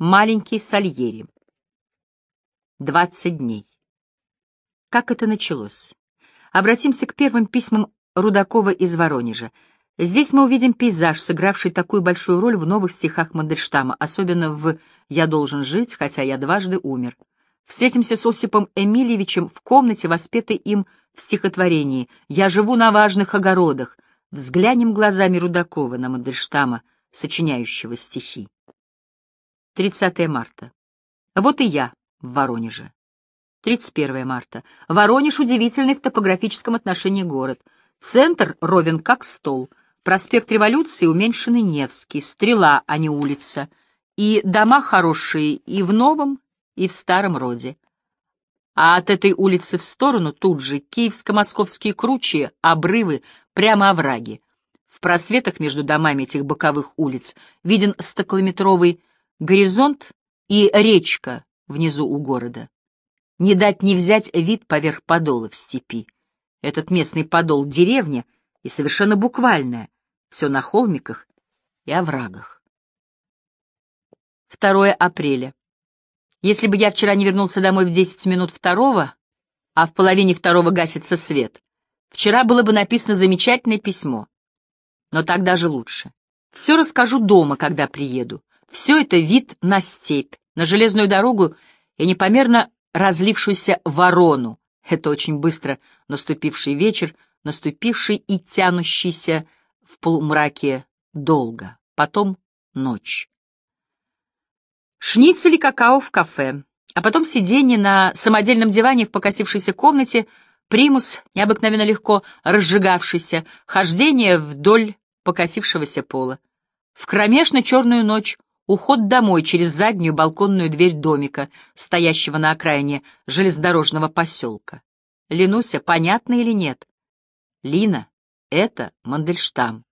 Маленький Сальери. 20 дней. Как это началось? Обратимся к первым письмам Рудакова из Воронежа. Здесь мы увидим пейзаж, сыгравший такую большую роль в новых стихах Мандельштама, особенно в «Я должен жить, хотя я дважды умер». Встретимся с Осипом Эмильевичем в комнате, воспетой им в стихотворении «Я живу на важных огородах». Взглянем глазами Рудакова на Мандельштама, сочиняющего стихи. 30 марта. Вот и я в Воронеже. 31 марта. Воронеж — удивительный в топографическом отношении город. Центр ровен как стол. Проспект Революции уменьшенный Невский. Стрела, а не улица. И дома хорошие и в новом, и в старом роде. А от этой улицы в сторону тут же киевско-московские кручи, обрывы, прямо овраги. В просветах между домами этих боковых улиц виден стокилометровый Горизонт и речка внизу у города. Не дать не взять вид поверх подола в степи. Этот местный подол — деревня, и совершенно буквальная. Все на холмиках и оврагах. 2 апреля. Если бы я вчера не вернулся домой в 10 минут второго, а в половине второго гасится свет, вчера было бы написано замечательное письмо. Но так даже лучше. Все расскажу дома, когда приеду. Все это вид на степь, на железную дорогу и непомерно разлившуюся ворону. Это очень быстро наступивший вечер, наступивший и тянущийся в полумраке долго. Потом ночь. Шницель и какао в кафе, а потом сиденье на самодельном диване в покосившейся комнате, примус, необыкновенно легко разжигавшийся, хождение вдоль покосившегося пола. В кромешно-черную ночь Уход домой через заднюю балконную дверь домика, стоящего на окраине железнодорожного поселка. Ленуся, понятно или нет? Лина, это Мандельштам.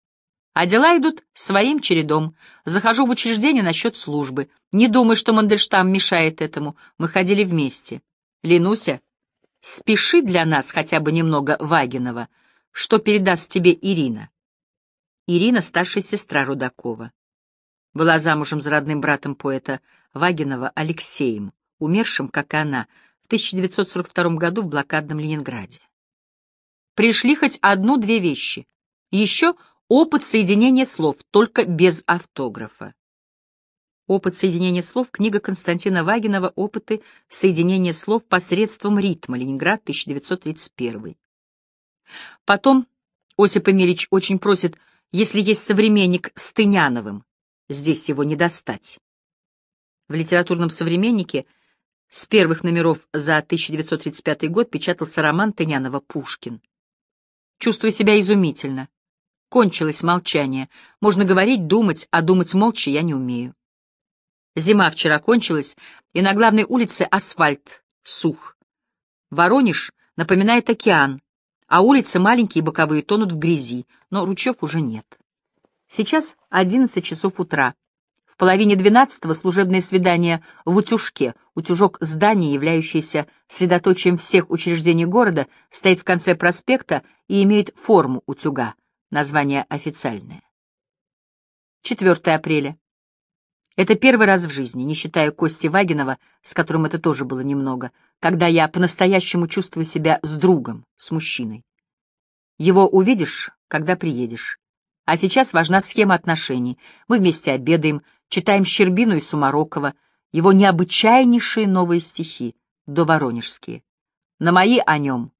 А дела идут своим чередом. Захожу в учреждение насчет службы. Не думай, что Мандельштам мешает этому. Мы ходили вместе. Ленуся, спеши для нас хотя бы немного Вагинова, что передаст тебе Ирина. Ирина — старшая сестра Рудакова была замужем за родным братом поэта Вагинова Алексеем, умершим, как и она, в 1942 году в блокадном Ленинграде. Пришли хоть одну-две вещи. Еще опыт соединения слов, только без автографа. Опыт соединения слов. Книга Константина Вагинова «Опыты соединения слов посредством ритма. Ленинград, 1931». Потом Осип Эмилич очень просит, если есть современник с Тыняновым, здесь его не достать. В литературном современнике с первых номеров за 1935 год печатался роман Тынянова «Пушкин». Чувствую себя изумительно. Кончилось молчание. Можно говорить, думать, а думать молча я не умею. Зима вчера кончилась, и на главной улице асфальт, сух. Воронеж напоминает океан, а улицы маленькие и боковые тонут в грязи, но ручек уже нет. Сейчас 11 часов утра. В половине двенадцатого служебное свидание в Утюжке. Утюжок — здание, являющееся средоточием всех учреждений города, стоит в конце проспекта и имеет форму утюга. Название официальное. 4 апреля. Это первый раз в жизни, не считая Кости Вагинова, с которым это тоже было немного, когда я по-настоящему чувствую себя с другом, с мужчиной. Его увидишь, когда приедешь. А сейчас важна схема отношений. Мы вместе обедаем, читаем Щербину и Сумарокова, его необычайнейшие новые стихи, доворонежские. На мои о нем,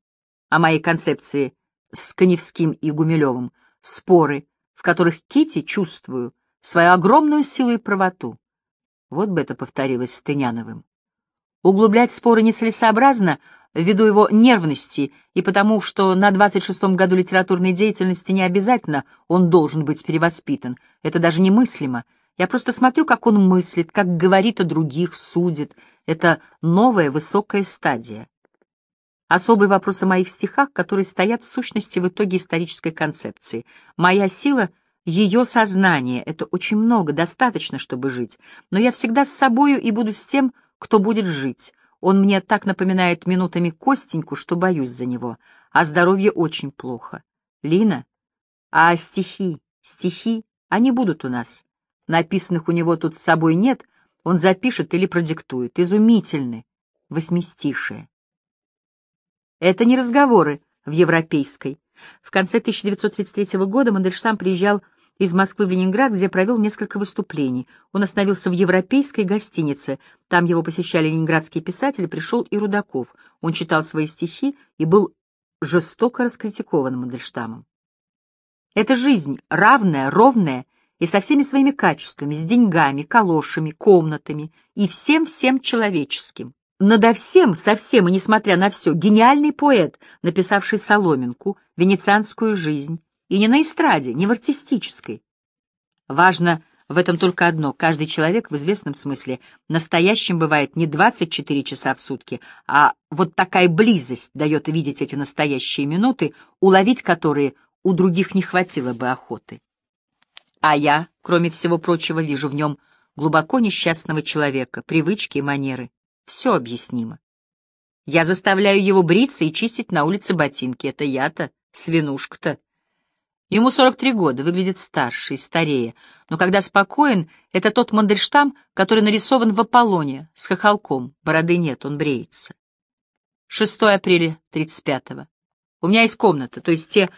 о моей концепции с Каневским и Гумилевым, споры, в которых Кити чувствую свою огромную силу и правоту. Вот бы это повторилось с Тыняновым. Углублять споры нецелесообразно, ввиду его нервности и потому, что на 26-м году литературной деятельности не обязательно он должен быть перевоспитан. Это даже немыслимо. Я просто смотрю, как он мыслит, как говорит о других, судит. Это новая высокая стадия. Особый вопрос о моих стихах, которые стоят в сущности в итоге исторической концепции. Моя сила — ее сознание. Это очень много, достаточно, чтобы жить. Но я всегда с собою и буду с тем, кто будет жить. Он мне так напоминает минутами Костеньку, что боюсь за него. А здоровье очень плохо. Лина? А стихи, стихи, они будут у нас. Написанных у него тут с собой нет, он запишет или продиктует. Изумительны. Восьмистишие. Это не разговоры в европейской. В конце 1933 года Мандельштам приезжал из Москвы в Ленинград, где провел несколько выступлений. Он остановился в европейской гостинице. Там его посещали ленинградские писатели, пришел и Рудаков. Он читал свои стихи и был жестоко раскритикован Мандельштамом. Это жизнь, равная, ровная и со всеми своими качествами, с деньгами, калошами, комнатами и всем-всем человеческим. Надо всем, со всем и несмотря на все, гениальный поэт, написавший «Соломинку», «Венецианскую жизнь», и не на эстраде, не в артистической. Важно в этом только одно. Каждый человек в известном смысле настоящим бывает не 24 часа в сутки, а вот такая близость дает видеть эти настоящие минуты, уловить которые у других не хватило бы охоты. А я, кроме всего прочего, вижу в нем глубоко несчастного человека, привычки и манеры. Все объяснимо. Я заставляю его бриться и чистить на улице ботинки. Это я-то, свинушка-то. Ему 43 года, выглядит старше и старее, но когда спокоен, это тот Мандельштам, который нарисован в Аполлоне, с хохолком, бороды нет, он бреется. 6 апреля 35-го. У меня есть комната, то есть те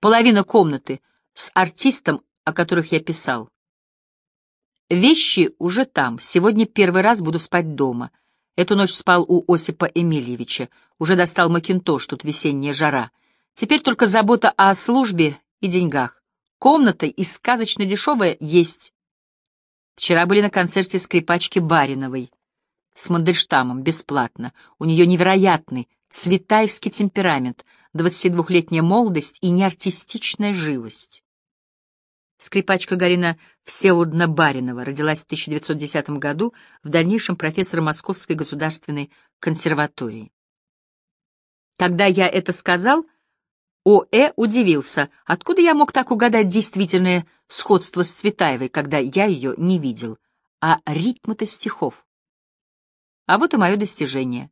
половина комнаты с артистом, о которых я писал. Вещи уже там, сегодня первый раз буду спать дома. Эту ночь спал у Осипа Эмильевича, уже достал макинтош, тут весенняя жара. Теперь только забота о службе и деньгах. Комната и сказочно дешевая есть. Вчера были на концерте скрипачки Бариновой с Мандельштамом бесплатно. У нее невероятный, цветаевский темперамент, 22-летняя молодость и неартистичная живость. Скрипачка Галина Всеволодна Баринова родилась в 1910 году, в дальнейшем профессор Московской государственной консерватории. Когда я это сказал, о.Э. удивился, откуда я мог так угадать действительное сходство с Цветаевой, когда я ее не видел. А ритм то стихов. А вот и мое достижение.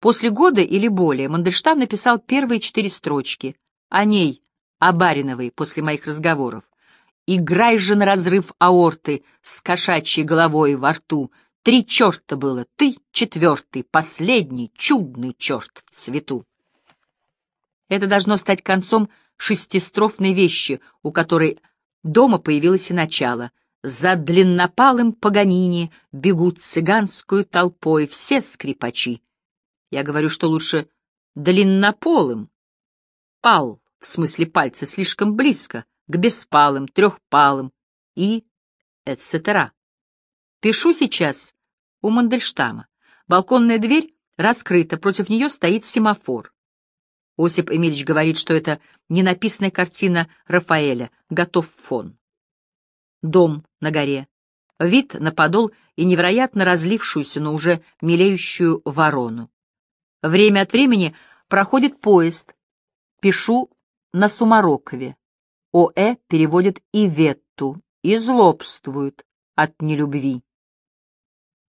После года или более Мандельштам написал первые четыре строчки. О ней, о Бариновой, после моих разговоров. «Играй же на разрыв аорты с кошачьей головой во рту. Три черта было, ты четвертый, последний, чудный черт в цвету». Это должно стать концом шестистрофной вещи, у которой дома появилось и начало. За длиннопалым Паганини бегут цыганскую толпой все скрипачи. Я говорю, что лучше длиннополым. Пал, в смысле пальца, слишком близко, к беспалым, трехпалым и etc. Пишу сейчас у Мандельштама. Балконная дверь раскрыта, против нее стоит семафор. Осип Эмильевич говорит, что это ненаписанная картина Рафаэля, готов фон. Дом на горе. Вид на подол и невероятно разлившуюся, но уже милеющую ворону. Время от времени проходит поезд. Пишу на Сумарокове. О.Э. переводит ветту и злобствует от нелюбви.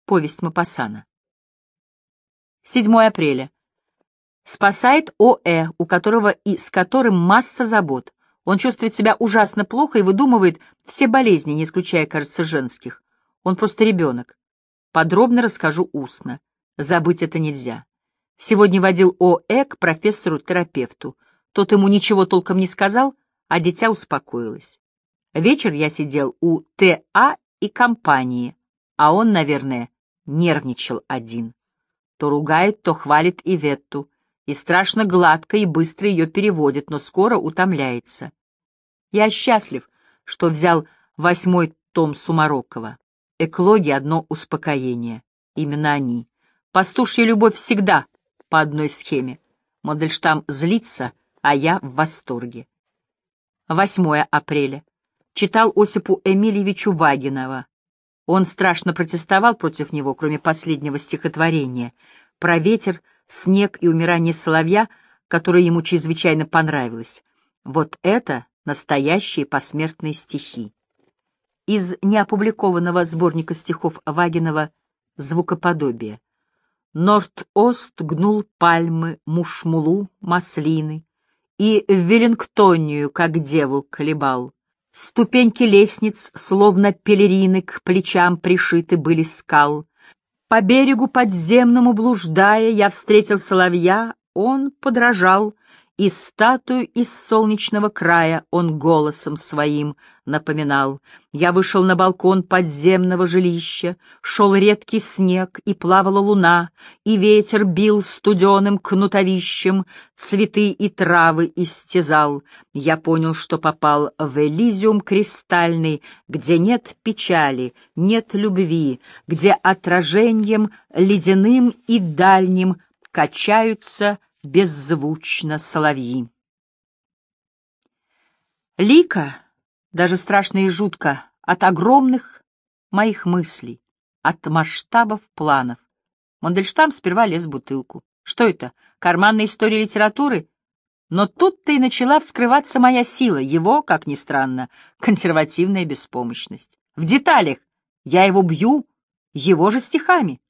Повесть Мапасана. 7 апреля. Спасает О.Э., у которого и с которым масса забот. Он чувствует себя ужасно плохо и выдумывает все болезни, не исключая, кажется, женских. Он просто ребенок. Подробно расскажу устно. Забыть это нельзя. Сегодня водил О.Э. к профессору-терапевту. Тот ему ничего толком не сказал, а дитя успокоилось. Вечер я сидел у Т.А. и компании, а он, наверное, нервничал один. То ругает, то хвалит Иветту и страшно гладко и быстро ее переводит, но скоро утомляется. Я счастлив, что взял восьмой том Сумарокова. Эклоги — одно успокоение. Именно они. Пастушья любовь всегда по одной схеме. Мандельштам злится, а я в восторге. 8 апреля. Читал Осипу Эмильевичу Вагинова. Он страшно протестовал против него, кроме последнего стихотворения. Про ветер — снег и умирание соловья, которое ему чрезвычайно понравилось. Вот это настоящие посмертные стихи. Из неопубликованного сборника стихов Вагинова «Звукоподобие». Норд-Ост гнул пальмы, мушмулу, маслины, и в Веллингтонию, как деву, колебал. Ступеньки лестниц, словно пелерины, к плечам пришиты были скал, по берегу подземному блуждая, я встретил соловья, он подражал и статую из солнечного края он голосом своим напоминал. Я вышел на балкон подземного жилища, шел редкий снег, и плавала луна, и ветер бил студеным кнутовищем, цветы и травы истязал. Я понял, что попал в Элизиум кристальный, где нет печали, нет любви, где отражением ледяным и дальним качаются беззвучно соловьи. Лика, даже страшно и жутко, от огромных моих мыслей, от масштабов планов. Мандельштам сперва лез в бутылку. Что это, карманная история литературы? Но тут-то и начала вскрываться моя сила, его, как ни странно, консервативная беспомощность. В деталях я его бью, его же стихами.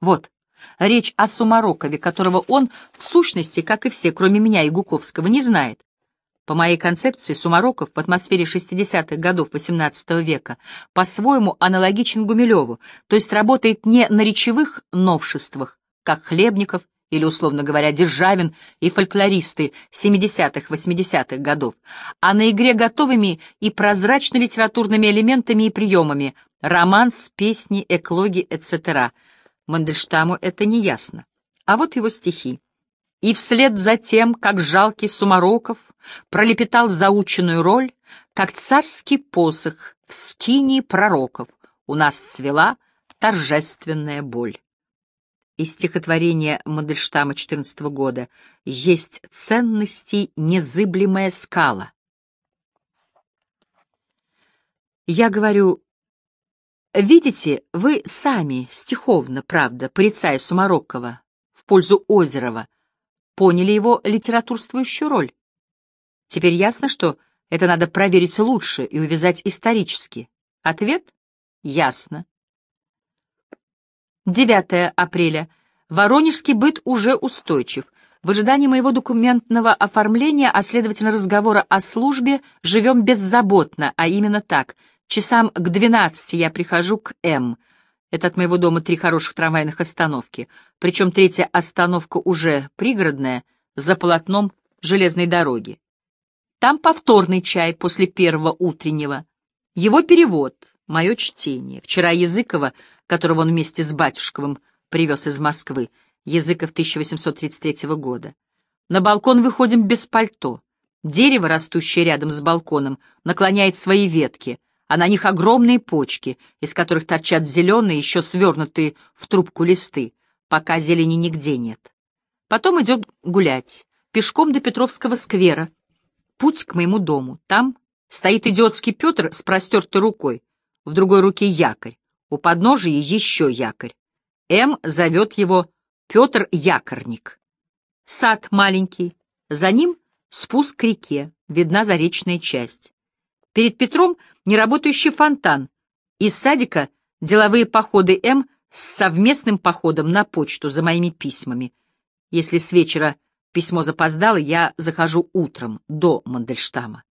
Вот, Речь о Сумарокове, которого он, в сущности, как и все, кроме меня и Гуковского, не знает. По моей концепции, Сумароков в атмосфере 60-х годов XVIII века по-своему аналогичен Гумилеву, то есть работает не на речевых новшествах, как Хлебников или, условно говоря, Державин и фольклористы 70-х-80-х годов, а на игре готовыми и прозрачно-литературными элементами и приемами — романс, песни, эклоги, etc., Мандельштаму это не ясно. А вот его стихи. И вслед за тем, как жалкий Сумароков пролепетал заученную роль, как царский посох в скинии пророков, у нас цвела торжественная боль. Из стихотворения Мандельштама 14 года «Есть ценности незыблемая скала». Я говорю Видите, вы сами, стиховно, правда, порицая Сумарокова в пользу Озерова, поняли его литературствующую роль. Теперь ясно, что это надо проверить лучше и увязать исторически. Ответ? Ясно. 9 апреля. Воронежский быт уже устойчив. В ожидании моего документного оформления, а следовательно разговора о службе, живем беззаботно, а именно так — Часам к двенадцати я прихожу к М. Это от моего дома три хороших трамвайных остановки. Причем третья остановка уже пригородная, за полотном железной дороги. Там повторный чай после первого утреннего. Его перевод, мое чтение. Вчера Языкова, которого он вместе с Батюшковым привез из Москвы, Языков 1833 года. На балкон выходим без пальто. Дерево, растущее рядом с балконом, наклоняет свои ветки — а на них огромные почки, из которых торчат зеленые, еще свернутые в трубку листы, пока зелени нигде нет. Потом идет гулять, пешком до Петровского сквера, путь к моему дому. Там стоит идиотский Петр с простертой рукой, в другой руке якорь, у подножия еще якорь. М зовет его Петр Якорник. Сад маленький, за ним спуск к реке, видна заречная часть. Перед Петром неработающий фонтан. Из садика деловые походы М с совместным походом на почту за моими письмами. Если с вечера письмо запоздало, я захожу утром до Мандельштама.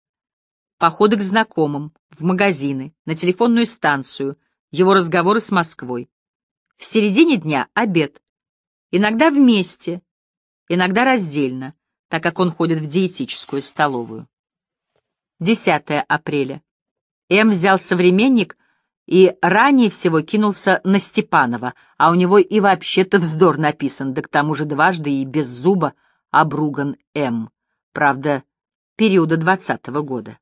Походы к знакомым, в магазины, на телефонную станцию, его разговоры с Москвой. В середине дня обед. Иногда вместе, иногда раздельно, так как он ходит в диетическую столовую. 10 апреля. М взял современник и ранее всего кинулся на Степанова, а у него и вообще-то вздор написан, да к тому же дважды и без зуба обруган М. Правда, периода 20 -го года.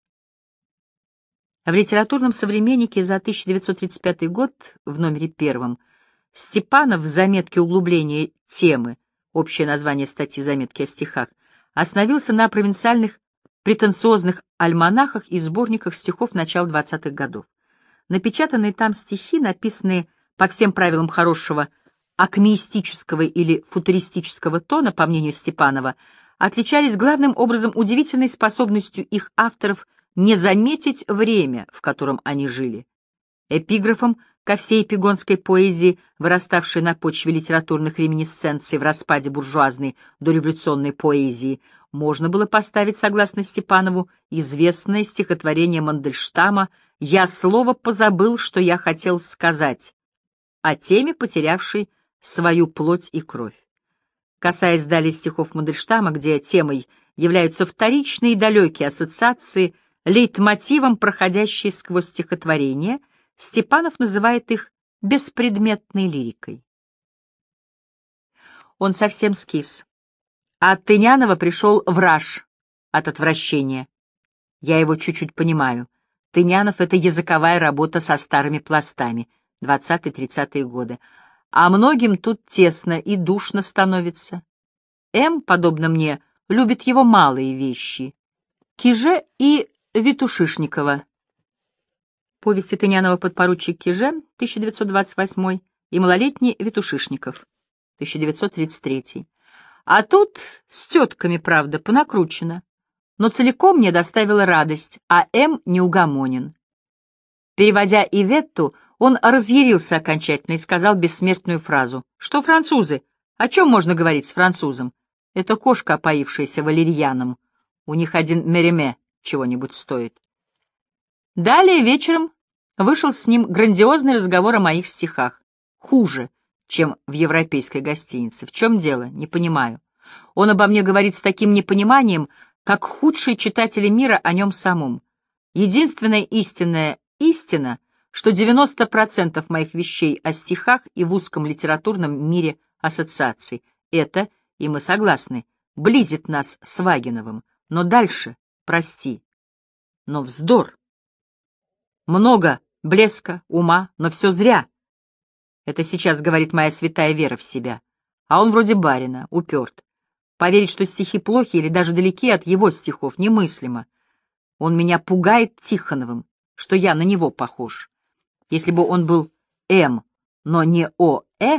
В литературном современнике за 1935 год в номере первом Степанов в заметке углубления темы, общее название статьи заметки о стихах, остановился на провинциальных претенциозных альманахах и сборниках стихов начала 20-х годов. Напечатанные там стихи, написанные по всем правилам хорошего акмеистического или футуристического тона, по мнению Степанова, отличались главным образом удивительной способностью их авторов не заметить время, в котором они жили. Эпиграфом ко всей эпигонской поэзии, выраставшей на почве литературных реминисценций в распаде буржуазной дореволюционной поэзии, можно было поставить, согласно Степанову, известное стихотворение Мандельштама «Я слово позабыл, что я хотел сказать» о теме, потерявшей свою плоть и кровь. Касаясь далее стихов Мандельштама, где темой являются вторичные и далекие ассоциации, лейтмотивом, проходящие сквозь стихотворение, Степанов называет их беспредметной лирикой. Он совсем скис. А от Тынянова пришел враж от отвращения. Я его чуть-чуть понимаю. Тынянов — это языковая работа со старыми пластами, 20-30-е годы. А многим тут тесно и душно становится. М, подобно мне, любит его малые вещи. Киже и Витушишникова. Повести Тынянова «Подпоручик Киже» 1928 и «Малолетний Витушишников» 1933. А тут с тетками, правда, понакручено. Но целиком мне доставила радость, а М неугомонен. Переводя Иветту, он разъярился окончательно и сказал бессмертную фразу. «Что французы? О чем можно говорить с французом? Это кошка, опоившаяся валерьяном. У них один мереме чего-нибудь стоит». Далее вечером вышел с ним грандиозный разговор о моих стихах. Хуже чем в европейской гостинице. В чем дело? Не понимаю. Он обо мне говорит с таким непониманием, как худшие читатели мира о нем самом. Единственная истинная истина, что 90% моих вещей о стихах и в узком литературном мире ассоциаций. Это, и мы согласны, близит нас с Вагиновым. Но дальше, прости, но вздор. Много блеска, ума, но все зря. Это сейчас говорит моя святая вера в себя. А он вроде барина, уперт. Поверить, что стихи плохи или даже далеки от его стихов, немыслимо. Он меня пугает Тихоновым, что я на него похож. Если бы он был М, но не ОЭ,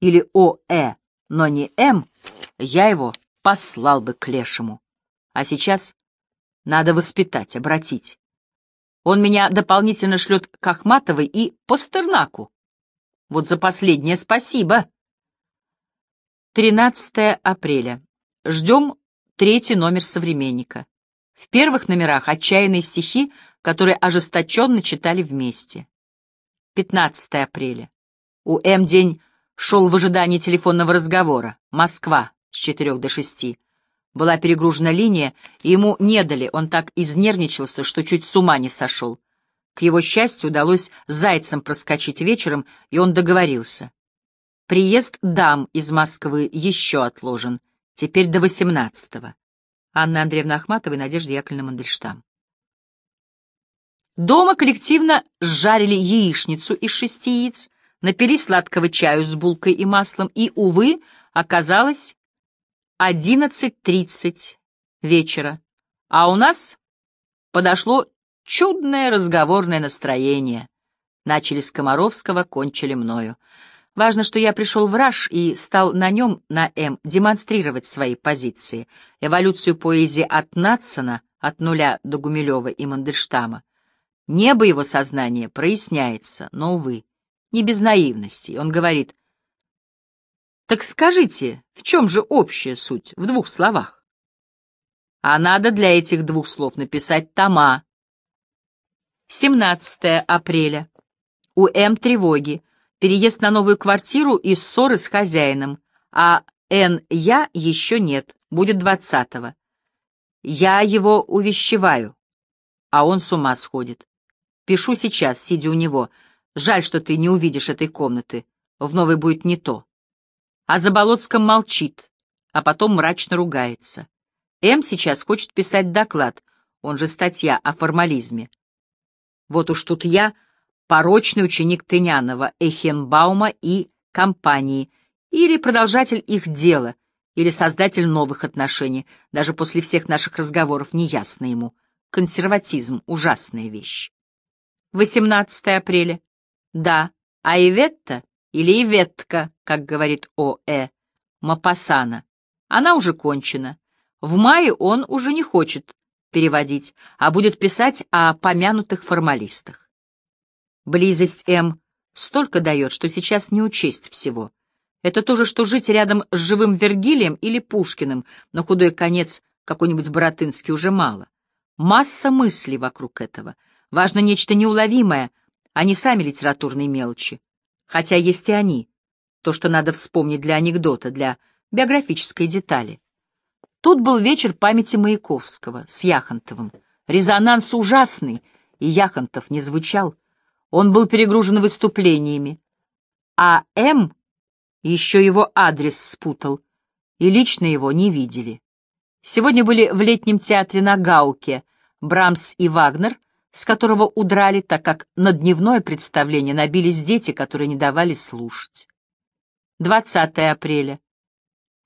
или ОЭ, но не М, я его послал бы к лешему. А сейчас надо воспитать, обратить. Он меня дополнительно шлет к Ахматовой и Пастернаку. Вот за последнее спасибо. 13 апреля. Ждем третий номер «Современника». В первых номерах отчаянные стихи, которые ожесточенно читали вместе. 15 апреля. У М. день шел в ожидании телефонного разговора. Москва с 4 до 6. Была перегружена линия, и ему не дали, он так изнервничался, что чуть с ума не сошел. К его счастью, удалось зайцем проскочить вечером, и он договорился. Приезд дам из Москвы еще отложен, теперь до восемнадцатого. Анна Андреевна Ахматова и Надежда Яковлевна Мандельштам. Дома коллективно жарили яичницу из шести яиц, напили сладкого чаю с булкой и маслом, и, увы, оказалось одиннадцать тридцать вечера, а у нас подошло чудное разговорное настроение. Начали с Комаровского, кончили мною. Важно, что я пришел в раж и стал на нем, на М, демонстрировать свои позиции. Эволюцию поэзии от Натсона, от нуля до Гумилева и Мандельштама. Небо его сознания проясняется, но, увы, не без наивности. Он говорит, «Так скажите, в чем же общая суть в двух словах?» А надо для этих двух слов написать тома, 17 апреля. У М тревоги. Переезд на новую квартиру и ссоры с хозяином. А Н я еще нет. Будет 20 -го. Я его увещеваю. А он с ума сходит. Пишу сейчас, сидя у него. Жаль, что ты не увидишь этой комнаты. В новой будет не то. А Заболоцком молчит, а потом мрачно ругается. М сейчас хочет писать доклад, он же статья о формализме. Вот уж тут я, порочный ученик Тынянова, Эхенбаума и компании, или продолжатель их дела, или создатель новых отношений, даже после всех наших разговоров неясно ему. Консерватизм — ужасная вещь. 18 апреля. Да, а Иветта или Иветка, как говорит О.Э. Мапасана, она уже кончена. В мае он уже не хочет переводить, а будет писать о помянутых формалистах. Близость М столько дает, что сейчас не учесть всего. Это то же, что жить рядом с живым Вергилием или Пушкиным, но худой конец какой-нибудь Боротынский уже мало. Масса мыслей вокруг этого. Важно нечто неуловимое, а не сами литературные мелочи. Хотя есть и они. То, что надо вспомнить для анекдота, для биографической детали. Тут был вечер памяти Маяковского с Яхонтовым. Резонанс ужасный, и Яхонтов не звучал. Он был перегружен выступлениями. А М еще его адрес спутал, и лично его не видели. Сегодня были в летнем театре на Гауке Брамс и Вагнер, с которого удрали, так как на дневное представление набились дети, которые не давали слушать. 20 апреля.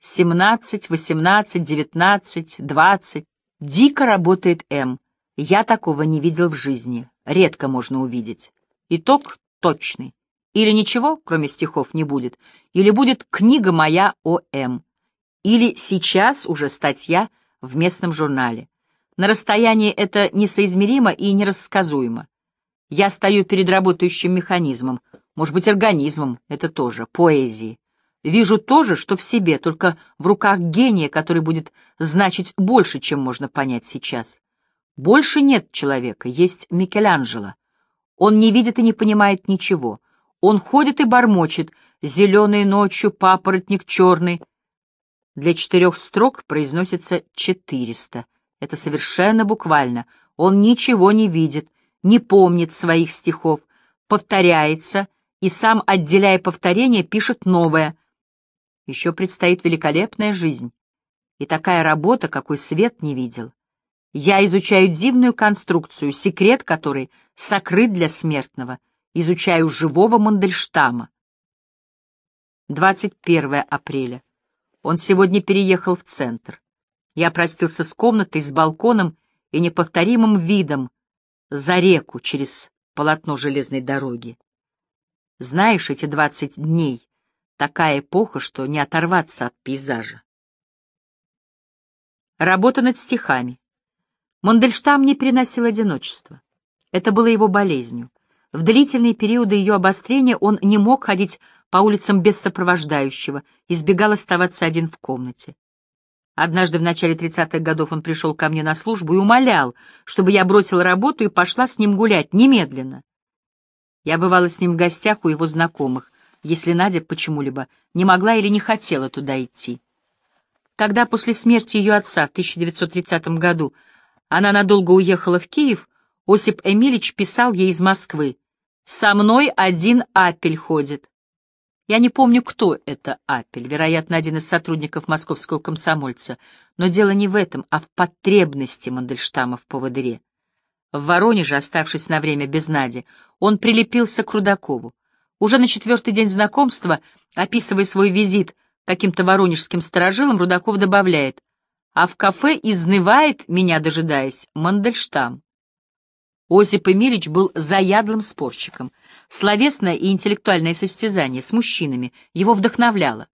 17, 18, 19, 20. Дико работает М. Я такого не видел в жизни. Редко можно увидеть. Итог точный. Или ничего, кроме стихов, не будет. Или будет книга моя о М. Или сейчас уже статья в местном журнале. На расстоянии это несоизмеримо и нерассказуемо. Я стою перед работающим механизмом, может быть, организмом, это тоже, поэзии. Вижу то же, что в себе, только в руках гения, который будет значить больше, чем можно понять сейчас. Больше нет человека, есть Микеланджело. Он не видит и не понимает ничего. Он ходит и бормочет «зеленой ночью, папоротник черный». Для четырех строк произносится «четыреста». Это совершенно буквально. Он ничего не видит, не помнит своих стихов, повторяется и сам, отделяя повторение, пишет новое — еще предстоит великолепная жизнь. И такая работа, какой свет не видел. Я изучаю дивную конструкцию, секрет которой сокрыт для смертного. Изучаю живого Мандельштама. 21 апреля. Он сегодня переехал в центр. Я простился с комнатой, с балконом и неповторимым видом за реку через полотно железной дороги. Знаешь, эти двадцать дней Такая эпоха, что не оторваться от пейзажа. Работа над стихами. Мандельштам не переносил одиночество. Это было его болезнью. В длительные периоды ее обострения он не мог ходить по улицам без сопровождающего, избегал оставаться один в комнате. Однажды в начале 30-х годов он пришел ко мне на службу и умолял, чтобы я бросила работу и пошла с ним гулять немедленно. Я бывала с ним в гостях у его знакомых, если Надя почему-либо не могла или не хотела туда идти. Когда после смерти ее отца в 1930 году она надолго уехала в Киев, Осип Эмилич писал ей из Москвы «Со мной один апель ходит». Я не помню, кто это апель, вероятно, один из сотрудников московского комсомольца, но дело не в этом, а в потребности Мандельштама в поводыре. В Воронеже, оставшись на время без Нади, он прилепился к Рудакову. Уже на четвертый день знакомства, описывая свой визит каким-то воронежским сторожилам, Рудаков добавляет «А в кафе изнывает, меня дожидаясь, Мандельштам». Осип Эмилич был заядлым спорщиком. Словесное и интеллектуальное состязание с мужчинами его вдохновляло.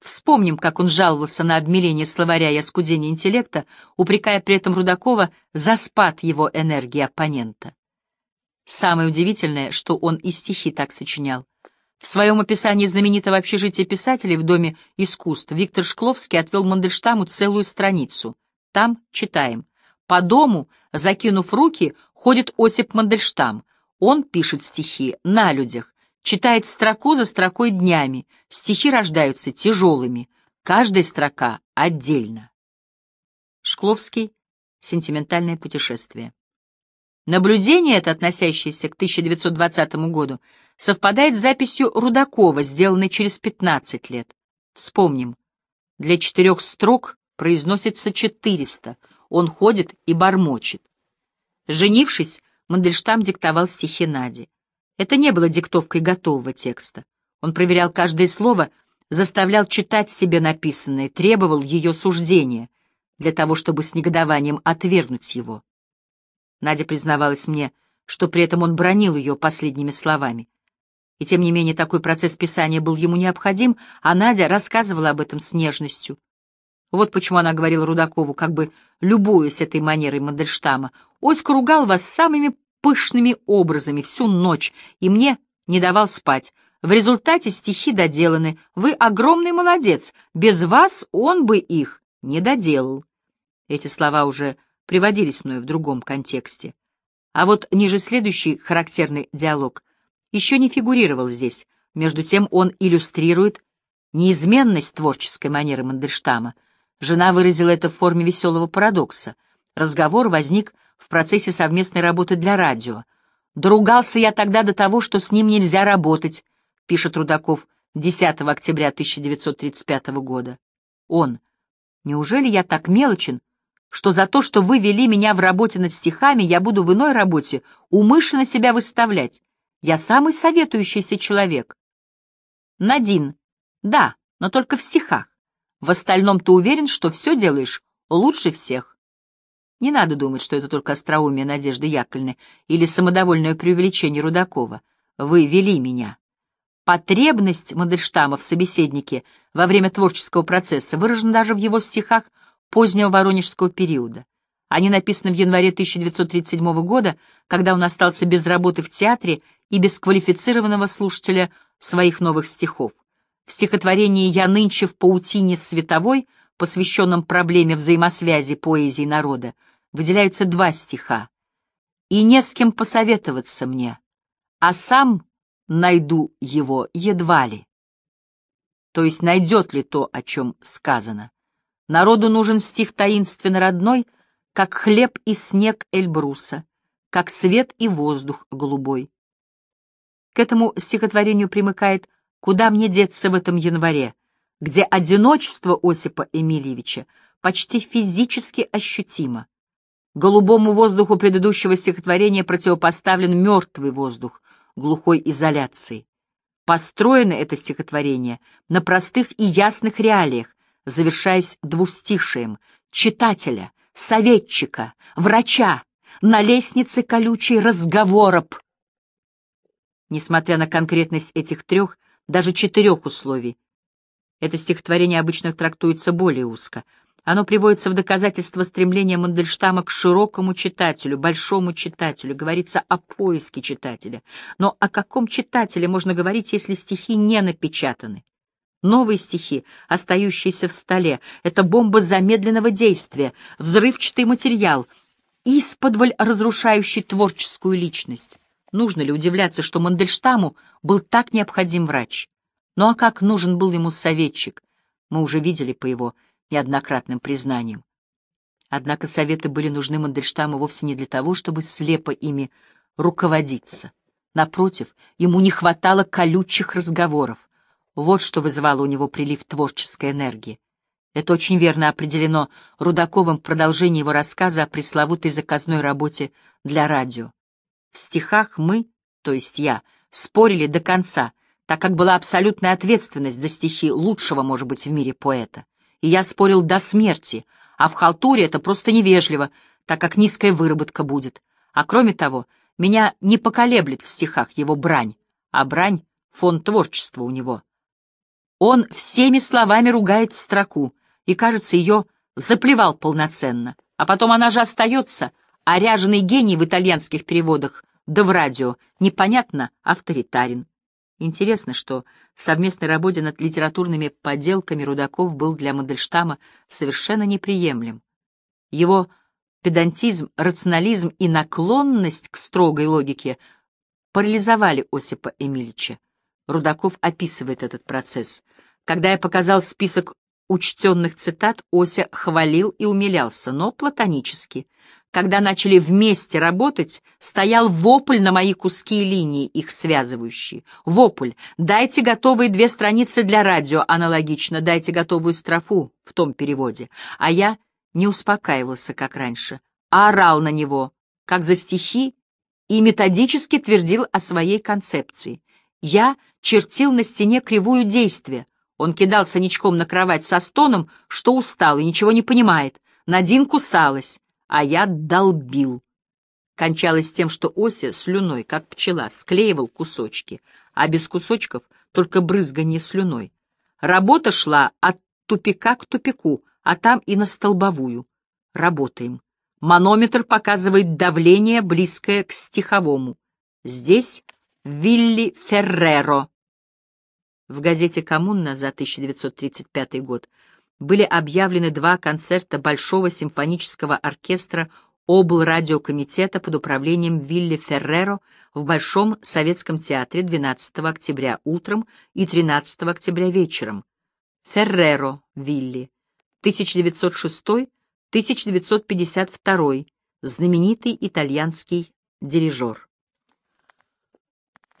Вспомним, как он жаловался на обмеление словаря и оскудение интеллекта, упрекая при этом Рудакова за спад его энергии оппонента. Самое удивительное, что он и стихи так сочинял. В своем описании знаменитого общежития писателей в Доме искусств Виктор Шкловский отвел Мандельштаму целую страницу. Там читаем. По дому, закинув руки, ходит Осип Мандельштам. Он пишет стихи на людях, читает строку за строкой днями. Стихи рождаются тяжелыми. Каждая строка отдельно. Шкловский. Сентиментальное путешествие. Наблюдение это, относящееся к 1920 году, совпадает с записью Рудакова, сделанной через 15 лет. Вспомним, для четырех строк произносится 400, он ходит и бормочет. Женившись, Мандельштам диктовал стихи Наде. Это не было диктовкой готового текста. Он проверял каждое слово, заставлял читать себе написанное, требовал ее суждения, для того, чтобы с негодованием отвергнуть его. Надя признавалась мне, что при этом он бронил ее последними словами. И тем не менее такой процесс писания был ему необходим, а Надя рассказывала об этом с нежностью. Вот почему она говорила Рудакову, как бы любуясь этой манерой Мандельштама. «Оська ругал вас самыми пышными образами всю ночь, и мне не давал спать. В результате стихи доделаны. Вы огромный молодец. Без вас он бы их не доделал». Эти слова уже приводились мною в другом контексте. А вот ниже следующий характерный диалог — еще не фигурировал здесь. Между тем он иллюстрирует неизменность творческой манеры Мандельштама. Жена выразила это в форме веселого парадокса. Разговор возник в процессе совместной работы для радио. Другался я тогда до того, что с ним нельзя работать», — пишет Рудаков 10 октября 1935 года. Он. «Неужели я так мелочен, что за то, что вы вели меня в работе над стихами, я буду в иной работе умышленно себя выставлять? Я самый советующийся человек. Надин. Да, но только в стихах. В остальном ты уверен, что все делаешь лучше всех. Не надо думать, что это только остроумие Надежды Яковлевны или самодовольное преувеличение Рудакова. Вы вели меня. Потребность Мандельштама в собеседнике во время творческого процесса выражена даже в его стихах позднего воронежского периода. Они написаны в январе 1937 года, когда он остался без работы в театре и без квалифицированного слушателя своих новых стихов. В стихотворении «Я нынче в паутине световой», посвященном проблеме взаимосвязи поэзии народа, выделяются два стиха. «И не с кем посоветоваться мне, а сам найду его едва ли». То есть найдет ли то, о чем сказано. Народу нужен стих таинственно родной — как хлеб и снег Эльбруса, как свет и воздух голубой. К этому стихотворению примыкает «Куда мне деться в этом январе», где одиночество Осипа Эмильевича почти физически ощутимо. Голубому воздуху предыдущего стихотворения противопоставлен мертвый воздух глухой изоляции. Построено это стихотворение на простых и ясных реалиях, завершаясь двустишием читателя, советчика, врача, на лестнице колючей разговороб. Несмотря на конкретность этих трех, даже четырех условий, это стихотворение обычно трактуется более узко. Оно приводится в доказательство стремления Мандельштама к широкому читателю, большому читателю. Говорится о поиске читателя. Но о каком читателе можно говорить, если стихи не напечатаны? Новые стихи, остающиеся в столе, это бомба замедленного действия, взрывчатый материал, исподволь разрушающий творческую личность. Нужно ли удивляться, что Мандельштаму был так необходим врач? Ну а как нужен был ему советчик? Мы уже видели по его неоднократным признаниям. Однако советы были нужны Мандельштаму вовсе не для того, чтобы слепо ими руководиться. Напротив, ему не хватало колючих разговоров. Вот что вызывало у него прилив творческой энергии. Это очень верно определено Рудаковым в продолжении его рассказа о пресловутой заказной работе для радио. В стихах мы, то есть я, спорили до конца, так как была абсолютная ответственность за стихи лучшего, может быть, в мире поэта. И я спорил до смерти, а в халтуре это просто невежливо, так как низкая выработка будет. А кроме того, меня не поколеблет в стихах его брань, а брань — фон творчества у него. Он всеми словами ругает строку и, кажется, ее заплевал полноценно. А потом она же остается, а ряженый гений в итальянских переводах, да в радио, непонятно, авторитарен. Интересно, что в совместной работе над литературными поделками Рудаков был для Мандельштама совершенно неприемлем. Его педантизм, рационализм и наклонность к строгой логике парализовали Осипа Эмильевича. Рудаков описывает этот процесс. «Когда я показал список учтенных цитат, Ося хвалил и умилялся, но платонически. Когда начали вместе работать, стоял вопль на мои куски и линии, их связывающие. Вопль. Дайте готовые две страницы для радио, аналогично. Дайте готовую строфу в том переводе. А я не успокаивался, как раньше, а орал на него, как за стихи, и методически твердил о своей концепции. Я чертил на стене кривую действие. Он кидался ничком на кровать со стоном, что устал и ничего не понимает. Надин кусалась, а я долбил. Кончалось тем, что Ося слюной, как пчела, склеивал кусочки, а без кусочков только брызганье слюной. Работа шла от тупика к тупику, а там и на столбовую. Работаем. Манометр показывает давление, близкое к стиховому. Здесь Вилли Ферреро. В газете «Коммуна» за 1935 год были объявлены два концерта Большого симфонического оркестра облрадиокомитета под управлением Вилли Ферреро в Большом советском театре 12 октября утром и 13 октября вечером. Ферреро Вилли, 1906-1952, знаменитый итальянский дирижер.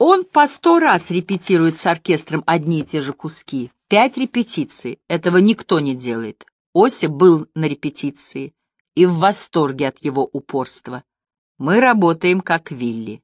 Он по сто раз репетирует с оркестром одни и те же куски. Пять репетиций. Этого никто не делает. Ося был на репетиции и в восторге от его упорства. Мы работаем как Вилли.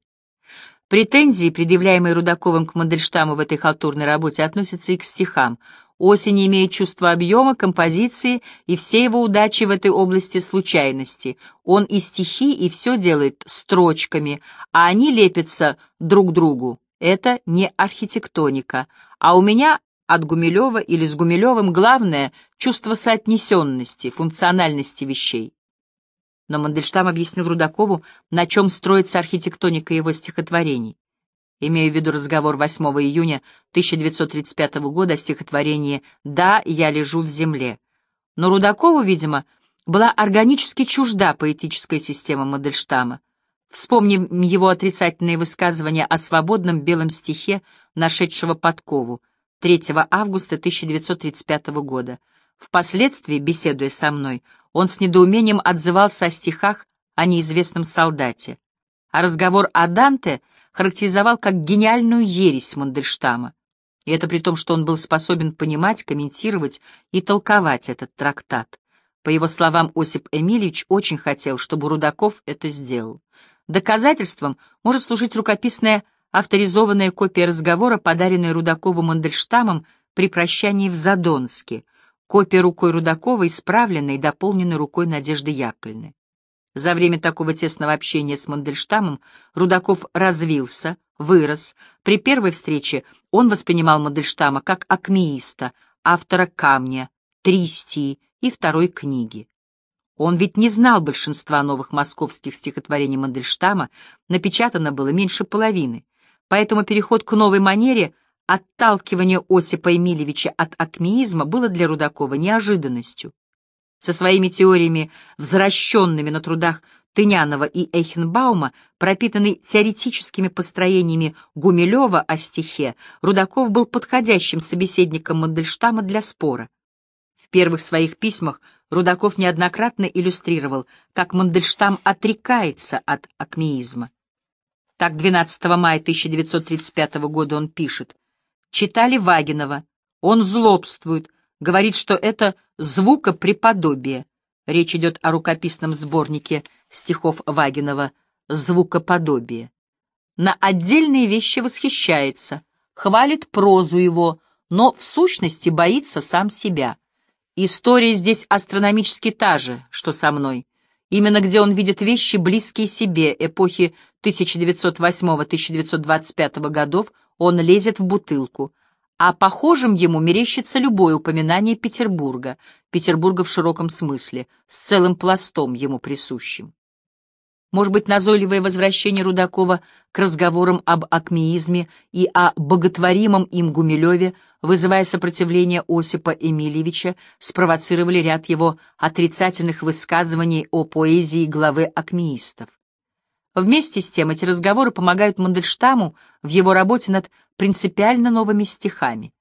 Претензии, предъявляемые Рудаковым к Мандельштаму в этой халтурной работе, относятся и к стихам — Осень имеет чувство объема, композиции, и все его удачи в этой области случайности. Он и стихи, и все делает строчками, а они лепятся друг другу. Это не архитектоника. А у меня от Гумилева или с Гумилевым главное — чувство соотнесенности, функциональности вещей. Но Мандельштам объяснил Рудакову, на чем строится архитектоника его стихотворений имею в виду разговор 8 июня 1935 года о стихотворении «Да, я лежу в земле». Но Рудакову, видимо, была органически чужда поэтическая система Мандельштама. Вспомним его отрицательные высказывания о свободном белом стихе, нашедшего подкову, 3 августа 1935 года. Впоследствии, беседуя со мной, он с недоумением отзывался о стихах о неизвестном солдате. А разговор о Данте — характеризовал как гениальную ересь Мандельштама, и это при том, что он был способен понимать, комментировать и толковать этот трактат. По его словам, Осип Эмильевич очень хотел, чтобы Рудаков это сделал. Доказательством может служить рукописная авторизованная копия разговора, подаренная Рудакову Мандельштамом при прощании в Задонске, копия рукой Рудакова, исправленная и дополненная рукой Надежды Яковлевны. За время такого тесного общения с Мандельштамом Рудаков развился, вырос. При первой встрече он воспринимал Мандельштама как акмеиста, автора «Камня», «Тристии» и второй книги. Он ведь не знал большинства новых московских стихотворений Мандельштама, напечатано было меньше половины. Поэтому переход к новой манере, отталкивание Осипа Эмильевича от акмеизма было для Рудакова неожиданностью. Со своими теориями, взращенными на трудах Тынянова и Эйхенбаума, пропитанный теоретическими построениями Гумилева о стихе, Рудаков был подходящим собеседником Мандельштама для спора. В первых своих письмах Рудаков неоднократно иллюстрировал, как Мандельштам отрекается от акмеизма. Так 12 мая 1935 года он пишет. «Читали Вагинова. Он злобствует, говорит, что это звукопреподобие. Речь идет о рукописном сборнике стихов Вагинова «Звукоподобие». На отдельные вещи восхищается, хвалит прозу его, но в сущности боится сам себя. История здесь астрономически та же, что со мной. Именно где он видит вещи, близкие себе, эпохи 1908-1925 годов, он лезет в бутылку — а похожим ему мерещится любое упоминание Петербурга, Петербурга в широком смысле, с целым пластом ему присущим. Может быть, назойливое возвращение Рудакова к разговорам об акмеизме и о боготворимом им Гумилеве, вызывая сопротивление Осипа Эмильевича, спровоцировали ряд его отрицательных высказываний о поэзии главы акмеистов. Вместе с тем эти разговоры помогают Мандельштаму в его работе над принципиально новыми стихами.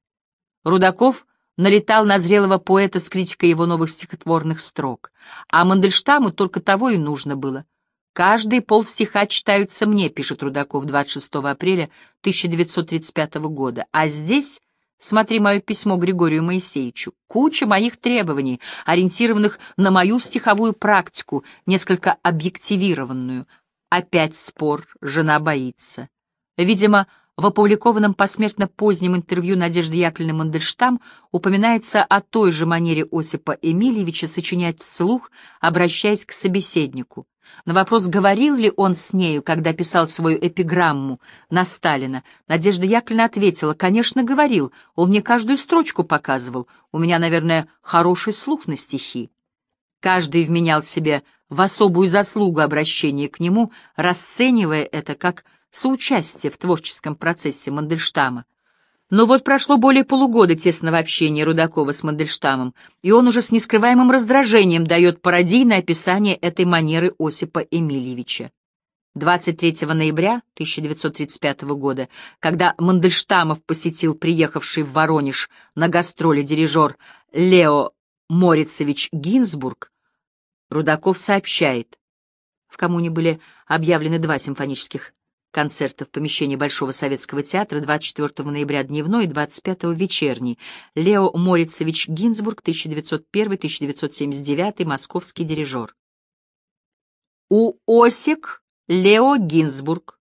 Рудаков налетал на зрелого поэта с критикой его новых стихотворных строк, а Мандельштаму только того и нужно было. «Каждый пол стиха читаются мне», — пишет Рудаков 26 апреля 1935 года, а здесь Смотри мое письмо Григорию Моисеевичу. Куча моих требований, ориентированных на мою стиховую практику, несколько объективированную. Опять спор, жена боится. Видимо, в опубликованном посмертно позднем интервью Надежды Яковлевны Мандельштам упоминается о той же манере Осипа Эмильевича сочинять вслух, обращаясь к собеседнику. На вопрос, говорил ли он с нею, когда писал свою эпиграмму на Сталина, Надежда Яковлевна ответила, «Конечно, говорил, он мне каждую строчку показывал, у меня, наверное, хороший слух на стихи». Каждый вменял себе в особую заслугу обращение к нему, расценивая это как соучастие в творческом процессе Мандельштама. Но вот прошло более полугода тесного общения Рудакова с Мандельштамом, и он уже с нескрываемым раздражением дает пародийное описание этой манеры Осипа Эмильевича. 23 ноября 1935 года, когда Мандельштамов посетил приехавший в Воронеж на гастроли дирижер Лео Морицевич Гинзбург, Рудаков сообщает. В коммуне были объявлены два симфонических концерта в помещении Большого советского театра 24 ноября дневной и 25 вечерний. Лео Морицевич Гинзбург, 1901-1979, московский дирижер. У Осик Лео Гинзбург.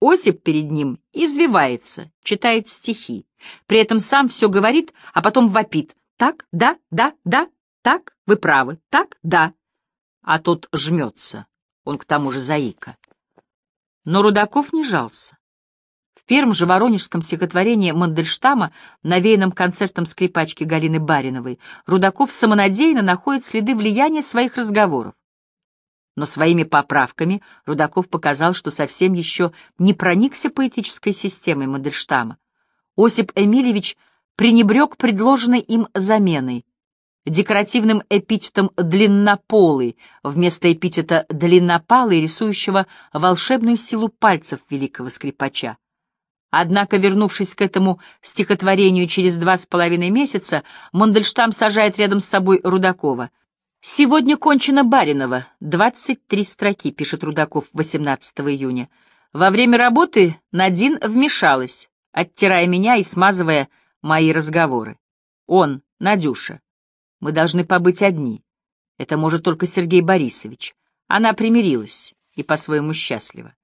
Осип перед ним извивается, читает стихи. При этом сам все говорит, а потом вопит. Так, да, да, да, так, вы правы, так, да а тот жмется, он к тому же заика. Но Рудаков не жался. В первом же воронежском стихотворении Мандельштама, навеянном концертом скрипачки Галины Бариновой, Рудаков самонадеянно находит следы влияния своих разговоров. Но своими поправками Рудаков показал, что совсем еще не проникся поэтической системой Мандельштама. Осип Эмильевич пренебрег предложенной им заменой, декоративным эпитетом «длиннополый» вместо эпитета «длиннопалый», рисующего волшебную силу пальцев великого скрипача. Однако, вернувшись к этому стихотворению через два с половиной месяца, Мандельштам сажает рядом с собой Рудакова. «Сегодня кончено Баринова. 23 строки», — пишет Рудаков 18 июня. «Во время работы Надин вмешалась, оттирая меня и смазывая мои разговоры. Он, Надюша, мы должны побыть одни. Это может только Сергей Борисович. Она примирилась и по-своему счастлива.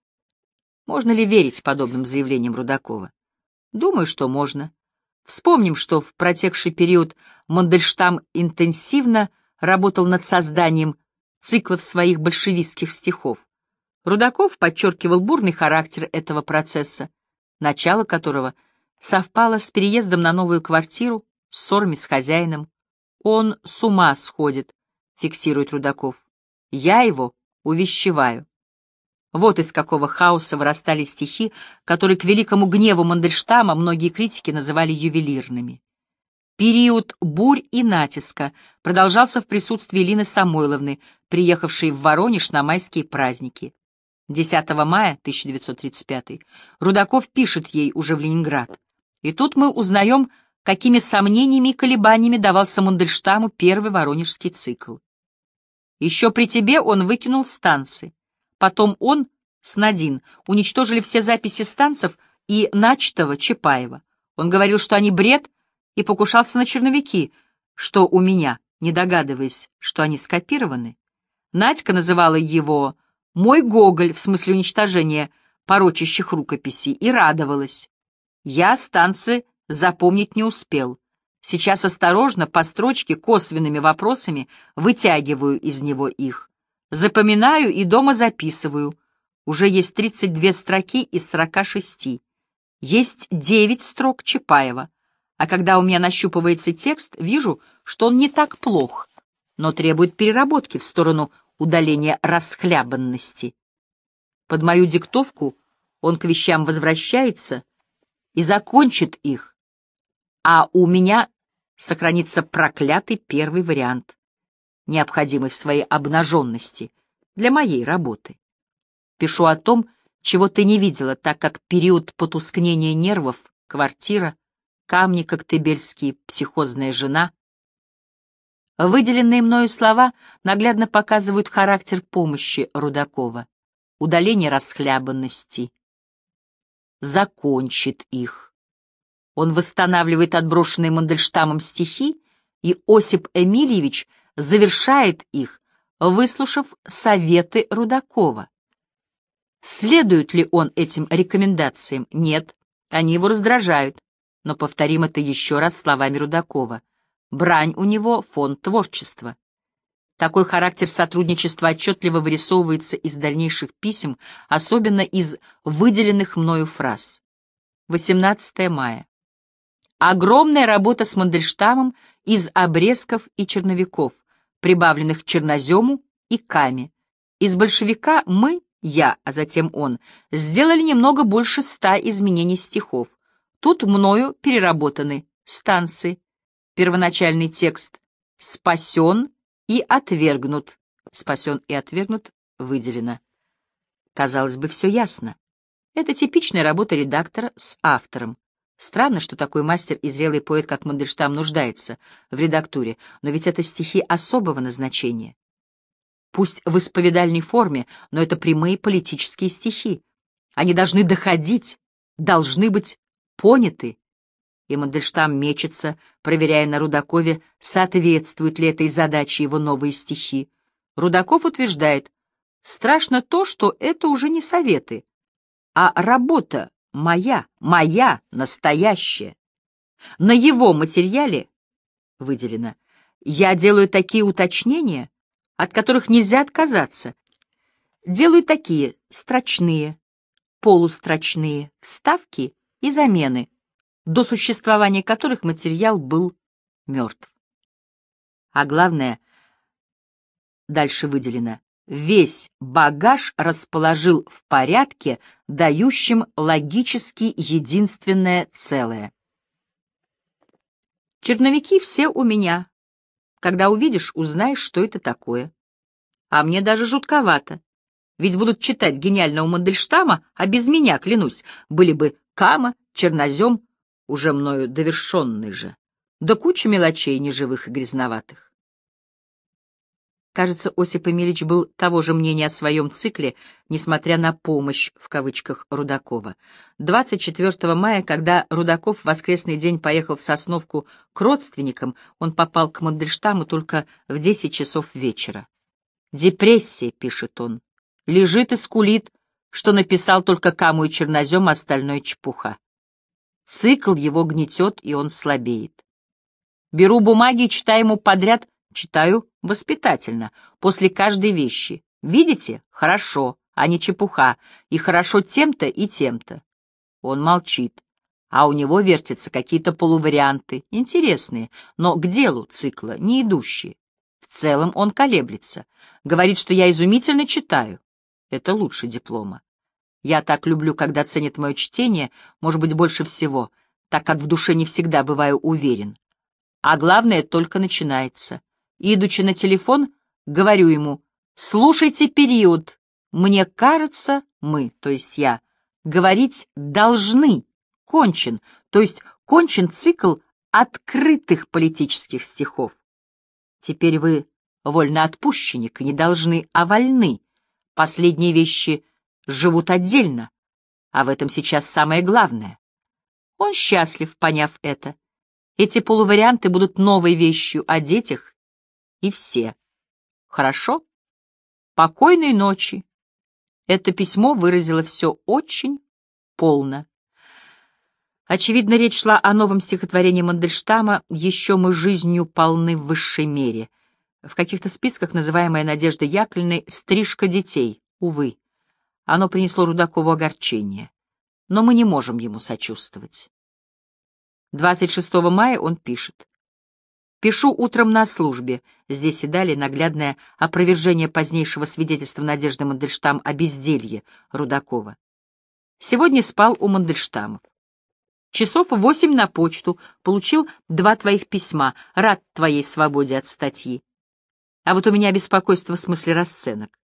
Можно ли верить подобным заявлениям Рудакова? Думаю, что можно. Вспомним, что в протекший период Мандельштам интенсивно работал над созданием циклов своих большевистских стихов. Рудаков подчеркивал бурный характер этого процесса, начало которого совпало с переездом на новую квартиру, ссорами с хозяином. «Он с ума сходит», — фиксирует Рудаков. «Я его увещеваю». Вот из какого хаоса вырастали стихи, которые к великому гневу Мандельштама многие критики называли ювелирными. Период бурь и натиска продолжался в присутствии Лины Самойловны, приехавшей в Воронеж на майские праздники. 10 мая 1935 Рудаков пишет ей уже в Ленинград. И тут мы узнаем, какими сомнениями и колебаниями давался Мандельштаму первый воронежский цикл. Еще при тебе он выкинул станции. Потом он, Снадин, уничтожили все записи станцев и начатого Чапаева. Он говорил, что они бред, и покушался на черновики, что у меня, не догадываясь, что они скопированы. Надька называла его «мой Гоголь» в смысле уничтожения порочащих рукописей и радовалась. Я станции запомнить не успел. Сейчас осторожно, по строчке, косвенными вопросами вытягиваю из него их. Запоминаю и дома записываю. Уже есть 32 строки из 46. Есть 9 строк Чапаева. А когда у меня нащупывается текст, вижу, что он не так плох, но требует переработки в сторону удаления расхлябанности. Под мою диктовку он к вещам возвращается и закончит их, а у меня сохранится проклятый первый вариант, необходимый в своей обнаженности для моей работы. Пишу о том, чего ты не видела, так как период потускнения нервов, квартира, камни коктебельские, психозная жена. Выделенные мною слова наглядно показывают характер помощи Рудакова, удаление расхлябанности, закончит их он восстанавливает отброшенные Мандельштамом стихи, и Осип Эмильевич завершает их, выслушав советы Рудакова. Следует ли он этим рекомендациям? Нет, они его раздражают. Но повторим это еще раз словами Рудакова. Брань у него — фон творчества. Такой характер сотрудничества отчетливо вырисовывается из дальнейших писем, особенно из выделенных мною фраз. 18 мая. Огромная работа с Мандельштамом из обрезков и черновиков, прибавленных чернозему и каме. Из большевика мы, я, а затем он, сделали немного больше ста изменений стихов. Тут мною переработаны станции, первоначальный текст «спасен» и «отвергнут». «Спасен» и «отвергнут» выделено. Казалось бы, все ясно. Это типичная работа редактора с автором. Странно, что такой мастер и зрелый поэт, как Мандельштам, нуждается в редактуре, но ведь это стихи особого назначения. Пусть в исповедальной форме, но это прямые политические стихи. Они должны доходить, должны быть поняты. И Мандельштам мечется, проверяя на Рудакове, соответствуют ли этой задаче его новые стихи. Рудаков утверждает, страшно то, что это уже не советы, а работа моя, моя, настоящая. На его материале выделено. Я делаю такие уточнения, от которых нельзя отказаться. Делаю такие строчные, полустрочные вставки и замены, до существования которых материал был мертв. А главное, дальше выделено, весь багаж расположил в порядке, дающем логически единственное целое. Черновики все у меня. Когда увидишь, узнаешь, что это такое. А мне даже жутковато. Ведь будут читать гениального Мандельштама, а без меня, клянусь, были бы Кама, Чернозем, уже мною довершенный же, да куча мелочей неживых и грязноватых. Кажется, Осип Эмильевич был того же мнения о своем цикле, несмотря на «помощь» в кавычках Рудакова. 24 мая, когда Рудаков в воскресный день поехал в Сосновку к родственникам, он попал к Мандельштаму только в 10 часов вечера. «Депрессия», — пишет он, — «лежит и скулит, что написал только Каму и Чернозем, остальное чепуха. Цикл его гнетет, и он слабеет. Беру бумаги и читаю ему подряд Читаю воспитательно, после каждой вещи. Видите? Хорошо, а не чепуха. И хорошо тем-то и тем-то. Он молчит. А у него вертятся какие-то полуварианты, интересные, но к делу цикла не идущие. В целом он колеблется. Говорит, что я изумительно читаю. Это лучше диплома. Я так люблю, когда ценят мое чтение, может быть, больше всего, так как в душе не всегда бываю уверен. А главное, только начинается и, идучи на телефон, говорю ему «Слушайте период. Мне кажется, мы, то есть я, говорить должны. Кончен, то есть кончен цикл открытых политических стихов. Теперь вы вольноотпущенник, не должны, а вольны. Последние вещи живут отдельно, а в этом сейчас самое главное. Он счастлив, поняв это. Эти полуварианты будут новой вещью о детях и все. Хорошо? Покойной ночи. Это письмо выразило все очень полно. Очевидно, речь шла о новом стихотворении Мандельштама «Еще мы жизнью полны в высшей мере». В каких-то списках называемая Надежда Яковлевной «Стрижка детей», увы. Оно принесло Рудакову огорчение. Но мы не можем ему сочувствовать. 26 мая он пишет. Пишу утром на службе. Здесь и далее наглядное опровержение позднейшего свидетельства Надежды Мандельштам о безделье Рудакова. Сегодня спал у Мандельштамов. Часов восемь на почту. Получил два твоих письма. Рад твоей свободе от статьи. А вот у меня беспокойство в смысле расценок.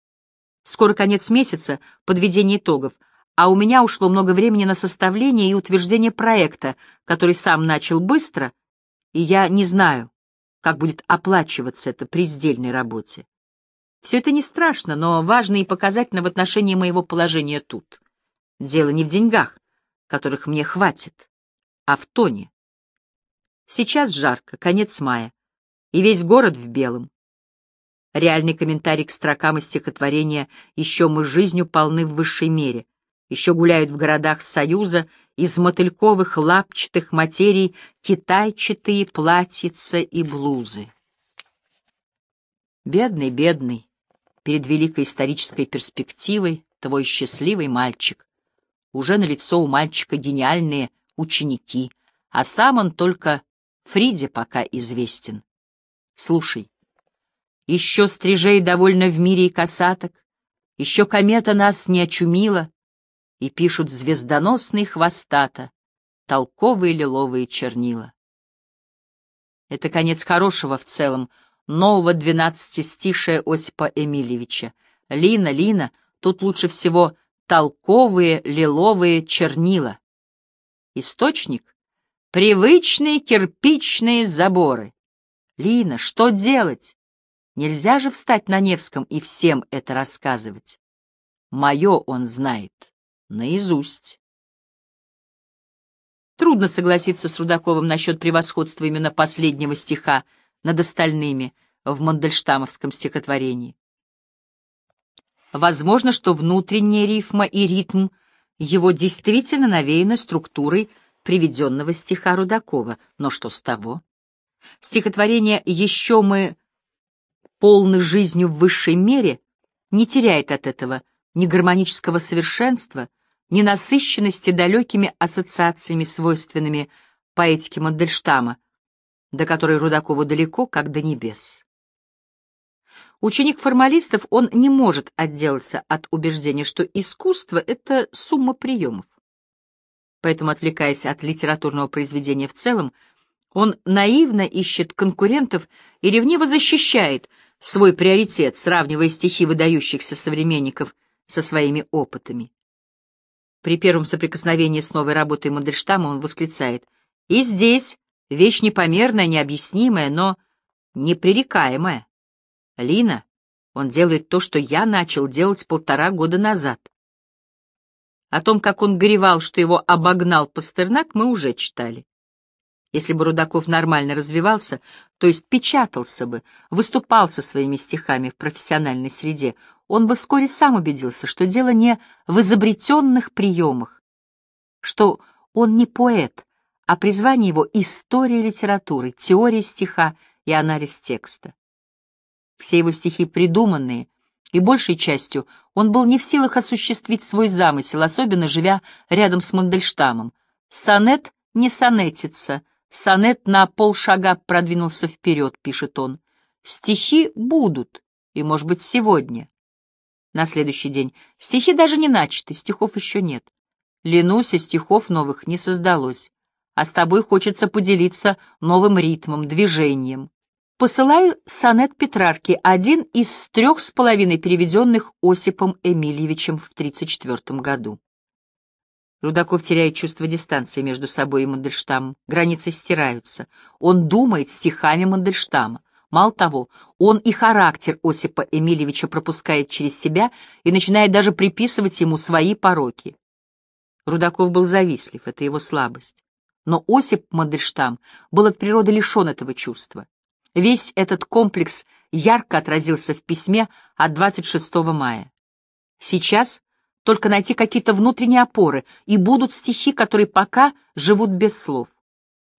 Скоро конец месяца, подведение итогов, а у меня ушло много времени на составление и утверждение проекта, который сам начал быстро, и я не знаю, как будет оплачиваться это при сдельной работе. Все это не страшно, но важно и показательно в отношении моего положения тут. Дело не в деньгах, которых мне хватит, а в тоне. Сейчас жарко, конец мая, и весь город в белом. Реальный комментарий к строкам из стихотворения «Еще мы жизнью полны в высшей мере», еще гуляют в городах Союза из мотыльковых лапчатых материй китайчатые платьица и блузы. Бедный, бедный, перед великой исторической перспективой твой счастливый мальчик. Уже на лицо у мальчика гениальные ученики, а сам он только Фриде пока известен. Слушай, еще стрижей довольно в мире и косаток, еще комета нас не очумила, и пишут звездоносные хвостата, толковые лиловые чернила. Это конец хорошего в целом, нового двенадцатистишия Осипа Эмильевича. Лина, Лина, тут лучше всего толковые лиловые чернила. Источник — привычные кирпичные заборы. Лина, что делать? Нельзя же встать на Невском и всем это рассказывать. Мое он знает наизусть. Трудно согласиться с Рудаковым насчет превосходства именно последнего стиха над остальными в Мандельштамовском стихотворении. Возможно, что внутренняя рифма и ритм его действительно навеяны структурой приведенного стиха Рудакова, но что с того? Стихотворение «Еще мы полны жизнью в высшей мере» не теряет от этого ни гармонического совершенства, ненасыщенности далекими ассоциациями, свойственными поэтике Мандельштама, до которой Рудакову далеко, как до небес. Ученик формалистов, он не может отделаться от убеждения, что искусство — это сумма приемов. Поэтому, отвлекаясь от литературного произведения в целом, он наивно ищет конкурентов и ревниво защищает свой приоритет, сравнивая стихи выдающихся современников со своими опытами. При первом соприкосновении с новой работой Мандельштама он восклицает «И здесь вещь непомерная, необъяснимая, но непререкаемая. Лина, он делает то, что я начал делать полтора года назад». О том, как он горевал, что его обогнал Пастернак, мы уже читали. Если бы Рудаков нормально развивался, то есть печатался бы, выступал со своими стихами в профессиональной среде, он бы вскоре сам убедился, что дело не в изобретенных приемах, что он не поэт, а призвание его — история литературы, теория стиха и анализ текста. Все его стихи придуманные, и большей частью он был не в силах осуществить свой замысел, особенно живя рядом с Мандельштамом. «Сонет не сонетится», «Сонет на полшага продвинулся вперед», — пишет он. «Стихи будут, и, может быть, сегодня. На следующий день. Стихи даже не начаты, стихов еще нет. Ленуся стихов новых не создалось. А с тобой хочется поделиться новым ритмом, движением. Посылаю сонет Петрарки, один из трех с половиной переведенных Осипом Эмильевичем в 1934 году. Рудаков теряет чувство дистанции между собой и Мандельштамом. Границы стираются. Он думает стихами Мандельштама. Мало того, он и характер Осипа Эмильевича пропускает через себя и начинает даже приписывать ему свои пороки. Рудаков был завистлив, это его слабость. Но Осип Мандельштам был от природы лишен этого чувства. Весь этот комплекс ярко отразился в письме от 26 мая. Сейчас только найти какие-то внутренние опоры, и будут стихи, которые пока живут без слов.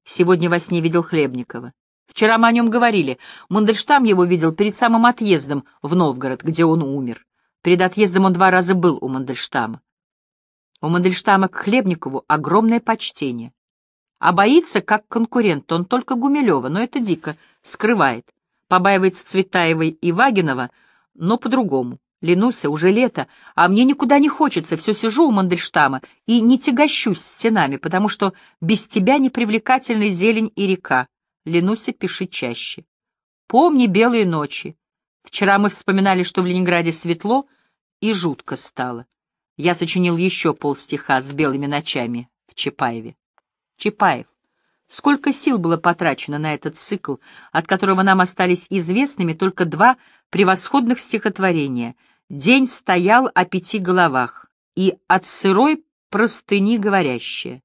Сегодня во сне видел Хлебникова. Вчера мы о нем говорили. Мандельштам его видел перед самым отъездом в Новгород, где он умер. Перед отъездом он два раза был у Мандельштама. У Мандельштама к Хлебникову огромное почтение. А боится, как конкурент, он только Гумилева, но это дико, скрывает. Побаивается Цветаевой и Вагинова, но по-другому. Ленуся, уже лето, а мне никуда не хочется, все сижу у Мандельштама и не тягощусь стенами, потому что без тебя непривлекательны зелень и река. Ленуся, пиши чаще. Помни белые ночи. Вчера мы вспоминали, что в Ленинграде светло и жутко стало. Я сочинил еще полстиха с белыми ночами в Чапаеве. Чапаев. Сколько сил было потрачено на этот цикл, от которого нам остались известными только два превосходных стихотворения «День стоял о пяти головах» и «От сырой простыни говорящая».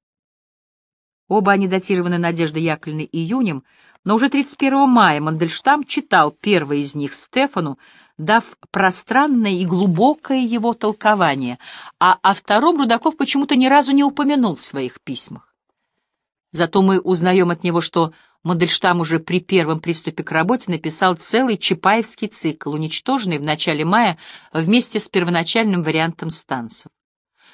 Оба они датированы Надеждой Яковлевной июнем, но уже 31 мая Мандельштам читал первый из них Стефану, дав пространное и глубокое его толкование, а о втором Рудаков почему-то ни разу не упомянул в своих письмах. Зато мы узнаем от него, что Мандельштам уже при первом приступе к работе написал целый Чапаевский цикл, уничтоженный в начале мая вместе с первоначальным вариантом станцев.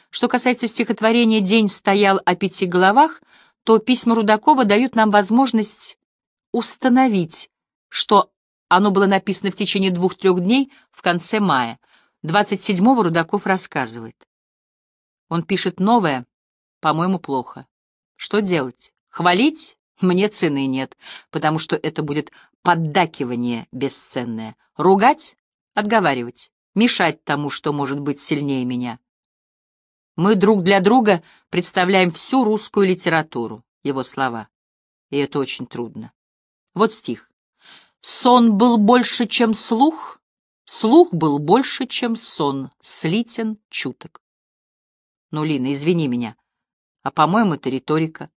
Что касается стихотворения «День стоял о пяти головах», то письма Рудакова дают нам возможность установить, что оно было написано в течение двух-трех дней в конце мая. 27-го Рудаков рассказывает. Он пишет новое, по-моему, плохо. Что делать? Хвалить? Мне цены нет, потому что это будет поддакивание бесценное. Ругать? Отговаривать. Мешать тому, что может быть сильнее меня. Мы друг для друга представляем всю русскую литературу, его слова. И это очень трудно. Вот стих. «Сон был больше, чем слух, слух был больше, чем сон, слитен, чуток». Ну, Лина, извини меня, а, по-моему, это риторика.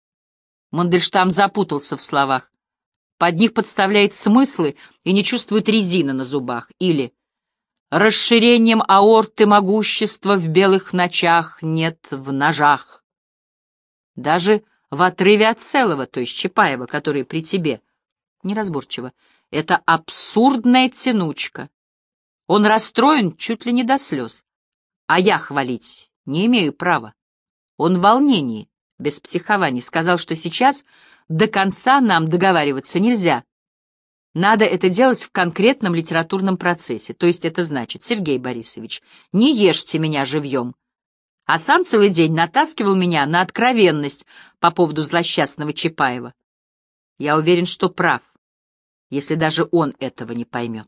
Мандельштам запутался в словах. Под них подставляет смыслы и не чувствует резина на зубах. Или Расширением аорты могущества в белых ночах нет в ножах. Даже в отрыве от целого, то есть Чапаева, который при тебе. Неразборчиво. Это абсурдная тянучка. Он расстроен чуть ли не до слез. А я хвалить не имею права. Он в волнении, без психований, сказал, что сейчас до конца нам договариваться нельзя. Надо это делать в конкретном литературном процессе, то есть это значит, Сергей Борисович, не ешьте меня живьем. А сам целый день натаскивал меня на откровенность по поводу злосчастного Чапаева. Я уверен, что прав, если даже он этого не поймет.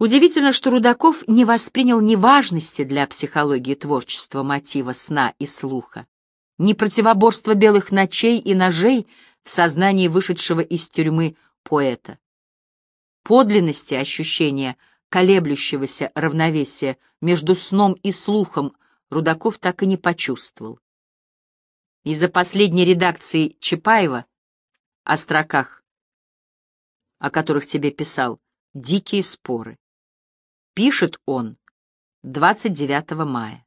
Удивительно, что Рудаков не воспринял ни важности для психологии творчества мотива сна и слуха, ни противоборства белых ночей и ножей в сознании вышедшего из тюрьмы поэта. Подлинности ощущения колеблющегося равновесия между сном и слухом Рудаков так и не почувствовал. Из-за последней редакции Чапаева о строках, о которых тебе писал, «Дикие споры». Пишет он 29 мая.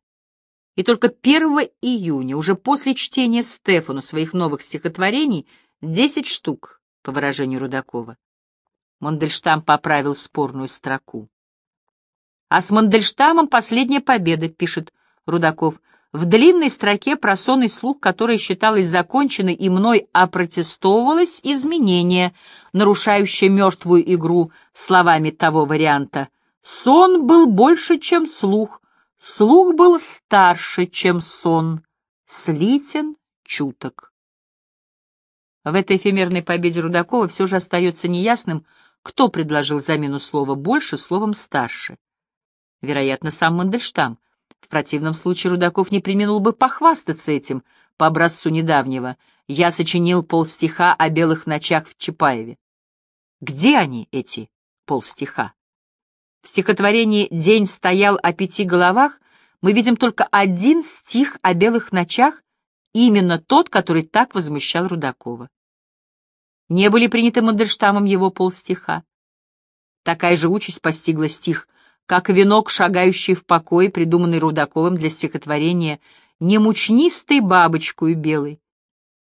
И только 1 июня, уже после чтения Стефану своих новых стихотворений, 10 штук, по выражению Рудакова. Мандельштам поправил спорную строку. «А с Мандельштамом последняя победа», — пишет Рудаков, в длинной строке про сонный слух, которая считалась законченной и мной опротестовывалось изменение, нарушающее мертвую игру словами того варианта. Сон был больше, чем слух, слух был старше, чем сон, слитен, чуток. В этой эфемерной победе Рудакова все же остается неясным, кто предложил замену слова «больше» словом «старше». Вероятно, сам Мандельштам. В противном случае Рудаков не применил бы похвастаться этим, по образцу недавнего. Я сочинил полстиха о белых ночах в Чапаеве. Где они, эти полстиха? В стихотворении «День стоял о пяти головах» мы видим только один стих о белых ночах, именно тот, который так возмущал Рудакова не были приняты Мандельштамом его полстиха. Такая же участь постигла стих, как венок, шагающий в покое, придуманный Рудаковым для стихотворения «Не мучнистой и белой».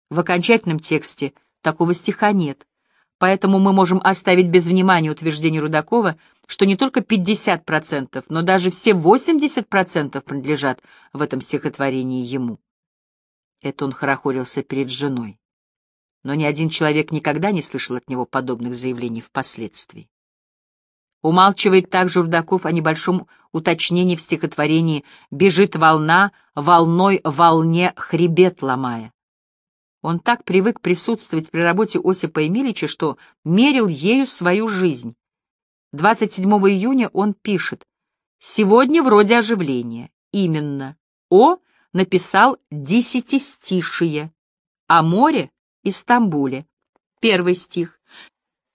В окончательном тексте такого стиха нет, поэтому мы можем оставить без внимания утверждение Рудакова, что не только 50%, но даже все 80% принадлежат в этом стихотворении ему. Это он хорохорился перед женой но ни один человек никогда не слышал от него подобных заявлений впоследствии. Умалчивает так Журдаков о небольшом уточнении в стихотворении «Бежит волна, волной волне хребет ломая». Он так привык присутствовать при работе Осипа Емельича, что мерил ею свою жизнь. 27 июня он пишет «Сегодня вроде оживления. Именно. О написал десятистишие, а море и Первый стих.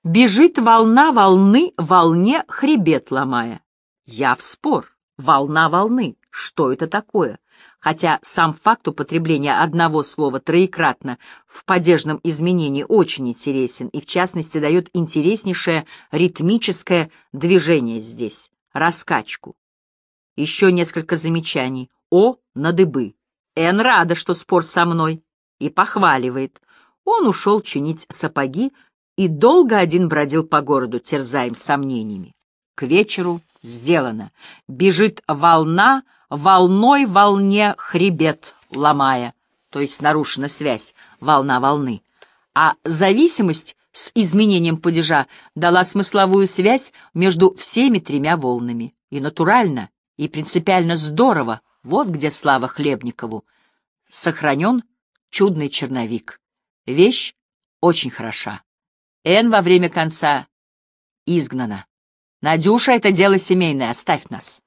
«Бежит волна волны, волне хребет ломая». Я в спор. Волна волны. Что это такое? Хотя сам факт употребления одного слова троекратно в падежном изменении очень интересен и, в частности, дает интереснейшее ритмическое движение здесь — раскачку. Еще несколько замечаний. О на дыбы. Эн рада, что спор со мной. И похваливает. Он ушел чинить сапоги и долго один бродил по городу, терзаем сомнениями. К вечеру сделано. Бежит волна, волной волне хребет ломая, то есть нарушена связь, волна волны. А зависимость с изменением падежа дала смысловую связь между всеми тремя волнами. И натурально, и принципиально здорово, вот где слава Хлебникову. Сохранен чудный черновик. Вещь очень хороша. Эн во время конца изгнана. Надюша, это дело семейное, оставь нас.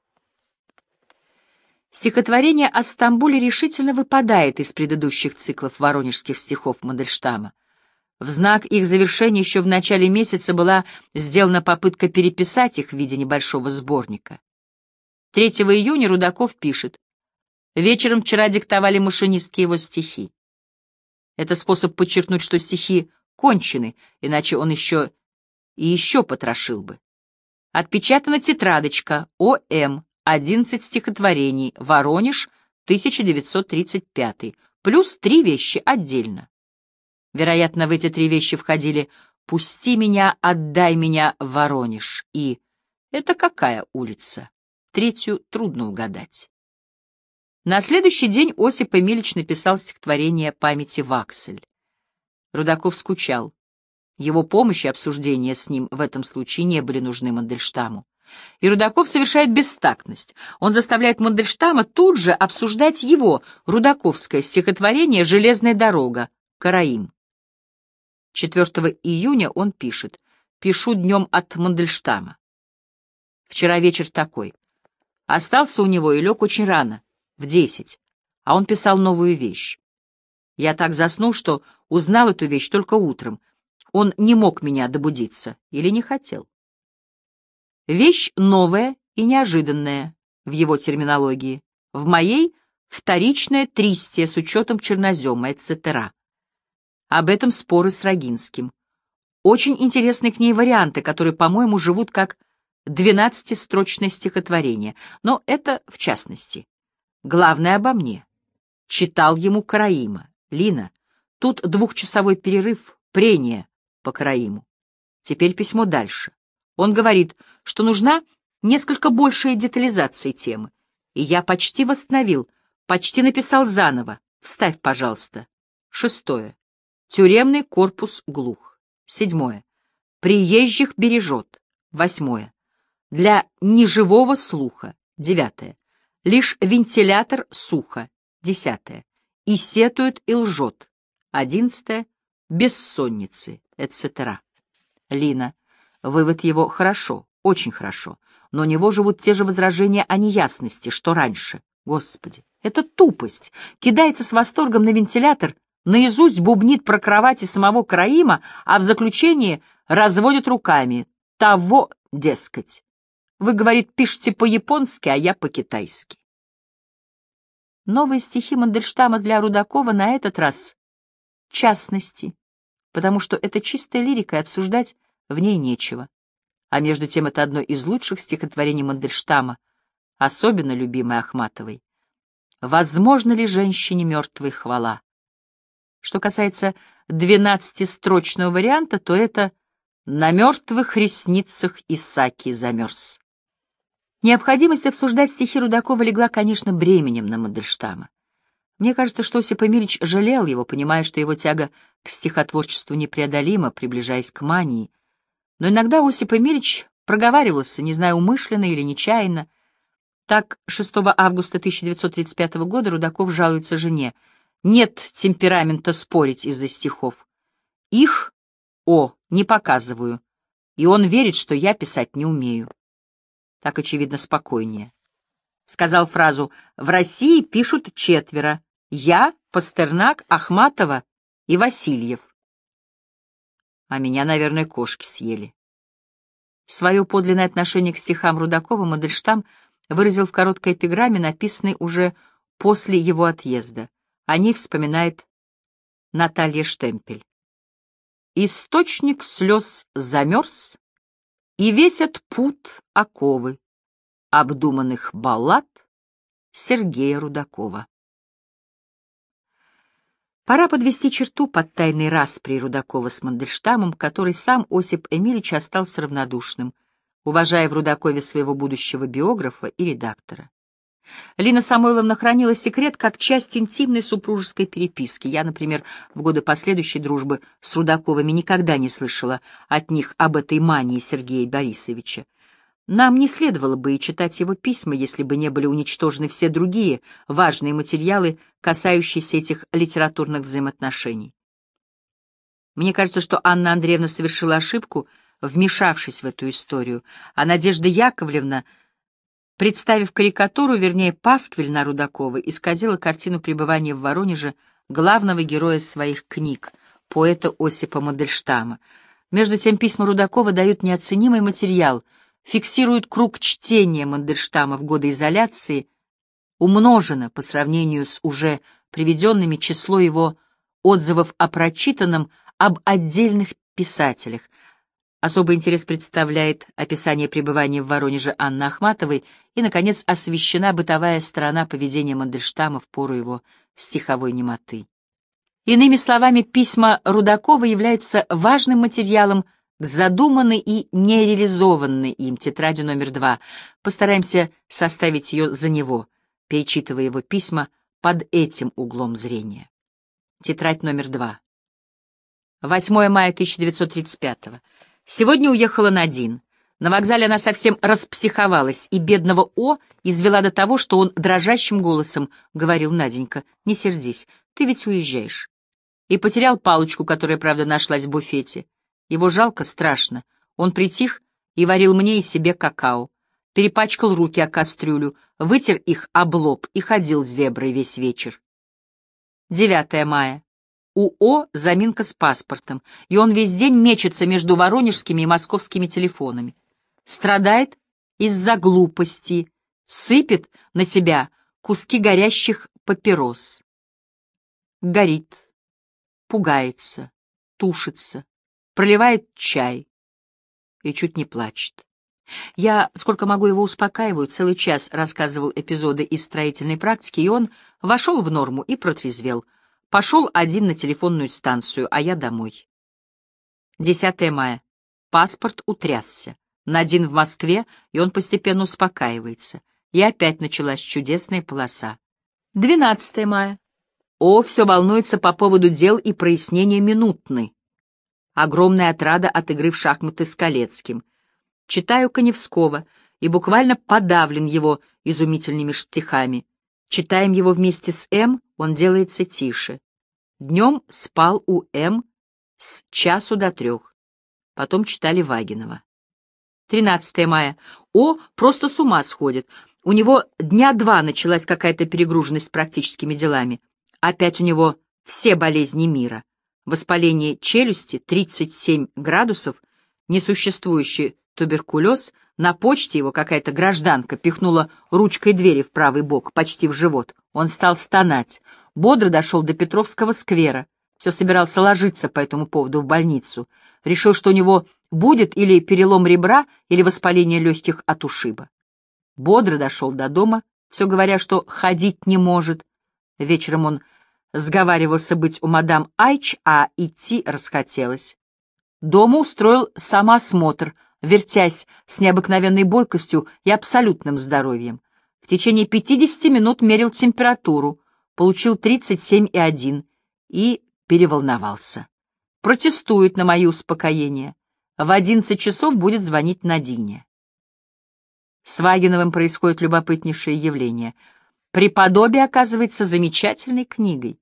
Стихотворение о Стамбуле решительно выпадает из предыдущих циклов воронежских стихов Мандельштама. В знак их завершения еще в начале месяца была сделана попытка переписать их в виде небольшого сборника. 3 июня Рудаков пишет. Вечером вчера диктовали машинистки его стихи. Это способ подчеркнуть, что стихи кончены, иначе он еще и еще потрошил бы. Отпечатана тетрадочка О.М. 11 стихотворений, Воронеж, 1935, плюс три вещи отдельно. Вероятно, в эти три вещи входили «Пусти меня, отдай меня, Воронеж» и «Это какая улица?» Третью трудно угадать. На следующий день Осип Эмилич написал стихотворение памяти Ваксель. Рудаков скучал. Его помощь и обсуждение с ним в этом случае не были нужны Мандельштаму. И Рудаков совершает бестактность. Он заставляет Мандельштама тут же обсуждать его, рудаковское стихотворение «Железная дорога», «Караим». 4 июня он пишет «Пишу днем от Мандельштама». Вчера вечер такой. Остался у него и лег очень рано в десять, а он писал новую вещь. Я так заснул, что узнал эту вещь только утром. Он не мог меня добудиться или не хотел. Вещь новая и неожиданная в его терминологии. В моей — вторичное тристия с учетом чернозема, etc. Об этом споры с Рогинским. Очень интересны к ней варианты, которые, по-моему, живут как двенадцатистрочное стихотворение, но это в частности. Главное обо мне. Читал ему Караима. Лина, тут двухчасовой перерыв, прение по Караиму. Теперь письмо дальше. Он говорит, что нужна несколько большая детализация темы. И я почти восстановил, почти написал заново. Вставь, пожалуйста. Шестое. Тюремный корпус глух. Седьмое. Приезжих бережет. Восьмое. Для неживого слуха. Девятое. Лишь вентилятор сухо. Десятое. И сетует, и лжет. Одиннадцатое. Бессонницы, etc. Лина. Вывод его хорошо, очень хорошо. Но у него живут те же возражения о неясности, что раньше. Господи, это тупость. Кидается с восторгом на вентилятор, наизусть бубнит про кровати самого Краима, а в заключении разводит руками. Того, дескать. Вы, говорит, пишете по-японски, а я по-китайски. Новые стихи Мандельштама для Рудакова на этот раз — частности, потому что это чистая лирика, и обсуждать в ней нечего. А между тем это одно из лучших стихотворений Мандельштама, особенно любимой Ахматовой. «Возможно ли женщине мертвой хвала?» Что касается двенадцатистрочного варианта, то это «На мертвых ресницах Исаки замерз». Необходимость обсуждать стихи Рудакова легла, конечно, бременем на Мандельштама. Мне кажется, что Осип Эмильевич жалел его, понимая, что его тяга к стихотворчеству непреодолима, приближаясь к мании. Но иногда Осип Эмильевич проговаривался, не знаю, умышленно или нечаянно. Так, 6 августа 1935 года Рудаков жалуется жене. «Нет темперамента спорить из-за стихов. Их, о, не показываю. И он верит, что я писать не умею» так, очевидно, спокойнее. Сказал фразу «В России пишут четверо. Я, Пастернак, Ахматова и Васильев». А меня, наверное, кошки съели. Свое подлинное отношение к стихам Рудакова Мандельштам выразил в короткой эпиграмме, написанной уже после его отъезда. О ней вспоминает Наталья Штемпель. Источник слез замерз, и весят пут оковы обдуманных баллад Сергея Рудакова. Пора подвести черту под тайный распри Рудакова с Мандельштамом, который сам Осип Эмильевич остался равнодушным, уважая в Рудакове своего будущего биографа и редактора. Лина Самойловна хранила секрет как часть интимной супружеской переписки. Я, например, в годы последующей дружбы с Рудаковыми никогда не слышала от них об этой мании Сергея Борисовича. Нам не следовало бы и читать его письма, если бы не были уничтожены все другие важные материалы, касающиеся этих литературных взаимоотношений. Мне кажется, что Анна Андреевна совершила ошибку, вмешавшись в эту историю, а Надежда Яковлевна — Представив карикатуру, вернее, пасквиль на Рудакова исказила картину пребывания в Воронеже главного героя своих книг, поэта Осипа Мандельштама. Между тем письма Рудакова дают неоценимый материал, фиксируют круг чтения Мандельштама в годы изоляции, умножено по сравнению с уже приведенными число его отзывов о прочитанном об отдельных писателях, Особый интерес представляет описание пребывания в Воронеже Анны Ахматовой и, наконец, освещена бытовая сторона поведения Мандельштама в пору его стиховой немоты. Иными словами, письма Рудакова являются важным материалом к задуманной и нереализованной им тетради номер два. Постараемся составить ее за него, перечитывая его письма под этим углом зрения. Тетрадь номер два. 8 мая 1935 года. Сегодня уехала Надин. На вокзале она совсем распсиховалась, и бедного О извела до того, что он дрожащим голосом говорил Наденька, «Не сердись, ты ведь уезжаешь». И потерял палочку, которая, правда, нашлась в буфете. Его жалко, страшно. Он притих и варил мне и себе какао. Перепачкал руки о кастрюлю, вытер их об лоб и ходил зеброй весь вечер. 9 мая. У О заминка с паспортом, и он весь день мечется между воронежскими и московскими телефонами. Страдает из-за глупости, сыпет на себя куски горящих папирос. Горит, пугается, тушится, проливает чай и чуть не плачет. Я, сколько могу его успокаиваю, целый час рассказывал эпизоды из строительной практики, и он вошел в норму и протрезвел — Пошел один на телефонную станцию, а я домой. 10 мая. Паспорт утрясся. Надин в Москве, и он постепенно успокаивается. И опять началась чудесная полоса. 12 мая. О, все волнуется по поводу дел и прояснения минутны. Огромная отрада от игры в шахматы с Колецким. Читаю Коневского и буквально подавлен его изумительными штихами. Читаем его вместе с М, он делается тише. Днем спал у М с часу до трех. Потом читали Вагинова. 13 мая. О, просто с ума сходит. У него дня два началась какая-то перегруженность практическими делами. Опять у него все болезни мира. Воспаление челюсти 37 градусов, несуществующий туберкулез – на почте его какая-то гражданка пихнула ручкой двери в правый бок, почти в живот. Он стал стонать. Бодро дошел до Петровского сквера. Все собирался ложиться по этому поводу в больницу. Решил, что у него будет или перелом ребра, или воспаление легких от ушиба. Бодро дошел до дома, все говоря, что ходить не может. Вечером он сговаривался быть у мадам Айч, а идти расхотелось. Дома устроил самосмотр — вертясь с необыкновенной бойкостью и абсолютным здоровьем. В течение 50 минут мерил температуру, получил 37,1 и переволновался. Протестует на мои успокоение. В 11 часов будет звонить Надине. С Вагиновым происходит любопытнейшее явление. Преподобие оказывается замечательной книгой.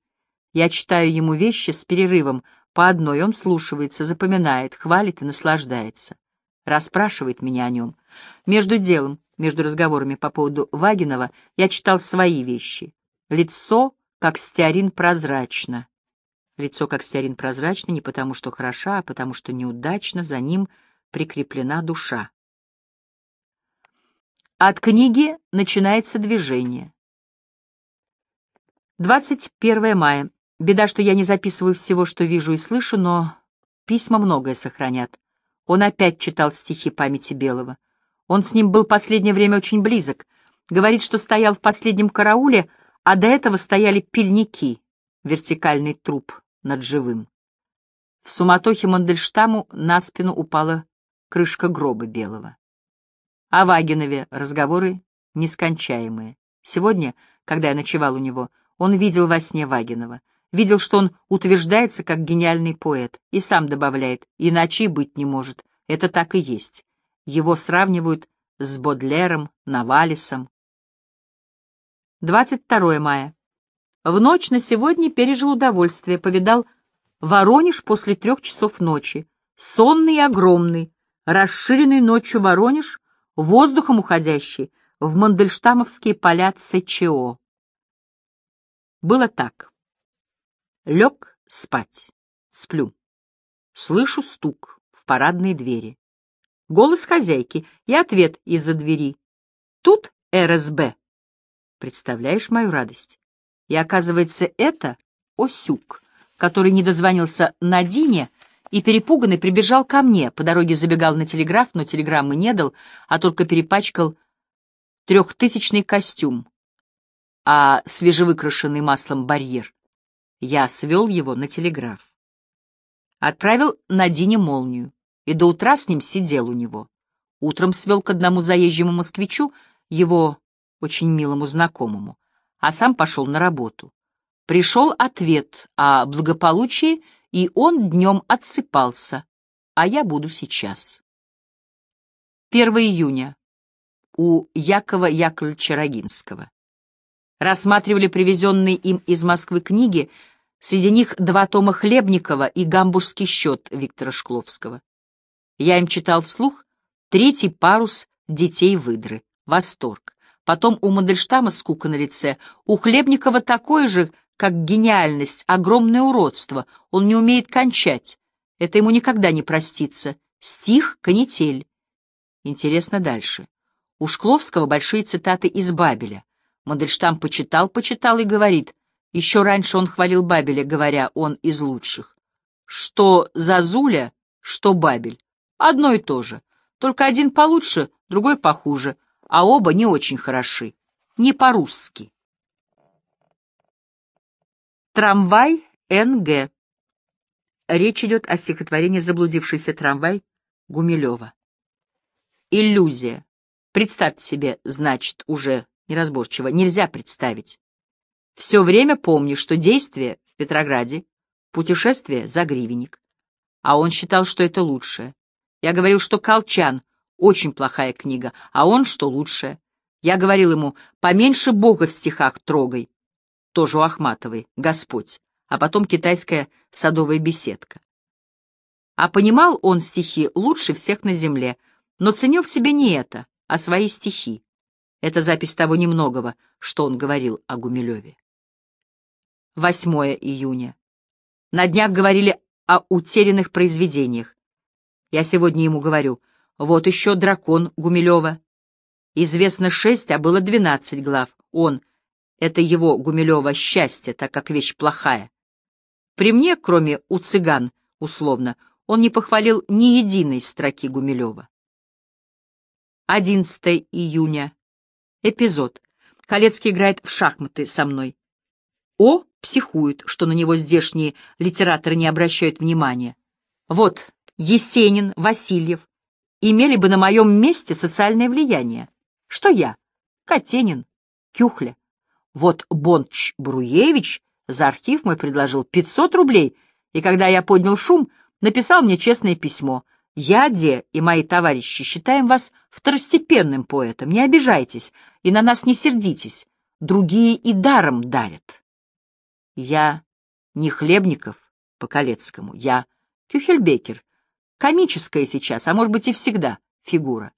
Я читаю ему вещи с перерывом, по одной он слушается, запоминает, хвалит и наслаждается расспрашивает меня о нем. Между делом, между разговорами по поводу Вагинова, я читал свои вещи. Лицо, как стеарин, прозрачно. Лицо, как стеарин, прозрачно не потому, что хороша, а потому, что неудачно за ним прикреплена душа. От книги начинается движение. 21 мая. Беда, что я не записываю всего, что вижу и слышу, но письма многое сохранят. Он опять читал стихи памяти Белого. Он с ним был последнее время очень близок. Говорит, что стоял в последнем карауле, а до этого стояли пильники, вертикальный труп над живым. В суматохе Мандельштаму на спину упала крышка гроба Белого. О Вагинове разговоры нескончаемые. Сегодня, когда я ночевал у него, он видел во сне Вагинова — видел, что он утверждается как гениальный поэт, и сам добавляет, иначе и быть не может, это так и есть. Его сравнивают с Бодлером, Навалисом. 22 мая. В ночь на сегодня пережил удовольствие, повидал Воронеж после трех часов ночи. Сонный и огромный, расширенный ночью Воронеж, воздухом уходящий, в мандельштамовские поля ЦЧО. Было так. Лег спать. Сплю. Слышу стук в парадной двери. Голос хозяйки и ответ из-за двери. Тут РСБ. Представляешь мою радость? И оказывается, это Осюк, который не дозвонился Надине и перепуганный прибежал ко мне. По дороге забегал на телеграф, но телеграммы не дал, а только перепачкал трехтысячный костюм, а свежевыкрашенный маслом барьер. Я свел его на телеграф. Отправил на Дине молнию и до утра с ним сидел у него. Утром свел к одному заезжему москвичу, его очень милому знакомому, а сам пошел на работу. Пришел ответ о благополучии, и он днем отсыпался, а я буду сейчас. 1 июня. У Якова Яковлевича Рогинского рассматривали привезенные им из Москвы книги, среди них два тома Хлебникова и «Гамбургский счет» Виктора Шкловского. Я им читал вслух «Третий парус детей выдры. Восторг». Потом у Мандельштама скука на лице, у Хлебникова такое же, как гениальность, огромное уродство, он не умеет кончать, это ему никогда не простится. Стих «Канитель». Интересно дальше. У Шкловского большие цитаты из Бабеля. Мандельштам почитал, почитал и говорит. Еще раньше он хвалил Бабеля, говоря, он из лучших. Что Зазуля, что Бабель. Одно и то же. Только один получше, другой похуже, а оба не очень хороши. Не по-русски. Трамвай НГ. Речь идет о стихотворении «Заблудившийся трамвай» Гумилева. Иллюзия. Представьте себе, значит, уже неразборчиво, нельзя представить. Все время помни, что действие в Петрограде — путешествие за гривенник. А он считал, что это лучшее. Я говорил, что «Колчан» — очень плохая книга, а он, что лучшее. Я говорил ему, поменьше Бога в стихах трогай. Тоже у Ахматовой, Господь, а потом китайская садовая беседка. А понимал он стихи лучше всех на земле, но ценил в себе не это, а свои стихи. Это запись того немногого, что он говорил о Гумилеве. 8 июня. На днях говорили о утерянных произведениях. Я сегодня ему говорю, вот еще «Дракон» Гумилева. Известно шесть, а было двенадцать глав. Он, это его, Гумилева, счастье, так как вещь плохая. При мне, кроме «У цыган», условно, он не похвалил ни единой строки Гумилева. 11 июня. Эпизод. Халецкий играет в шахматы со мной. О психует, что на него здешние литераторы не обращают внимания. Вот, Есенин, Васильев имели бы на моем месте социальное влияние. Что я? Катенин, Кюхля. Вот Бонч Бруевич за архив мой предложил 500 рублей, и когда я поднял шум, написал мне честное письмо — я, Де, и мои товарищи считаем вас второстепенным поэтом. Не обижайтесь и на нас не сердитесь. Другие и даром дарят. Я не Хлебников по колецкому, я Кюхельбекер. Комическая сейчас, а может быть и всегда, фигура.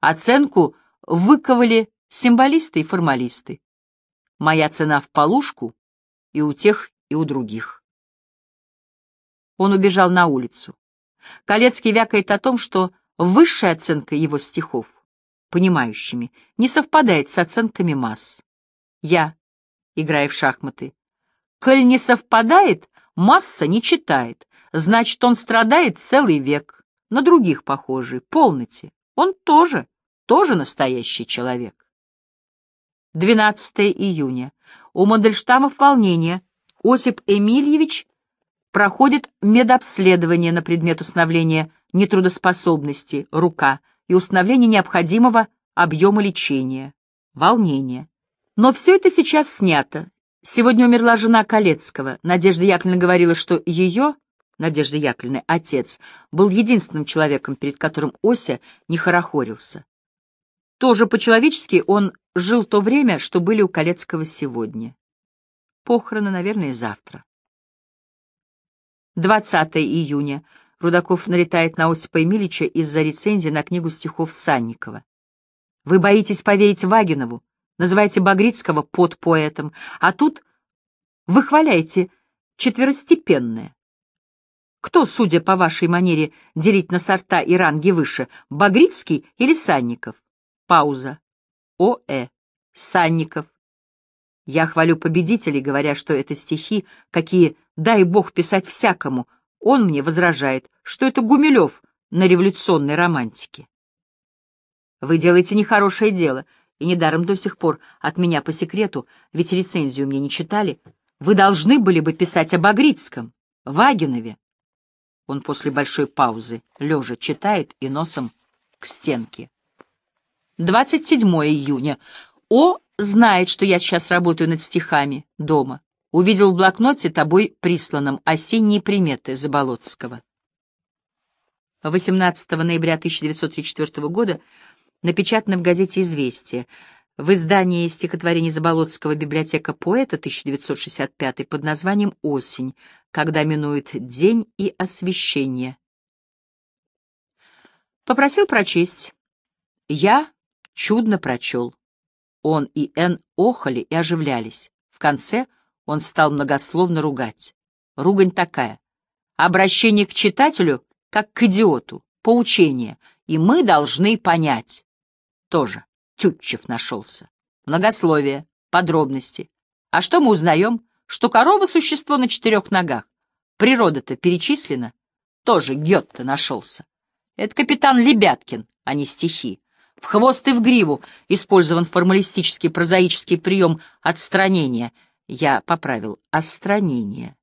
Оценку выковали символисты и формалисты. Моя цена в полушку и у тех, и у других. Он убежал на улицу. Колецкий вякает о том, что высшая оценка его стихов, понимающими, не совпадает с оценками масс. Я, играя в шахматы, коль не совпадает, масса не читает, значит, он страдает целый век, на других похожий, полноте, он тоже, тоже настоящий человек. 12 июня. У Мандельштама волнение. Осип Эмильевич проходит медобследование на предмет установления нетрудоспособности, рука, и установления необходимого объема лечения, волнения. Но все это сейчас снято. Сегодня умерла жена Колецкого. Надежда Яковлевна говорила, что ее, Надежда Яковлевна, отец, был единственным человеком, перед которым Ося не хорохорился. Тоже по-человечески он жил то время, что были у Колецкого сегодня. Похороны, наверное, завтра. 20 июня. Рудаков налетает на Осипа Эмилича из-за рецензии на книгу стихов Санникова. «Вы боитесь поверить Вагинову, называете Багрицкого под поэтом, а тут вы хваляете четверостепенное. Кто, судя по вашей манере, делить на сорта и ранги выше, Багрицкий или Санников? Пауза. О.Э. Санников. Я хвалю победителей, говоря, что это стихи, какие Дай бог писать всякому. Он мне возражает, что это Гумилев на революционной романтике. Вы делаете нехорошее дело, и недаром до сих пор от меня по секрету, ведь рецензию мне не читали. Вы должны были бы писать об Багрицком, Вагинове. Он после большой паузы лежа читает и носом к стенке. 27 июня. О знает, что я сейчас работаю над стихами дома увидел в блокноте тобой присланном «Осенние приметы» Заболоцкого. 18 ноября 1934 года напечатано в газете «Известия». В издании стихотворений Заболоцкого «Библиотека поэта» 1965 под названием «Осень», когда минует день и освещение. Попросил прочесть. Я чудно прочел. Он и Н. охали и оживлялись. В конце он стал многословно ругать. Ругань такая. Обращение к читателю как к идиоту, поучение, и мы должны понять. Тоже Тютчев нашелся. Многословие, подробности. А что мы узнаем? Что корова — существо на четырех ногах. Природа-то перечислена. Тоже Гетто нашелся. Это капитан Лебяткин, а не стихи. В хвост и в гриву использован формалистический прозаический прием отстранения — я поправил, остранение.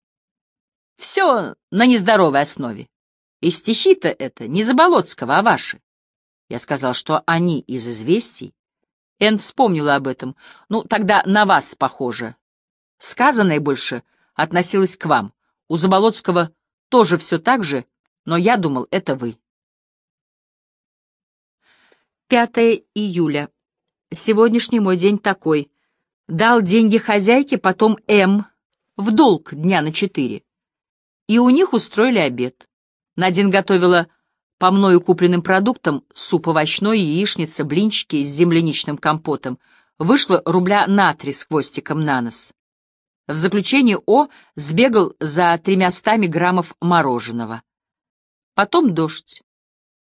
Все на нездоровой основе. И стихи-то это не Заболоцкого, а ваши. Я сказал, что они из известий. Энн вспомнила об этом. Ну, тогда на вас похоже. Сказанное больше относилось к вам. У Заболоцкого тоже все так же, но я думал, это вы. 5 июля. Сегодняшний мой день такой дал деньги хозяйке, потом М, в долг дня на четыре. И у них устроили обед. Надин готовила по мною купленным продуктам суп овощной, яичница, блинчики с земляничным компотом. Вышло рубля на три с хвостиком на нос. В заключение О сбегал за тремястами граммов мороженого. Потом дождь.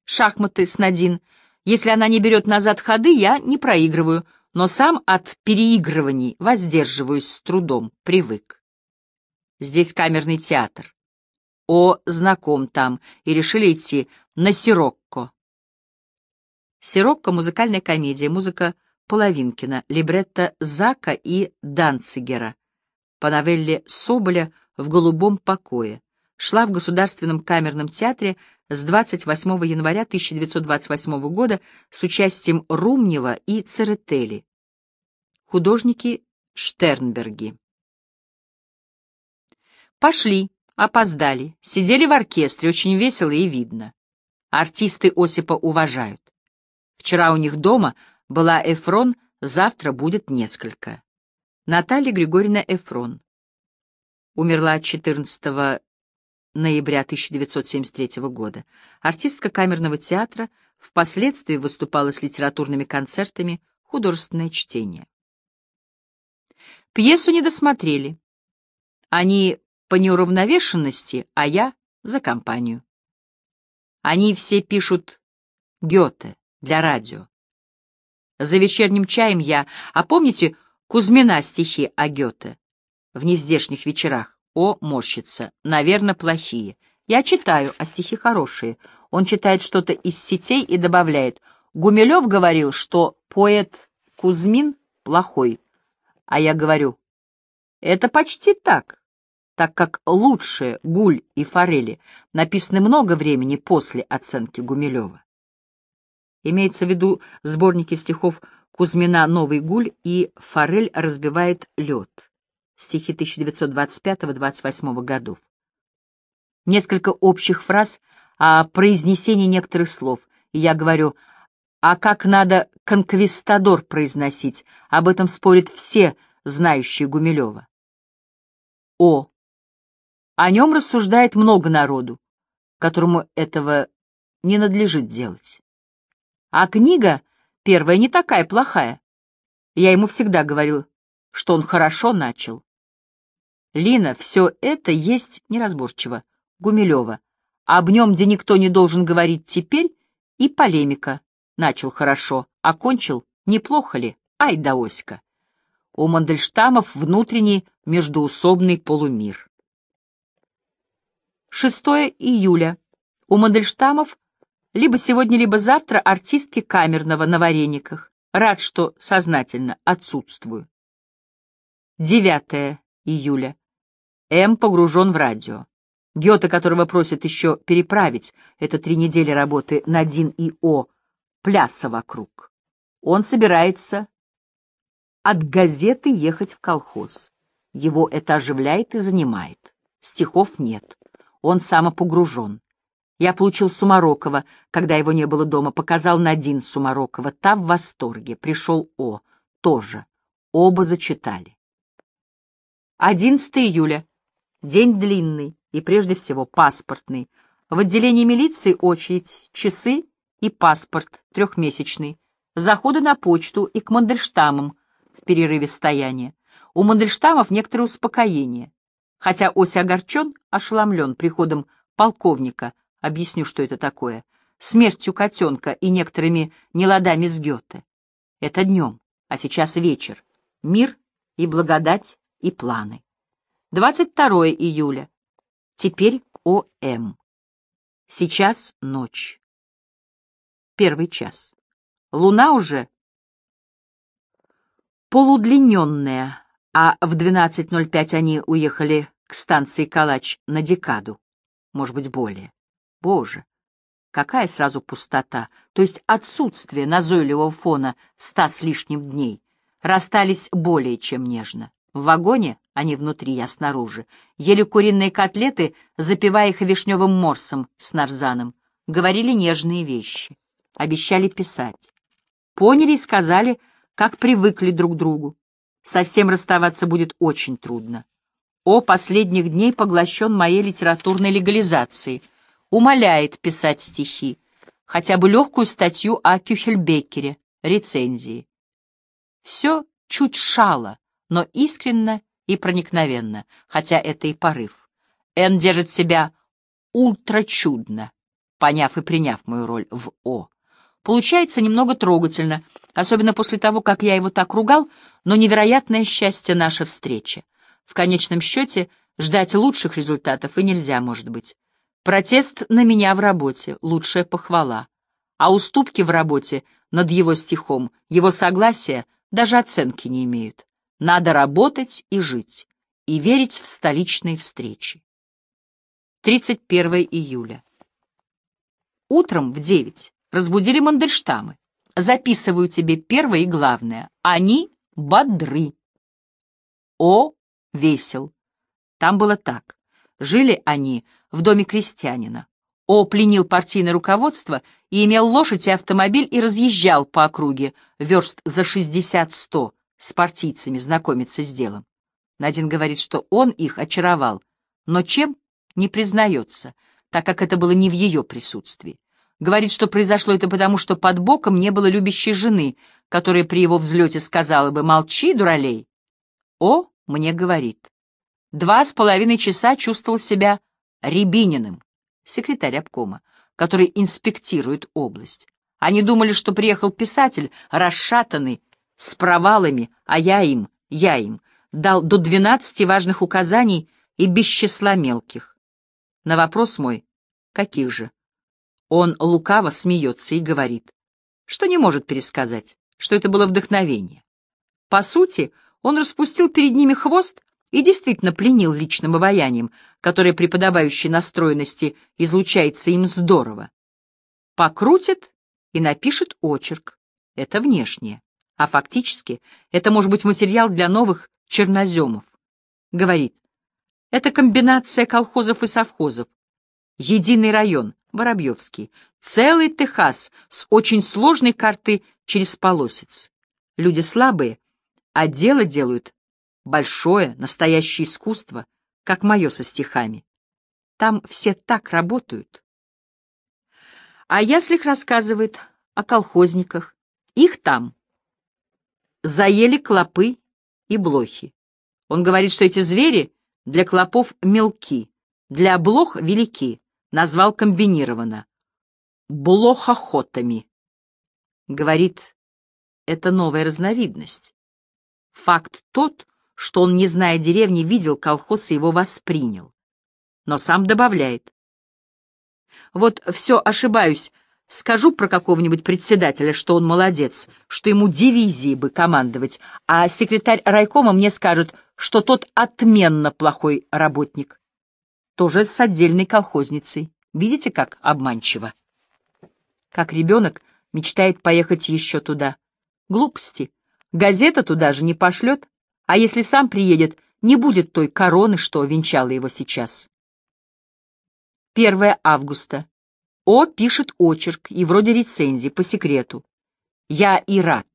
Шахматы с Надин. Если она не берет назад ходы, я не проигрываю но сам от переигрываний воздерживаюсь с трудом, привык. Здесь камерный театр. О, знаком там, и решили идти на Сирокко. Сирокко — музыкальная комедия, музыка Половинкина, либретто Зака и Данцигера. По новелле Соболя «В голубом покое» шла в Государственном камерном театре с 28 января 1928 года с участием Румнева и Церетели. Художники Штернберги. Пошли, опоздали, сидели в оркестре, очень весело и видно. Артисты Осипа уважают. Вчера у них дома была Эфрон, завтра будет несколько. Наталья Григорьевна Эфрон. Умерла 14 ноября 1973 года. Артистка камерного театра впоследствии выступала с литературными концертами, художественное чтение. Пьесу не досмотрели. Они по неуравновешенности, а я за компанию. Они все пишут Гёте для радио. За вечерним чаем я, а помните Кузьмина стихи о Гёте в нездешних вечерах? О морщится. Наверное, плохие. Я читаю, а стихи хорошие. Он читает что-то из сетей и добавляет. Гумилев говорил, что поэт Кузьмин плохой. А я говорю, это почти так, так как лучшие «Гуль» и «Форели» написаны много времени после оценки Гумилева. Имеется в виду сборники стихов Кузьмина «Новый гуль» и «Форель разбивает лед» стихи 1925-28 годов. Несколько общих фраз о произнесении некоторых слов, и я говорю «А как надо конквистадор произносить?» Об этом спорят все, знающие Гумилева. О. О нем рассуждает много народу, которому этого не надлежит делать. А книга первая не такая плохая. Я ему всегда говорил, что он хорошо начал. Лина, все это есть неразборчиво. Гумилева. Об нем, где никто не должен говорить теперь, и полемика. Начал хорошо, окончил, неплохо ли, ай да оська. У Мандельштамов внутренний междуусобный полумир. 6 июля. У Мандельштамов либо сегодня, либо завтра артистки камерного на варениках. Рад, что сознательно отсутствую. 9 июля. М погружен в радио. Гёта, которого просят еще переправить, это три недели работы на Дин и О, пляса вокруг. Он собирается от газеты ехать в колхоз. Его это оживляет и занимает. Стихов нет. Он самопогружен. Я получил Сумарокова, когда его не было дома, показал Надин Сумарокова. Та в восторге. Пришел О. Тоже. Оба зачитали. 11 июля. День длинный и прежде всего паспортный. В отделении милиции очередь, часы и паспорт трехмесячный. Заходы на почту и к Мандельштамам в перерыве стояния. У Мандельштамов некоторое успокоение. Хотя Ось огорчен, ошеломлен приходом полковника, объясню, что это такое, смертью котенка и некоторыми неладами с Гёте. Это днем, а сейчас вечер. Мир и благодать и планы. 22 июля. Теперь О.М. Эм. Сейчас ночь. Первый час. Луна уже полудлиненная, а в 12.05 они уехали к станции Калач на декаду, может быть, более. Боже, какая сразу пустота, то есть отсутствие назойливого фона ста с лишним дней. Расстались более чем нежно. В вагоне, а не внутри, а снаружи, ели куриные котлеты, запивая их вишневым морсом с нарзаном, говорили нежные вещи, обещали писать. Поняли и сказали, как привыкли друг к другу. Совсем расставаться будет очень трудно. О последних дней поглощен моей литературной легализацией. Умоляет писать стихи. Хотя бы легкую статью о Кюхельбекере, рецензии. Все чуть шало но искренно и проникновенно, хотя это и порыв. Н держит себя ультрачудно, поняв и приняв мою роль в О. Получается немного трогательно, особенно после того, как я его так ругал, но невероятное счастье наша встреча. В конечном счете, ждать лучших результатов и нельзя, может быть. Протест на меня в работе — лучшая похвала. А уступки в работе над его стихом, его согласия даже оценки не имеют. Надо работать и жить, и верить в столичные встречи. 31 июля. Утром в 9 разбудили Мандельштамы. Записываю тебе первое и главное. Они бодры. О, весел. Там было так. Жили они в доме крестьянина. О пленил партийное руководство и имел лошадь и автомобиль и разъезжал по округе верст за шестьдесят сто с партийцами знакомиться с делом. Надин говорит, что он их очаровал, но чем — не признается, так как это было не в ее присутствии. Говорит, что произошло это потому, что под боком не было любящей жены, которая при его взлете сказала бы «Молчи, дуралей!» О, мне говорит. Два с половиной часа чувствовал себя Рябининым, секретарь обкома, который инспектирует область. Они думали, что приехал писатель, расшатанный, с провалами, а я им, я им, дал до двенадцати важных указаний и без числа мелких. На вопрос мой, каких же? Он лукаво смеется и говорит, что не может пересказать, что это было вдохновение. По сути, он распустил перед ними хвост и действительно пленил личным обаянием, которое при подобающей настроенности излучается им здорово. Покрутит и напишет очерк. Это внешнее а фактически это может быть материал для новых черноземов. Говорит, это комбинация колхозов и совхозов. Единый район, Воробьевский, целый Техас с очень сложной карты через полосец. Люди слабые, а дело делают большое, настоящее искусство, как мое со стихами. Там все так работают. А Яслих рассказывает о колхозниках. Их там заели клопы и блохи. Он говорит, что эти звери для клопов мелки, для блох велики, назвал комбинированно. Блохохотами. Говорит, это новая разновидность. Факт тот, что он, не зная деревни, видел колхоз и его воспринял. Но сам добавляет. Вот все ошибаюсь, Скажу про какого-нибудь председателя, что он молодец, что ему дивизии бы командовать, а секретарь райкома мне скажет, что тот отменно плохой работник. Тоже с отдельной колхозницей. Видите, как обманчиво? Как ребенок мечтает поехать еще туда. Глупости. Газета туда же не пошлет, а если сам приедет, не будет той короны, что венчала его сейчас. 1 августа о пишет очерк и вроде рецензии, по секрету. Я и рад,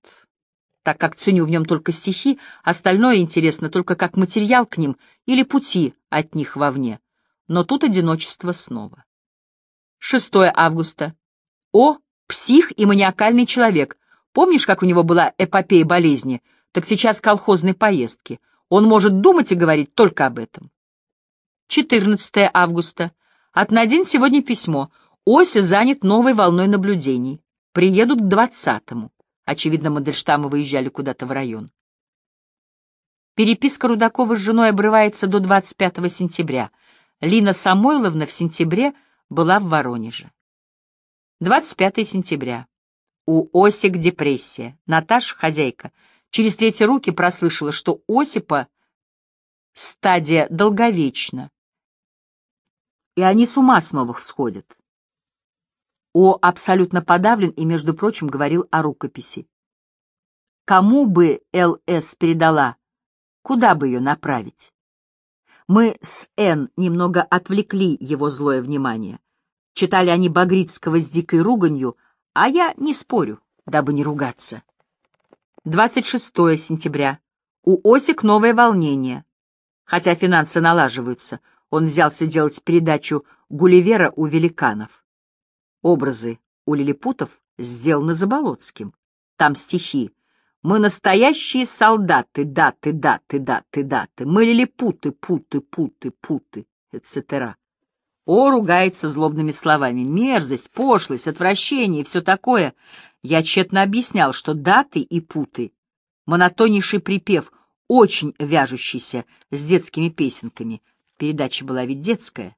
так как ценю в нем только стихи, остальное интересно только как материал к ним или пути от них вовне. Но тут одиночество снова. 6 августа. О, псих и маниакальный человек. Помнишь, как у него была эпопея болезни? Так сейчас колхозной поездки. Он может думать и говорить только об этом. 14 августа. От Надин сегодня письмо. Оси занят новой волной наблюдений. Приедут к двадцатому. Очевидно, Мандельштамы выезжали куда-то в район. Переписка Рудакова с женой обрывается до 25 сентября. Лина Самойловна в сентябре была в Воронеже. 25 сентября. У Осик депрессия. Наташа, хозяйка, через третьи руки прослышала, что Осипа стадия долговечна. И они с ума снова сходят. О абсолютно подавлен и, между прочим, говорил о рукописи. Кому бы ЛС передала? Куда бы ее направить? Мы с Н немного отвлекли его злое внимание. Читали они Багрицкого с дикой руганью, а я не спорю, дабы не ругаться. 26 сентября. У Осик новое волнение. Хотя финансы налаживаются, он взялся делать передачу «Гулливера у великанов». Образы у лилипутов сделаны Заболоцким. Там стихи. «Мы настоящие солдаты, да, да, ты даты, даты, даты, даты. Мы лилипуты, путы, путы, путы», etc. О ругается злобными словами. Мерзость, пошлость, отвращение и все такое. Я тщетно объяснял, что даты и путы — монотоннейший припев, очень вяжущийся с детскими песенками. Передача была ведь детская.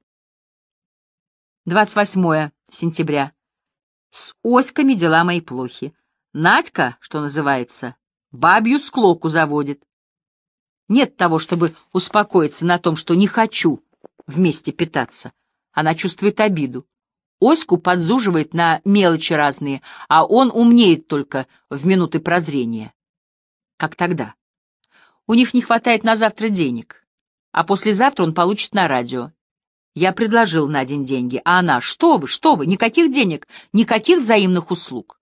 28 сентября. С оськами дела мои плохи. Надька, что называется, бабью склоку заводит. Нет того, чтобы успокоиться на том, что не хочу вместе питаться. Она чувствует обиду. Оську подзуживает на мелочи разные, а он умнеет только в минуты прозрения. Как тогда? У них не хватает на завтра денег, а послезавтра он получит на радио я предложил на день деньги, а она, что вы, что вы, никаких денег, никаких взаимных услуг.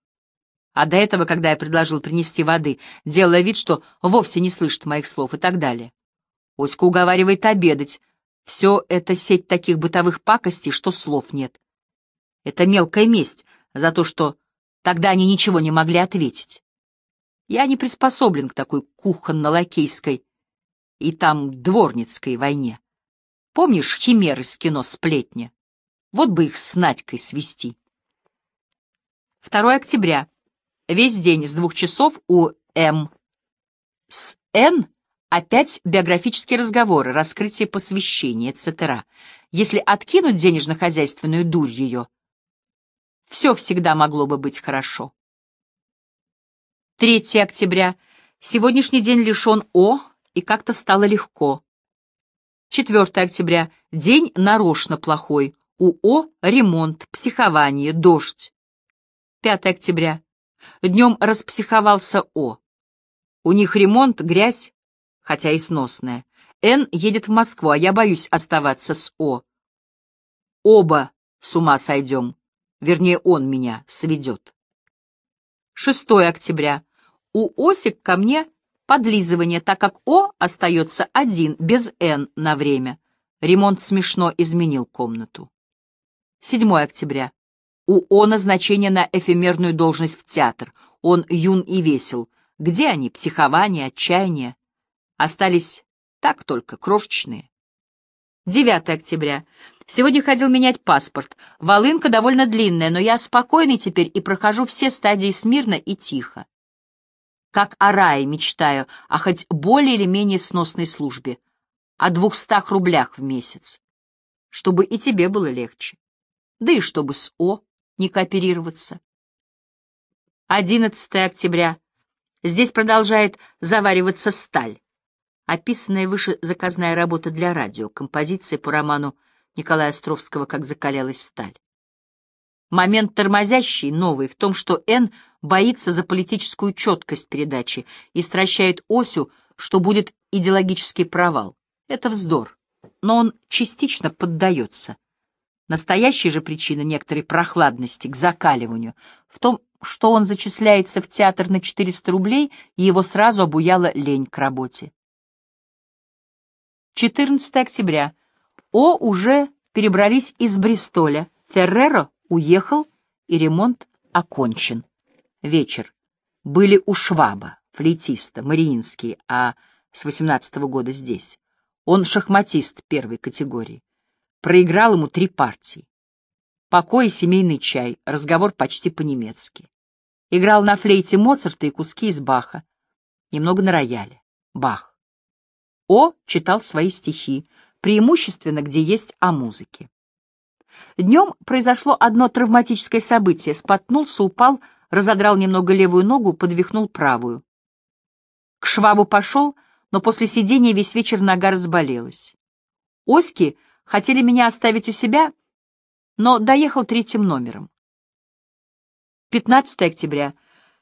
А до этого, когда я предложил принести воды, делая вид, что вовсе не слышит моих слов и так далее. Оська уговаривает обедать. Все это сеть таких бытовых пакостей, что слов нет. Это мелкая месть за то, что тогда они ничего не могли ответить. Я не приспособлен к такой кухонно-лакейской и там дворницкой войне. Помнишь химер из кино «Сплетня»? Вот бы их с Надькой свести. 2 октября. Весь день с двух часов у М. С Н опять биографические разговоры, раскрытие посвящения, etc. Если откинуть денежно-хозяйственную дурь ее, все всегда могло бы быть хорошо. 3 октября. Сегодняшний день лишен О, и как-то стало легко. 4 октября. День нарочно плохой. УО «Ремонт», «Психование», «Дождь». 5 октября. Днем распсиховался О. У них ремонт, грязь, хотя и сносная. Н едет в Москву, а я боюсь оставаться с О. Оба с ума сойдем. Вернее, он меня сведет. 6 октября. У Осик ко мне подлизывание, так как О остается один, без Н на время. Ремонт смешно изменил комнату. 7 октября. У О назначение на эфемерную должность в театр. Он юн и весел. Где они? Психование, отчаяние. Остались так только, крошечные. 9 октября. Сегодня ходил менять паспорт. Волынка довольно длинная, но я спокойный теперь и прохожу все стадии смирно и тихо. Как о рае мечтаю, а хоть более или менее сносной службе. О двухстах рублях в месяц. Чтобы и тебе было легче. Да и чтобы с О не кооперироваться. 11 октября. Здесь продолжает завариваться сталь. Описанная выше заказная работа для радио, композиция по роману Николая Островского «Как закалялась сталь». Момент тормозящий, новый, в том, что Н боится за политическую четкость передачи и стращает Осю, что будет идеологический провал. Это вздор, но он частично поддается. Настоящая же причина некоторой прохладности к закаливанию в том, что он зачисляется в театр на 400 рублей, и его сразу обуяла лень к работе. 14 октября. О уже перебрались из Бристоля. Ферреро Уехал, и ремонт окончен. Вечер. Были у Шваба, флейтиста, Мариинский, а с 18 года здесь. Он шахматист первой категории. Проиграл ему три партии. Покой и семейный чай, разговор почти по-немецки. Играл на флейте Моцарта и куски из Баха. Немного на рояле. Бах. О читал свои стихи, преимущественно где есть о музыке. Днем произошло одно травматическое событие. Споткнулся, упал, разодрал немного левую ногу, подвихнул правую. К швабу пошел, но после сидения весь вечер нога разболелась. Оськи хотели меня оставить у себя, но доехал третьим номером. 15 октября.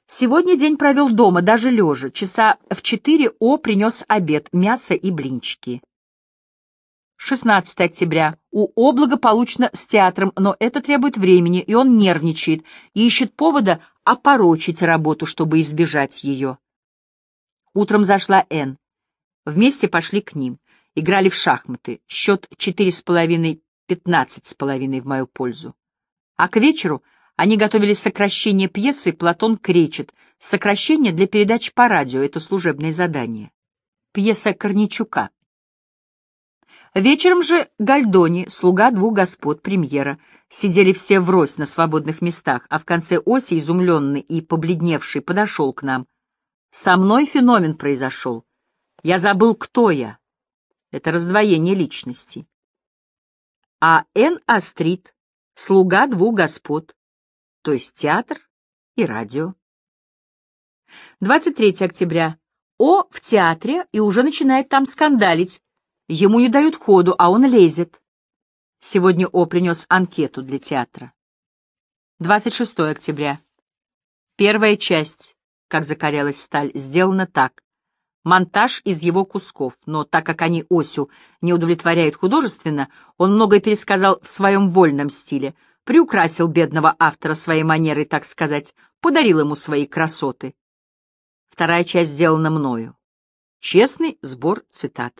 Сегодня день провел дома, даже лежа. Часа в четыре О принес обед, мясо и блинчики. 16 октября. У Облака получено с театром, но это требует времени, и он нервничает, и ищет повода опорочить работу, чтобы избежать ее. Утром зашла Н. Вместе пошли к ним. Играли в шахматы. Счет 4,5-15,5 в мою пользу. А к вечеру они готовили сокращение пьесы «Платон кречет». Сокращение для передач по радио — это служебное задание. Пьеса Корничука. Вечером же Гальдони, слуга двух господ премьера, сидели все врозь на свободных местах, а в конце оси, изумленный и побледневший, подошел к нам. «Со мной феномен произошел. Я забыл, кто я. Это раздвоение личности. А Н. Астрид — слуга двух господ, то есть театр и радио. 23 октября. О в театре и уже начинает там скандалить, Ему не дают ходу, а он лезет. Сегодня О принес анкету для театра. 26 октября. Первая часть, как закалялась сталь, сделана так. Монтаж из его кусков, но так как они осью не удовлетворяют художественно, он многое пересказал в своем вольном стиле, приукрасил бедного автора своей манерой, так сказать, подарил ему свои красоты. Вторая часть сделана мною. Честный сбор цитат.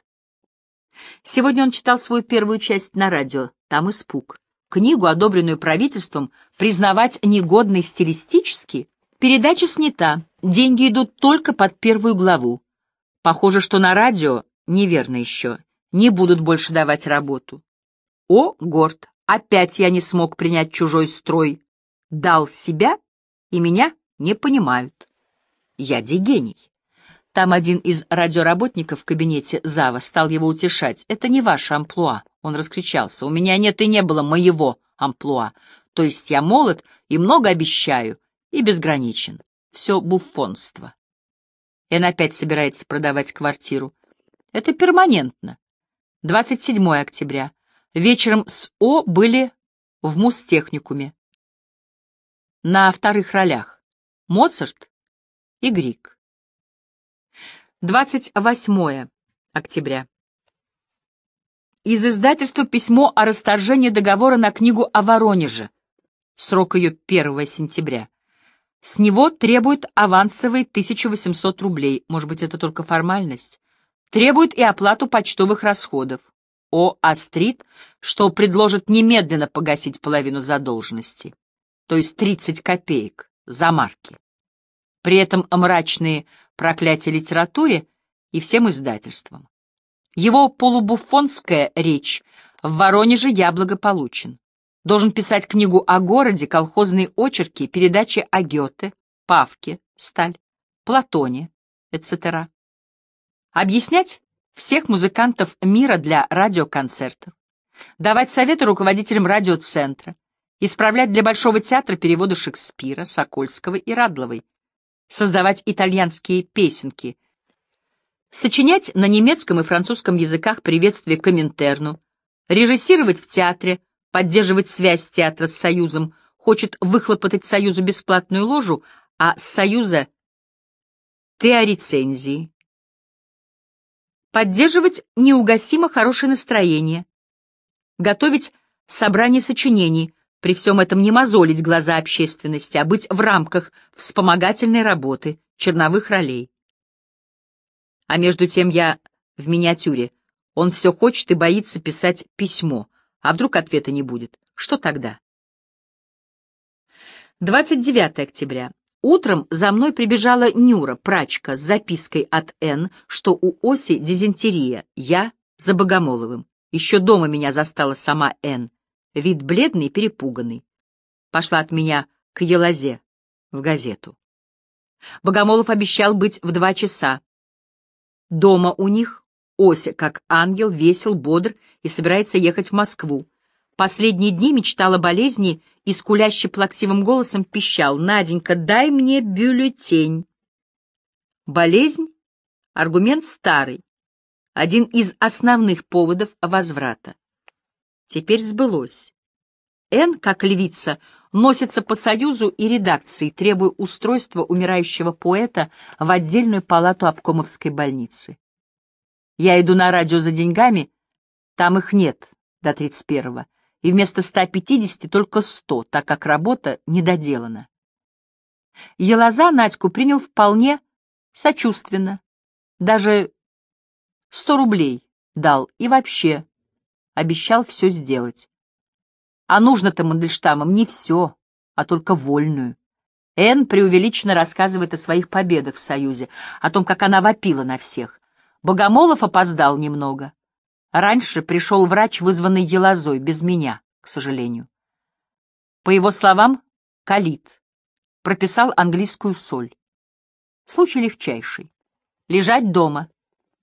Сегодня он читал свою первую часть на радио, там испуг. Книгу, одобренную правительством, признавать негодной стилистически, передача снята, деньги идут только под первую главу. Похоже, что на радио, неверно еще, не будут больше давать работу. О, Горд, опять я не смог принять чужой строй. Дал себя, и меня не понимают. Я дегений. Там один из радиоработников в кабинете Зава стал его утешать. «Это не ваше амплуа», — он раскричался. «У меня нет и не было моего амплуа. То есть я молод и много обещаю, и безграничен. Все буфонство». Эн опять собирается продавать квартиру. Это перманентно. 27 октября. Вечером с О были в мустехникуме. На вторых ролях. Моцарт и Грик. 28 октября. Из издательства письмо о расторжении договора на книгу о Воронеже. Срок ее 1 сентября. С него требуют авансовые 1800 рублей, может быть, это только формальность. Требуют и оплату почтовых расходов. О. Астрид, что предложит немедленно погасить половину задолженности, то есть 30 копеек за марки. При этом мрачные проклятие литературе и всем издательствам. Его полубуфонская речь в Воронеже я благополучен. Должен писать книгу о городе, колхозные очерки, передачи о Гёте, Павке, Сталь, Платоне, etc. Объяснять всех музыкантов мира для радиоконцертов. Давать советы руководителям радиоцентра. Исправлять для Большого театра переводы Шекспира, Сокольского и Радловой создавать итальянские песенки, сочинять на немецком и французском языках приветствие Коминтерну, режиссировать в театре, поддерживать связь театра с Союзом, хочет выхлопотать Союзу бесплатную ложу, а с Союза — теорицензии. Поддерживать неугасимо хорошее настроение, готовить собрание сочинений — при всем этом не мозолить глаза общественности, а быть в рамках вспомогательной работы, черновых ролей. А между тем я в миниатюре. Он все хочет и боится писать письмо. А вдруг ответа не будет? Что тогда? 29 октября. Утром за мной прибежала Нюра, прачка, с запиской от Н, что у Оси дизентерия, я за Богомоловым. Еще дома меня застала сама Н. Вид бледный, перепуганный. Пошла от меня к елозе, в газету. Богомолов обещал быть в два часа. Дома у них Ося, как ангел, весел, бодр и собирается ехать в Москву. Последние дни мечтала болезни и скуляще плаксивым голосом пищал «Наденька, дай мне бюллетень». Болезнь — аргумент старый, один из основных поводов возврата теперь сбылось. Н, как львица, носится по Союзу и редакции, требуя устройства умирающего поэта в отдельную палату обкомовской больницы. Я иду на радио за деньгами, там их нет до 31-го, и вместо 150 только 100, так как работа не доделана. Елоза Надьку принял вполне сочувственно, даже 100 рублей дал и вообще Обещал все сделать. А нужно-то Мандельштамам не все, а только вольную. Энн преувеличенно рассказывает о своих победах в Союзе, о том, как она вопила на всех. Богомолов опоздал немного. Раньше пришел врач, вызванный Елозой, без меня, к сожалению. По его словам, калит. Прописал английскую соль. Случай легчайший. Лежать дома.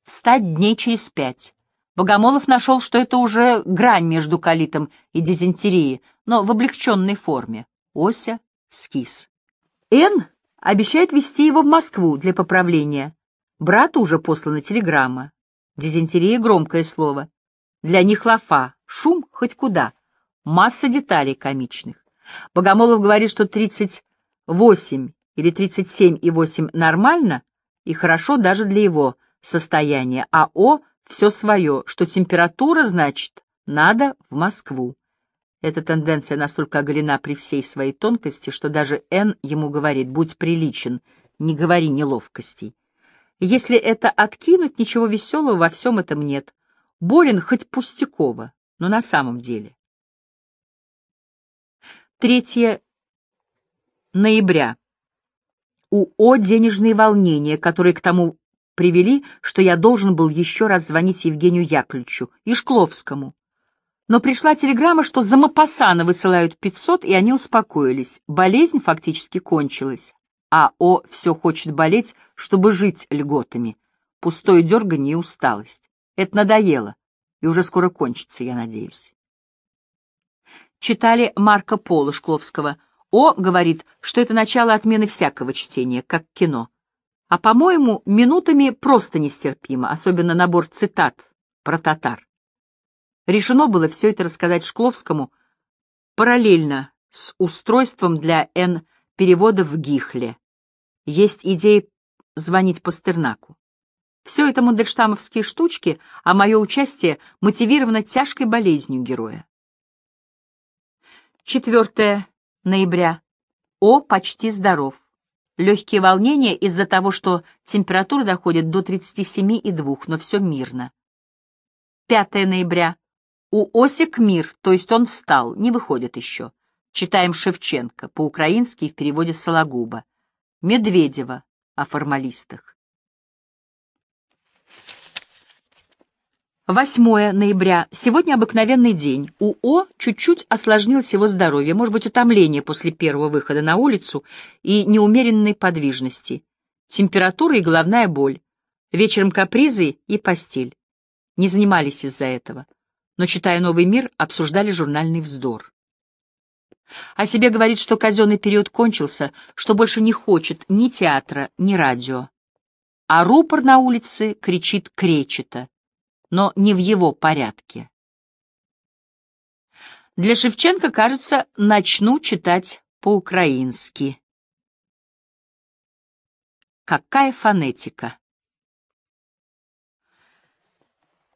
Встать дней через пять. Богомолов нашел, что это уже грань между калитом и дизентерией, но в облегченной форме. Ося скис. Н обещает вести его в Москву для поправления. Брату уже послана телеграмма. Дизентерия — громкое слово. Для них лафа, шум хоть куда. Масса деталей комичных. Богомолов говорит, что 38 или 37,8 нормально и хорошо даже для его состояния, а О все свое, что температура, значит, надо в Москву. Эта тенденция настолько оголена при всей своей тонкости, что даже Н ему говорит «будь приличен, не говори неловкостей». Если это откинуть, ничего веселого во всем этом нет. Болен хоть пустяково, но на самом деле. Третье ноября. У О денежные волнения, которые к тому привели, что я должен был еще раз звонить Евгению Яключу и Шкловскому. Но пришла телеграмма, что за Мапасана высылают 500, и они успокоились. Болезнь фактически кончилась. А О все хочет болеть, чтобы жить льготами. Пустое дергание и усталость. Это надоело. И уже скоро кончится, я надеюсь. Читали Марка Пола Шкловского. О говорит, что это начало отмены всякого чтения, как кино а, по-моему, минутами просто нестерпимо, особенно набор цитат про татар. Решено было все это рассказать Шкловскому параллельно с устройством для Н перевода в Гихле. Есть идея звонить Пастернаку. Все это мандельштамовские штучки, а мое участие мотивировано тяжкой болезнью героя. 4 ноября. О, почти здоров. Легкие волнения из-за того, что температура доходит до 37,2, но все мирно. 5 ноября. У Осик мир, то есть он встал, не выходит еще. Читаем Шевченко, по-украински и в переводе Сологуба. Медведева о формалистах. 8 ноября. Сегодня обыкновенный день. У О чуть-чуть осложнилось его здоровье, может быть, утомление после первого выхода на улицу и неумеренной подвижности. Температура и головная боль. Вечером капризы и постель. Не занимались из-за этого. Но, читая «Новый мир», обсуждали журнальный вздор. О себе говорит, что казенный период кончился, что больше не хочет ни театра, ни радио. А рупор на улице кричит кречета но не в его порядке. Для Шевченко, кажется, начну читать по-украински. Какая фонетика?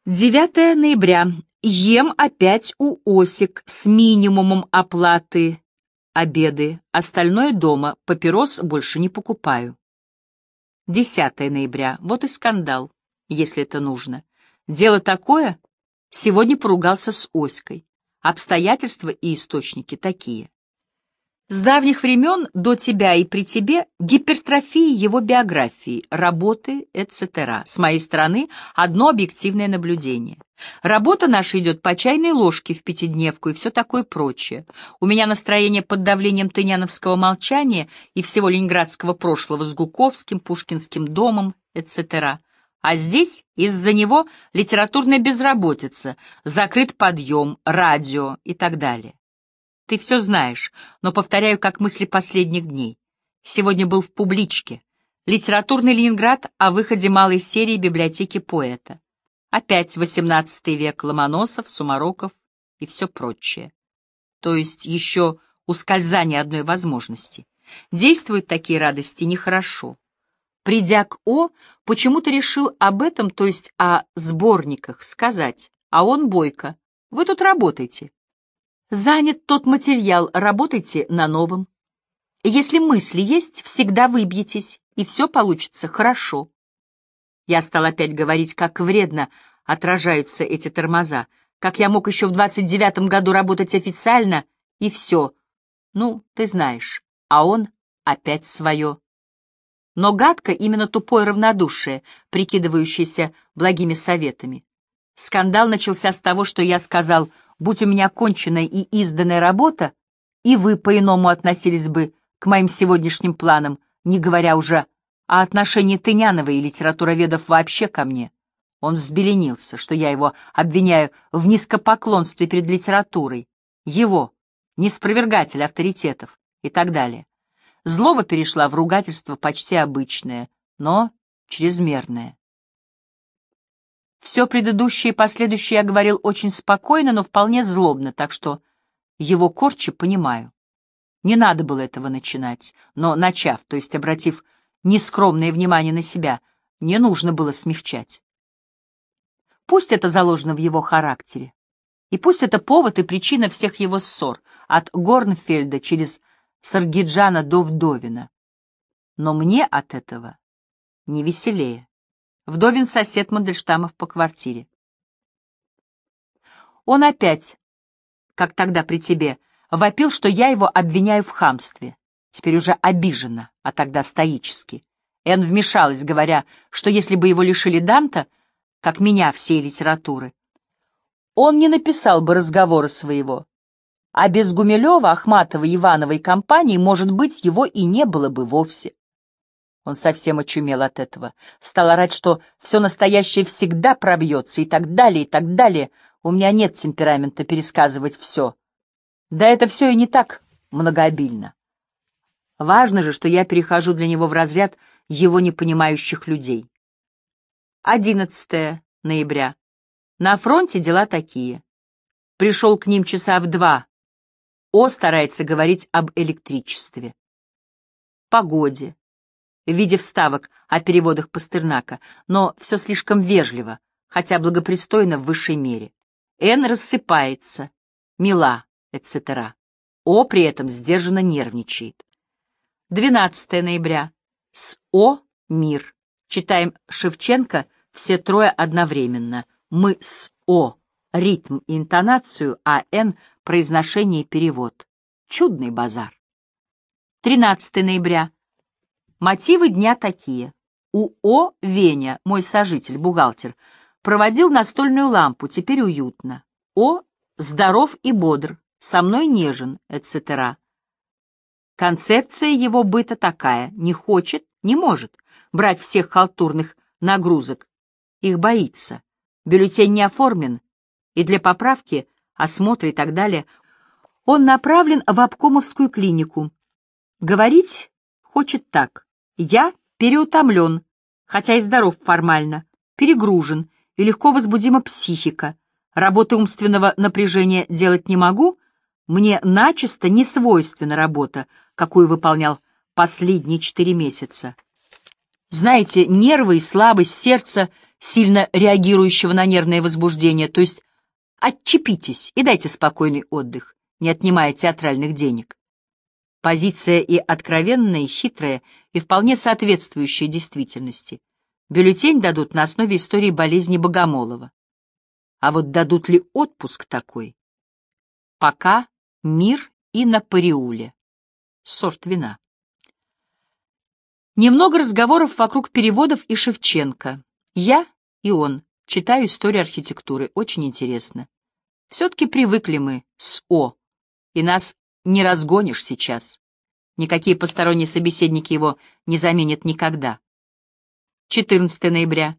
9 ноября. Ем опять у Осик с минимумом оплаты. Обеды. Остальное дома. Папирос больше не покупаю. 10 ноября. Вот и скандал, если это нужно. Дело такое, сегодня поругался с Оськой. Обстоятельства и источники такие. С давних времен до тебя и при тебе гипертрофии его биографии, работы, etc. С моей стороны одно объективное наблюдение. Работа наша идет по чайной ложке в пятидневку и все такое прочее. У меня настроение под давлением тыняновского молчания и всего ленинградского прошлого с Гуковским, Пушкинским домом, etc. А здесь из-за него литературная безработица, закрыт подъем, радио и так далее. Ты все знаешь, но повторяю как мысли последних дней. Сегодня был в публичке. Литературный Ленинград о выходе малой серии библиотеки поэта. Опять XVIII век Ломоносов, Сумароков и все прочее. То есть еще ускользание одной возможности. Действуют такие радости нехорошо. Придя к О, почему-то решил об этом, то есть о сборниках, сказать. А он Бойко. Вы тут работаете. Занят тот материал, работайте на новом. Если мысли есть, всегда выбьетесь, и все получится хорошо. Я стал опять говорить, как вредно отражаются эти тормоза, как я мог еще в двадцать девятом году работать официально, и все. Ну, ты знаешь. А он опять свое. Но гадко именно тупое равнодушие, прикидывающееся благими советами. Скандал начался с того, что я сказал, будь у меня конченная и изданная работа, и вы по-иному относились бы к моим сегодняшним планам, не говоря уже о отношении Тынянова и литературоведов вообще ко мне. Он взбеленился, что я его обвиняю в низкопоклонстве перед литературой, его, неспровергатель авторитетов и так далее. Злоба перешла в ругательство почти обычное, но чрезмерное. Все предыдущее и последующее я говорил очень спокойно, но вполне злобно, так что его корчи понимаю. Не надо было этого начинать, но, начав, то есть обратив нескромное внимание на себя, не нужно было смягчать. Пусть это заложено в его характере, и пусть это повод и причина всех его ссор, от Горнфельда через Саргиджана до Вдовина. Но мне от этого не веселее. Вдовин сосед Мандельштамов по квартире. Он опять, как тогда при тебе, вопил, что я его обвиняю в хамстве. Теперь уже обижена, а тогда стоически. Эн вмешалась, говоря, что если бы его лишили Данта, как меня всей литературы, он не написал бы разговора своего, а без Гумилева, Ахматова, Ивановой компании, может быть, его и не было бы вовсе. Он совсем очумел от этого. Стал орать, что все настоящее всегда пробьется, и так далее, и так далее. У меня нет темперамента пересказывать все. Да это все и не так многообильно. Важно же, что я перехожу для него в разряд его непонимающих людей. 11 ноября. На фронте дела такие. Пришел к ним часа в два о старается говорить об электричестве, погоде, в виде вставок о переводах Пастернака, но все слишком вежливо, хотя благопристойно в высшей мере. Н рассыпается, мила, etc. О при этом сдержанно нервничает. 12 ноября. С О мир. Читаем Шевченко все трое одновременно. Мы с О ритм и интонацию, а Н произношение и перевод. Чудный базар. 13 ноября. Мотивы дня такие. У О. Веня, мой сожитель, бухгалтер, проводил настольную лампу, теперь уютно. О. Здоров и бодр, со мной нежен, etc. Концепция его быта такая. Не хочет, не может брать всех халтурных нагрузок. Их боится. Бюллетень не оформлен, и для поправки осмотры и так далее, он направлен в обкомовскую клинику. Говорить хочет так. Я переутомлен, хотя и здоров формально, перегружен и легко возбудима психика. Работы умственного напряжения делать не могу, мне начисто не свойственна работа, какую выполнял последние четыре месяца. Знаете, нервы и слабость сердца, сильно реагирующего на нервное возбуждение, то есть Отчепитесь и дайте спокойный отдых, не отнимая театральных денег. Позиция и откровенная, и хитрая, и вполне соответствующая действительности. Бюллетень дадут на основе истории болезни Богомолова. А вот дадут ли отпуск такой? Пока мир и на париуле. Сорт вина. Немного разговоров вокруг переводов и Шевченко. Я и он. Читаю историю архитектуры. Очень интересно. Все-таки привыкли мы с О, и нас не разгонишь сейчас. Никакие посторонние собеседники его не заменят никогда. 14 ноября.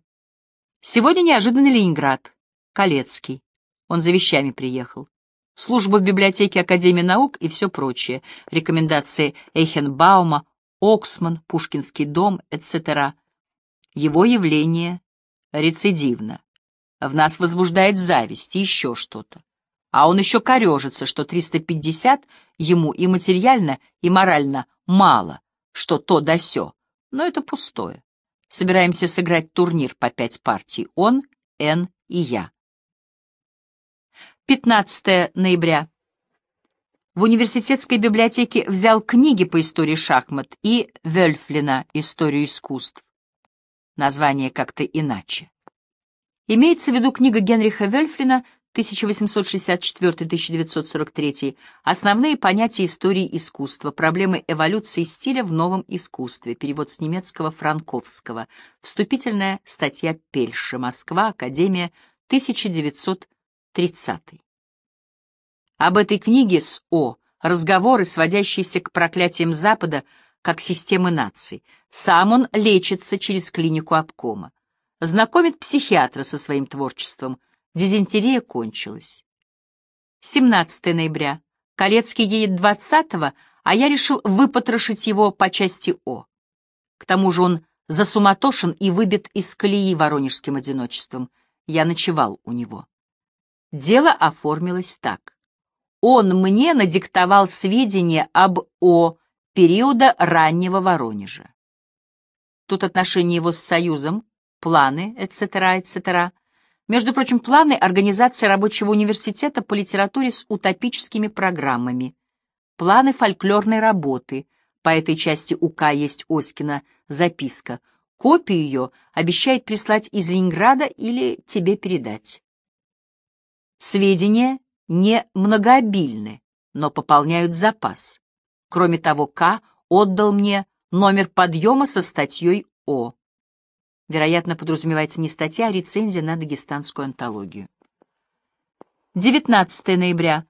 Сегодня неожиданный Ленинград. Колецкий. Он за вещами приехал. Служба в библиотеке Академии наук и все прочее. Рекомендации Эйхенбаума, Оксман, Пушкинский дом, etc. Его явление рецидивно. В нас возбуждает зависть и еще что-то. А он еще корежится, что 350 ему и материально, и морально мало, что то да сё. Но это пустое. Собираемся сыграть турнир по пять партий. Он, Н и я. 15 ноября. В университетской библиотеке взял книги по истории шахмат и Вельфлина «Историю искусств». Название как-то иначе. Имеется в виду книга Генриха Вельфлина 1864-1943 «Основные понятия истории искусства. Проблемы эволюции стиля в новом искусстве». Перевод с немецкого Франковского. Вступительная статья Пельше, Москва. Академия. 1930. Об этой книге с О. Разговоры, сводящиеся к проклятиям Запада, как системы наций. Сам он лечится через клинику обкома знакомит психиатра со своим творчеством. Дизентерия кончилась. 17 ноября. Колецкий едет 20-го, а я решил выпотрошить его по части О. К тому же он засуматошен и выбит из колеи воронежским одиночеством. Я ночевал у него. Дело оформилось так. Он мне надиктовал сведения об О периода раннего Воронежа. Тут отношения его с Союзом планы, etc., etc. Между прочим, планы организации рабочего университета по литературе с утопическими программами, планы фольклорной работы, по этой части УК есть Оскина записка, копию ее обещает прислать из Ленинграда или тебе передать. Сведения не многообильны, но пополняют запас. Кроме того, К отдал мне номер подъема со статьей О. Вероятно, подразумевается не статья, а рецензия на дагестанскую антологию. 19 ноября.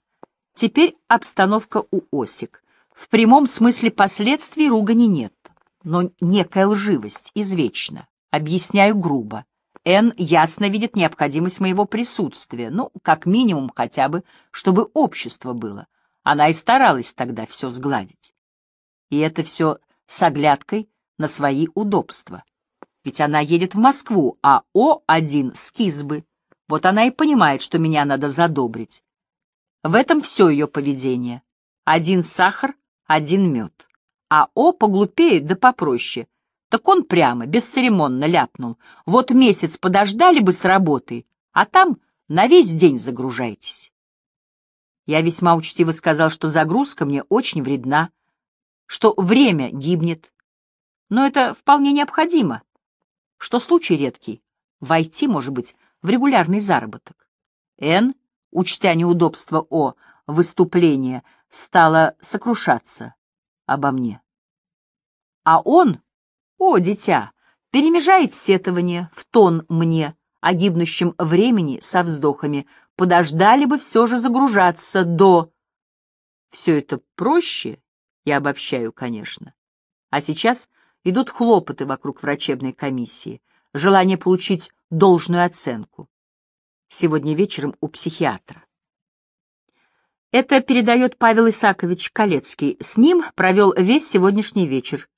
Теперь обстановка у осик. В прямом смысле последствий ругани нет, но некая лживость извечна. Объясняю грубо. Н ясно видит необходимость моего присутствия, ну, как минимум хотя бы, чтобы общество было. Она и старалась тогда все сгладить. И это все с оглядкой на свои удобства. Ведь она едет в Москву, а О1 — скизбы, Вот она и понимает, что меня надо задобрить. В этом все ее поведение. Один сахар, один мед. А О поглупее да попроще. Так он прямо, бесцеремонно ляпнул. Вот месяц подождали бы с работой, а там на весь день загружайтесь. Я весьма учтиво сказал, что загрузка мне очень вредна, что время гибнет. Но это вполне необходимо что случай редкий, войти, может быть, в регулярный заработок. Н, учтя неудобство О выступления, стала сокрушаться обо мне. А он, о, дитя, перемежает сетование в тон мне, о гибнущем времени со вздохами, подождали бы все же загружаться до... Все это проще, я обобщаю, конечно. А сейчас идут хлопоты вокруг врачебной комиссии, желание получить должную оценку. Сегодня вечером у психиатра. Это передает Павел Исакович Калецкий. С ним провел весь сегодняшний вечер.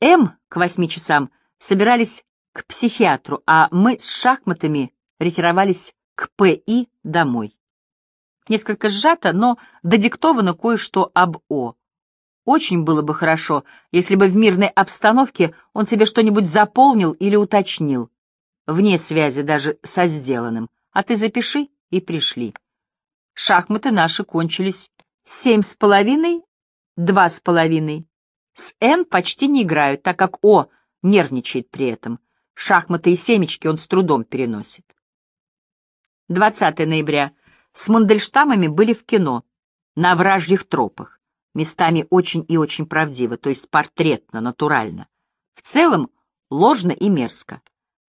М к восьми часам собирались к психиатру, а мы с шахматами ретировались к П.И. домой. Несколько сжато, но додиктовано кое-что об О. Очень было бы хорошо, если бы в мирной обстановке он тебе что-нибудь заполнил или уточнил, вне связи даже со сделанным, а ты запиши и пришли. Шахматы наши кончились семь с половиной, два с половиной. С Н почти не играют, так как О нервничает при этом. Шахматы и семечки он с трудом переносит. 20 ноября. С Мандельштамами были в кино, на вражьих тропах местами очень и очень правдиво, то есть портретно, натурально. В целом ложно и мерзко.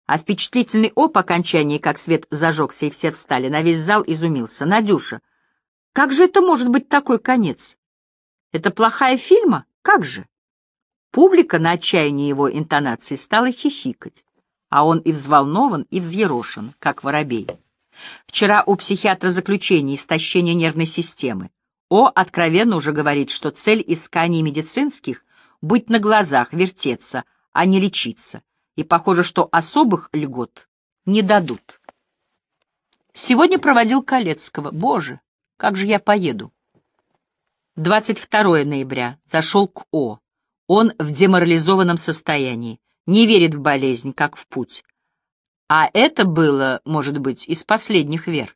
А впечатлительный О по окончании, как свет зажегся и все встали, на весь зал изумился. «Надюша, как же это может быть такой конец? Это плохая фильма? Как же?» Публика на отчаянии его интонации стала хихикать, а он и взволнован, и взъерошен, как воробей. Вчера у психиатра заключение истощение нервной системы. О откровенно уже говорит, что цель исканий медицинских — быть на глазах, вертеться, а не лечиться, и похоже, что особых льгот не дадут. Сегодня проводил Калецкого. Боже, как же я поеду. 22 ноября. Зашел к О. Он в деморализованном состоянии, не верит в болезнь, как в путь. А это было, может быть, из последних вер.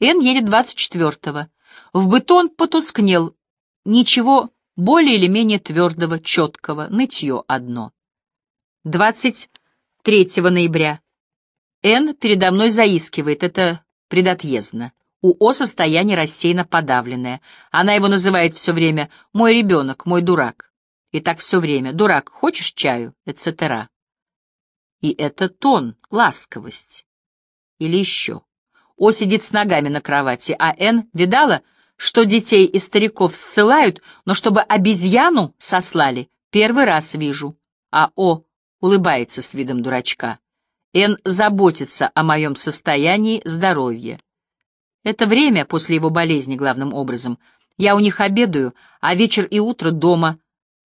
Н едет 24-го. В быту он потускнел. Ничего более или менее твердого, четкого, нытье одно. 23 ноября. Н передо мной заискивает, это предотъездно. У О состояние рассеянно подавленное. Она его называет все время «мой ребенок», «мой дурак». И так все время «дурак, хочешь чаю?» etc. И это тон, ласковость. Или еще. О сидит с ногами на кровати, а Н видала, что детей и стариков ссылают, но чтобы обезьяну сослали, первый раз вижу. А О улыбается с видом дурачка. Н заботится о моем состоянии здоровья. Это время после его болезни главным образом. Я у них обедаю, а вечер и утро дома.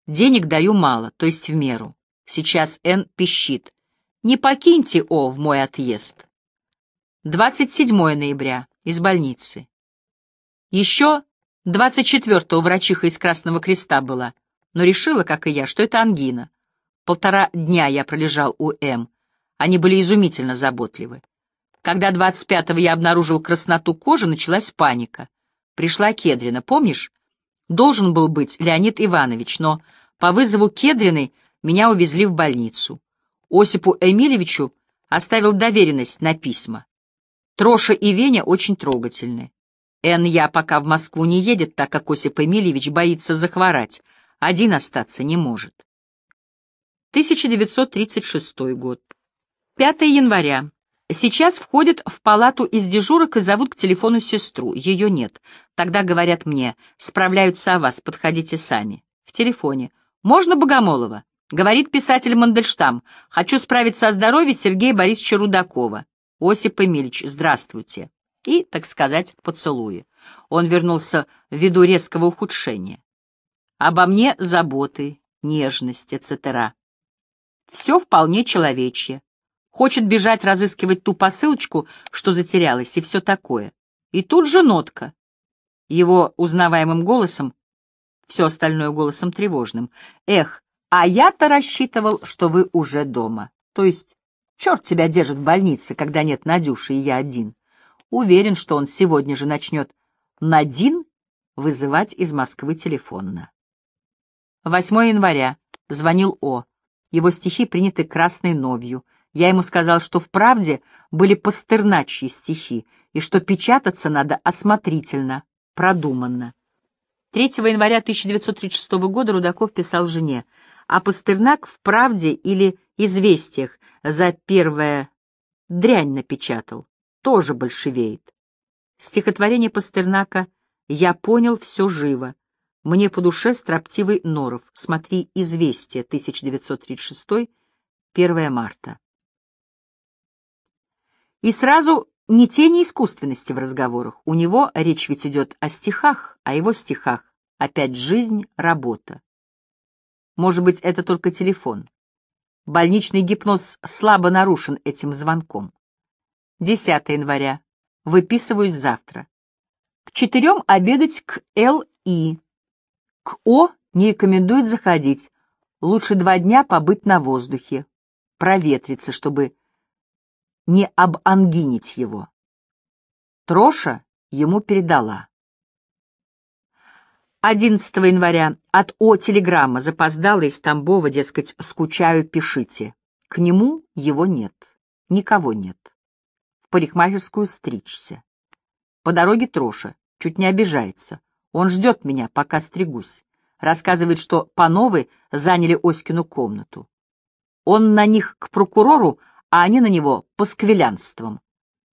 Денег даю мало, то есть в меру. Сейчас Н пищит. Не покиньте О в мой отъезд. 27 ноября. Из больницы. Еще 24-го врачиха из Красного Креста была, но решила, как и я, что это ангина. Полтора дня я пролежал у М. Они были изумительно заботливы. Когда 25-го я обнаружил красноту кожи, началась паника. Пришла Кедрина, помнишь? Должен был быть Леонид Иванович, но по вызову Кедриной меня увезли в больницу. Осипу Эмилевичу оставил доверенность на письма. Троша и Веня очень трогательны. Н.Я. пока в Москву не едет, так как Осип Эмильевич боится захворать. Один остаться не может. 1936 год. 5 января. Сейчас входят в палату из дежурок и зовут к телефону сестру. Ее нет. Тогда говорят мне, справляются о вас, подходите сами. В телефоне. «Можно Богомолова?» Говорит писатель Мандельштам. «Хочу справиться о здоровье Сергея Борисовича Рудакова». Осип Эмильевич, здравствуйте. И, так сказать, поцелуи. Он вернулся ввиду резкого ухудшения. Обо мне заботы, нежность, etc. Все вполне человечье. Хочет бежать разыскивать ту посылочку, что затерялась, и все такое. И тут же нотка. Его узнаваемым голосом, все остальное голосом тревожным. Эх, а я-то рассчитывал, что вы уже дома. То есть Черт тебя держит в больнице, когда нет Надюши, и я один. Уверен, что он сегодня же начнет Надин вызывать из Москвы телефонно. 8 января. Звонил О. Его стихи приняты красной новью. Я ему сказал, что в правде были пастерначьи стихи, и что печататься надо осмотрительно, продуманно. 3 января 1936 года Рудаков писал жене, а Пастернак в «Правде» или «Известиях» за первое дрянь напечатал, тоже большевеет. Стихотворение Пастернака «Я понял все живо». Мне по душе строптивый Норов. Смотри «Известия», 1936, 1 марта. И сразу ни тени искусственности в разговорах. У него речь ведь идет о стихах, о его стихах. Опять жизнь, работа. Может быть, это только телефон. Больничный гипноз слабо нарушен этим звонком. 10 января. Выписываюсь завтра. К четырем обедать к Л.И. К О не рекомендуют заходить. Лучше два дня побыть на воздухе. Проветриться, чтобы не обангинить его. Троша ему передала. 11 января от О. Телеграмма запоздала из Тамбова, дескать, скучаю, пишите. К нему его нет. Никого нет. В парикмахерскую стричься. По дороге Троша. Чуть не обижается. Он ждет меня, пока стригусь. Рассказывает, что Пановы заняли Оськину комнату. Он на них к прокурору, а они на него по сквелянствам.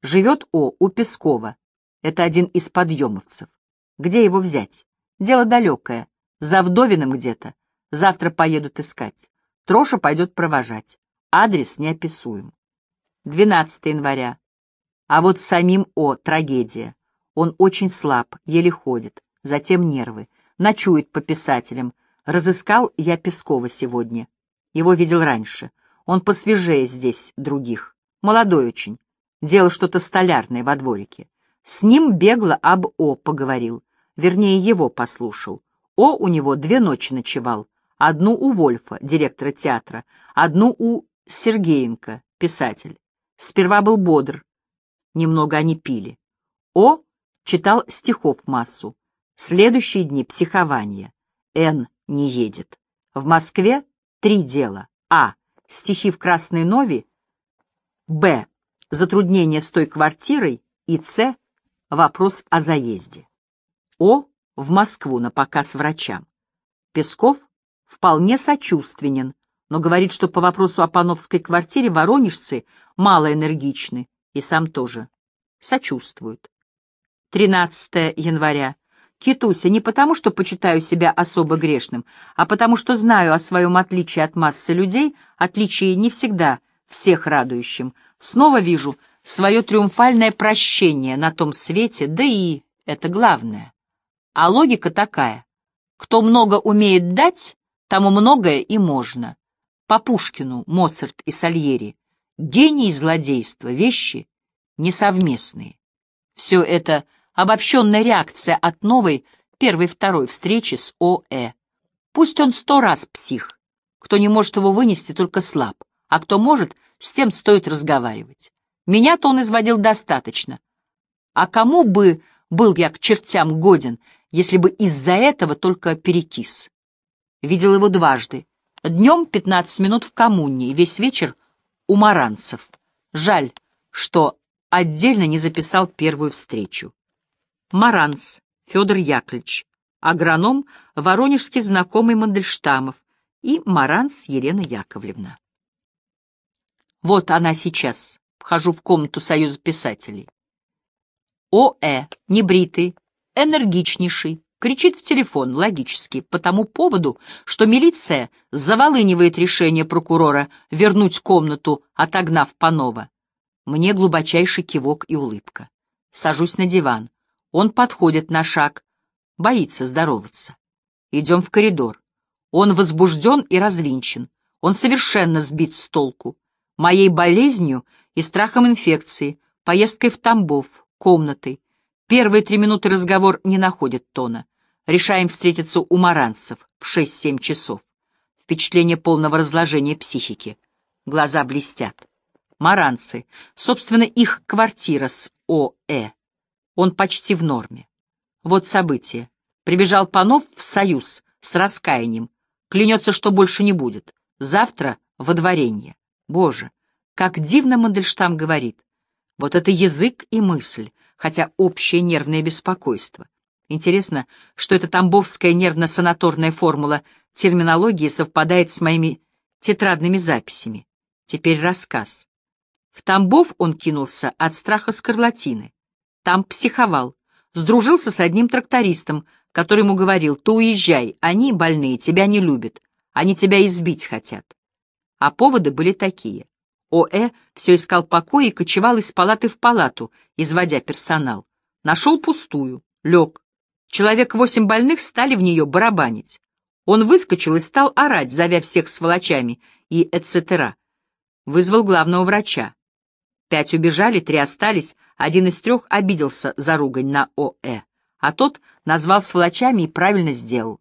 Живет О у Пескова. Это один из подъемовцев. Где его взять? Дело далекое. За Вдовиным где-то. Завтра поедут искать. Троша пойдет провожать. Адрес неописуем. 12 января. А вот самим О. Трагедия. Он очень слаб, еле ходит. Затем нервы. Ночует по писателям. Разыскал я Пескова сегодня. Его видел раньше. Он посвежее здесь других. Молодой очень. Делал что-то столярное во дворике. С ним бегло об О поговорил вернее, его послушал. О у него две ночи ночевал. Одну у Вольфа, директора театра, одну у Сергеенко, писатель. Сперва был бодр. Немного они пили. О читал стихов массу. Следующие дни психование. Н не едет. В Москве три дела. А. Стихи в Красной Нове. Б. Затруднение с той квартирой. И С. Вопрос о заезде. О. в Москву на показ врачам. Песков вполне сочувственен, но говорит, что по вопросу о Пановской квартире воронежцы мало энергичны, и сам тоже. Сочувствует. 13 января. Китуся, не потому, что почитаю себя особо грешным, а потому, что знаю о своем отличии от массы людей, отличии не всегда всех радующим. Снова вижу свое триумфальное прощение на том свете, да и это главное. А логика такая. Кто много умеет дать, тому многое и можно. По Пушкину, Моцарт и Сальери. Гений злодейства вещи несовместные. Все это обобщенная реакция от новой, первой-второй встречи с О.Э. Пусть он сто раз псих. Кто не может его вынести, только слаб. А кто может, с тем стоит разговаривать. Меня-то он изводил достаточно. А кому бы был я к чертям годен, если бы из-за этого только перекис. Видел его дважды. Днем 15 минут в коммуне и весь вечер у Маранцев. Жаль, что отдельно не записал первую встречу. Маранс Федор Яковлевич, агроном, воронежский знакомый Мандельштамов и Маранс Елена Яковлевна. Вот она сейчас. Вхожу в комнату Союза писателей. О.Э. Небритый, энергичнейший, кричит в телефон, логически, по тому поводу, что милиция заволынивает решение прокурора вернуть комнату, отогнав Панова. Мне глубочайший кивок и улыбка. Сажусь на диван. Он подходит на шаг, боится здороваться. Идем в коридор. Он возбужден и развинчен. Он совершенно сбит с толку. Моей болезнью и страхом инфекции, поездкой в Тамбов, комнатой, Первые три минуты разговор не находит тона. Решаем встретиться у Маранцев в 6-7 часов. Впечатление полного разложения психики. Глаза блестят. Маранцы. Собственно, их квартира с ОЭ. Он почти в норме. Вот событие. Прибежал Панов в Союз с раскаянием. Клянется, что больше не будет. Завтра во дворение. Боже, как дивно Мандельштам говорит. Вот это язык и мысль хотя общее нервное беспокойство. Интересно, что эта тамбовская нервно-санаторная формула терминологии совпадает с моими тетрадными записями. Теперь рассказ. В Тамбов он кинулся от страха скарлатины. Там психовал, сдружился с одним трактористом, который ему говорил, «Ты уезжай, они, больные, тебя не любят, они тебя избить хотят». А поводы были такие. О.Э. все искал покоя и кочевал из палаты в палату, изводя персонал. Нашел пустую, лег. Человек восемь больных стали в нее барабанить. Он выскочил и стал орать, зовя всех сволочами и etc. Вызвал главного врача. Пять убежали, три остались, один из трех обиделся за ругань на О.Э., а тот назвал сволочами и правильно сделал.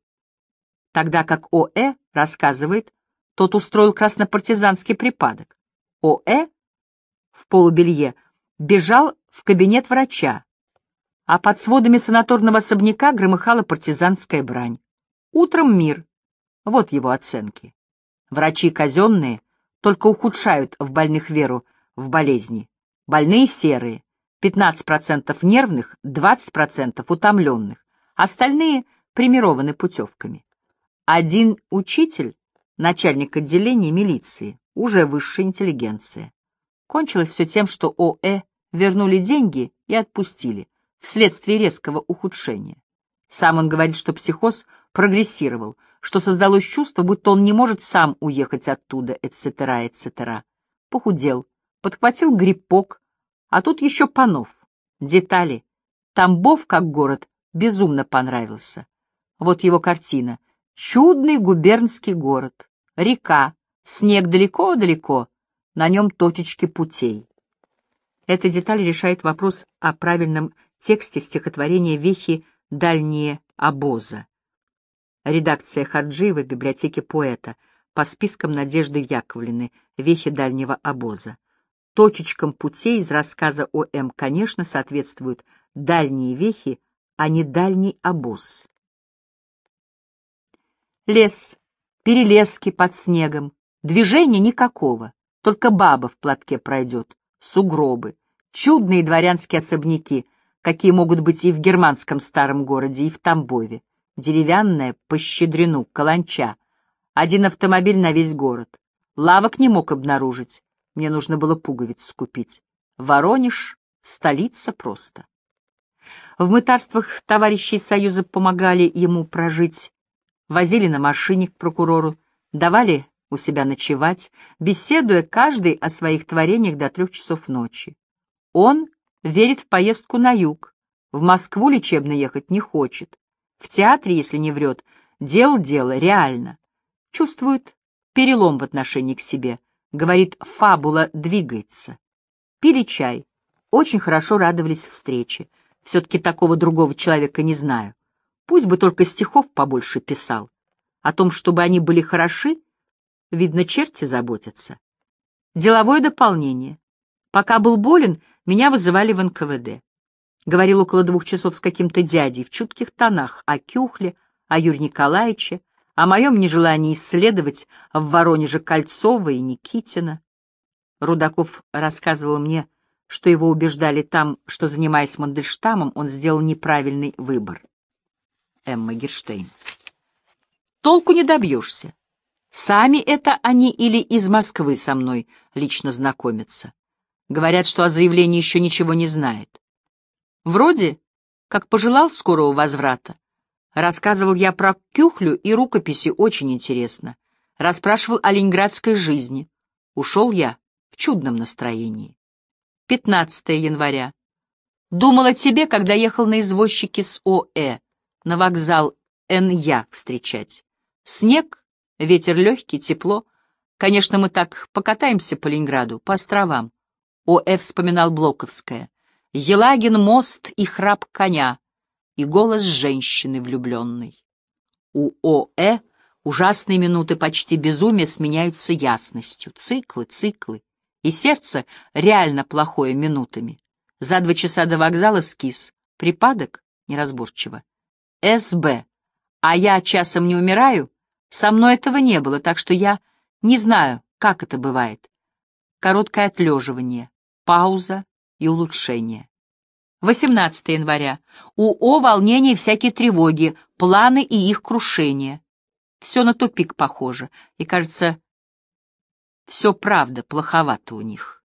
Тогда как О.Э. рассказывает, тот устроил краснопартизанский припадок. О.Э. в полубелье бежал в кабинет врача, а под сводами санаторного особняка громыхала партизанская брань. Утром мир. Вот его оценки. Врачи казенные только ухудшают в больных веру в болезни. Больные серые, 15% нервных, 20% утомленных, остальные примированы путевками. Один учитель начальник отделения милиции, уже высшая интеллигенция. Кончилось все тем, что ОЭ вернули деньги и отпустили, вследствие резкого ухудшения. Сам он говорит, что психоз прогрессировал, что создалось чувство, будто он не может сам уехать оттуда, etc., etc. Похудел, подхватил гриппок, а тут еще Панов. Детали. Тамбов, как город, безумно понравился. Вот его картина. Чудный губернский город река, снег далеко-далеко, на нем точечки путей. Эта деталь решает вопрос о правильном тексте стихотворения Вехи «Дальние обоза». Редакция Хаджиева библиотеки поэта по спискам Надежды Яковлевны «Вехи дальнего обоза». Точечкам путей из рассказа О.М. конечно, соответствуют дальние вехи, а не дальний обоз. Лес перелески под снегом. Движения никакого, только баба в платке пройдет, сугробы, чудные дворянские особняки, какие могут быть и в германском старом городе, и в Тамбове. Деревянная, по щедрину, каланча. Один автомобиль на весь город. Лавок не мог обнаружить. Мне нужно было пуговиц скупить. Воронеж — столица просто. В мытарствах товарищи Союза помогали ему прожить возили на машине к прокурору, давали у себя ночевать, беседуя каждый о своих творениях до трех часов ночи. Он верит в поездку на юг, в Москву лечебно ехать не хочет, в театре, если не врет, дел дело реально. Чувствует перелом в отношении к себе, говорит, фабула двигается. Пили чай, очень хорошо радовались встрече, все-таки такого другого человека не знаю. Пусть бы только стихов побольше писал. О том, чтобы они были хороши, видно, черти заботятся. Деловое дополнение. Пока был болен, меня вызывали в НКВД. Говорил около двух часов с каким-то дядей в чутких тонах о Кюхле, о Юрии Николаевиче, о моем нежелании исследовать в Воронеже Кольцова и Никитина. Рудаков рассказывал мне, что его убеждали там, что, занимаясь Мандельштамом, он сделал неправильный выбор. Эмма Герштейн. «Толку не добьешься. Сами это они или из Москвы со мной лично знакомятся. Говорят, что о заявлении еще ничего не знает. Вроде, как пожелал скорого возврата. Рассказывал я про кюхлю и рукописи очень интересно. Расспрашивал о ленинградской жизни. Ушел я в чудном настроении. 15 января. Думал о тебе, когда ехал на извозчике с ОЭ на вокзал Н.Я. встречать. Снег, ветер легкий, тепло. Конечно, мы так покатаемся по Ленинграду, по островам. О.Э. вспоминал Блоковское, Елагин мост и храп коня, и голос женщины влюбленной. У О.Э. ужасные минуты почти безумия сменяются ясностью. Циклы, циклы. И сердце реально плохое минутами. За два часа до вокзала скис. Припадок? Неразборчиво. СБ. А я часом не умираю? Со мной этого не было, так что я не знаю, как это бывает. Короткое отлеживание, пауза и улучшение. 18 января. У О волнение и всякие тревоги, планы и их крушение. Все на тупик похоже, и, кажется, все правда плоховато у них.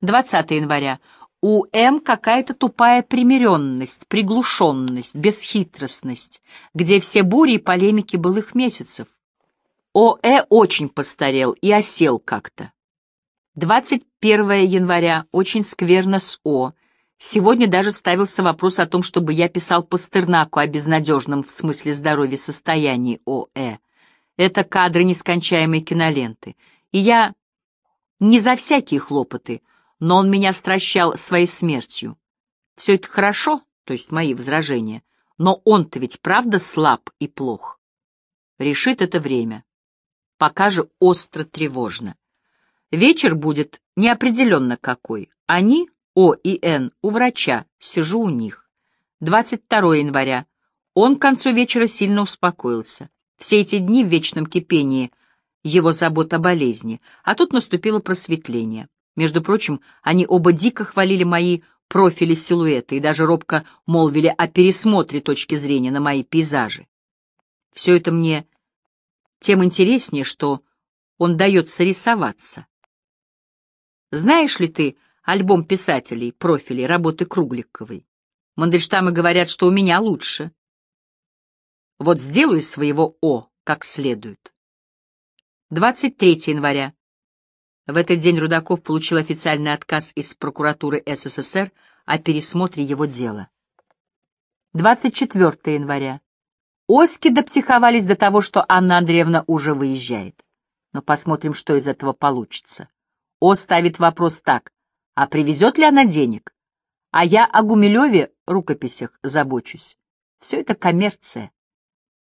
20 января. У М какая-то тупая примиренность, приглушенность, бесхитростность, где все бури и полемики былых месяцев. О Э очень постарел и осел как-то. 21 января, очень скверно с О. Сегодня даже ставился вопрос о том, чтобы я писал Пастернаку о безнадежном в смысле здоровья состоянии О Э. Это кадры нескончаемой киноленты. И я не за всякие хлопоты — но он меня стращал своей смертью. Все это хорошо, то есть мои возражения, но он-то ведь правда слаб и плох. Решит это время. Пока же остро тревожно. Вечер будет неопределенно какой. Они, О и Н, у врача, сижу у них. 22 января. Он к концу вечера сильно успокоился. Все эти дни в вечном кипении его забот о болезни, а тут наступило просветление. Между прочим, они оба дико хвалили мои профили-силуэты и даже робко молвили о пересмотре точки зрения на мои пейзажи. Все это мне тем интереснее, что он дается рисоваться. Знаешь ли ты альбом писателей, профилей, работы Кругликовой? Мандельштамы говорят, что у меня лучше. Вот сделаю своего «О» как следует. 23 января в этот день Рудаков получил официальный отказ из прокуратуры СССР о пересмотре его дела. 24 января. Оски допсиховались до того, что Анна Андреевна уже выезжает. Но посмотрим, что из этого получится. О ставит вопрос так. А привезет ли она денег? А я о Гумилеве рукописях забочусь. Все это коммерция.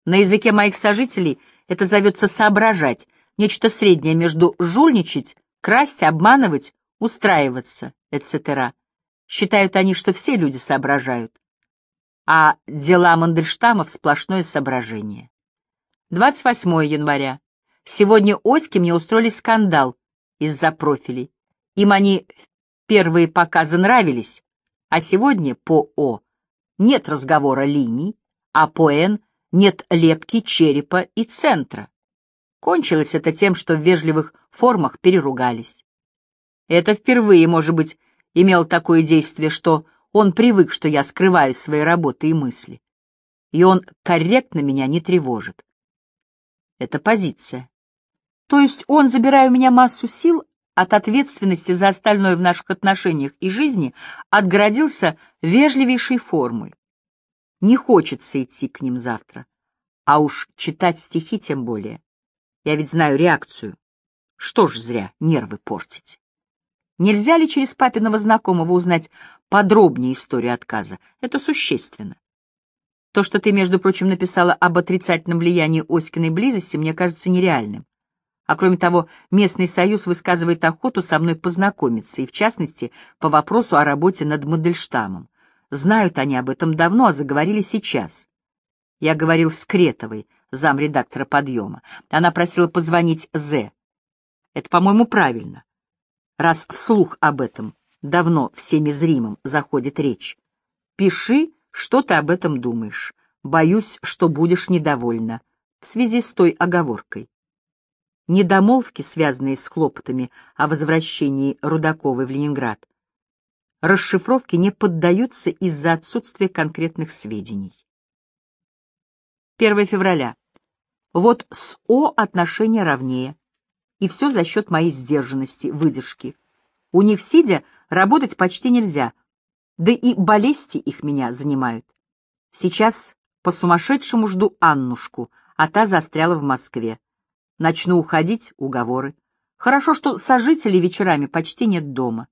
На языке моих сожителей это зовется соображать, нечто среднее между жульничать Красть, обманывать, устраиваться, etc. Считают они, что все люди соображают. А дела Мандельштама — сплошное соображение. 28 января. Сегодня Оськи мне устроили скандал из-за профилей. Им они первые показы нравились, а сегодня по О нет разговора линий, а по Н нет лепки черепа и центра. Кончилось это тем, что в вежливых формах переругались. Это впервые, может быть, имел такое действие, что он привык, что я скрываю свои работы и мысли. И он корректно меня не тревожит. Это позиция. То есть он, забирая у меня массу сил, от ответственности за остальное в наших отношениях и жизни отгородился вежливейшей формой. Не хочется идти к ним завтра, а уж читать стихи тем более. Я ведь знаю реакцию. Что ж зря нервы портить. Нельзя ли через папиного знакомого узнать подробнее историю отказа? Это существенно. То, что ты, между прочим, написала об отрицательном влиянии Оськиной близости, мне кажется нереальным. А кроме того, местный союз высказывает охоту со мной познакомиться, и в частности, по вопросу о работе над Мандельштамом. Знают они об этом давно, а заговорили сейчас. Я говорил с Кретовой, замредактора подъема. Она просила позвонить З. Это, по-моему, правильно. Раз вслух об этом давно всеми зримым заходит речь. Пиши, что ты об этом думаешь. Боюсь, что будешь недовольна в связи с той оговоркой. Недомолвки, связанные с хлопотами о возвращении Рудаковой в Ленинград, расшифровки не поддаются из-за отсутствия конкретных сведений. 1 февраля. Вот с О отношения ровнее. И все за счет моей сдержанности, выдержки. У них, сидя, работать почти нельзя. Да и болезни их меня занимают. Сейчас по-сумасшедшему жду Аннушку, а та застряла в Москве. Начну уходить — уговоры. Хорошо, что сожителей вечерами почти нет дома.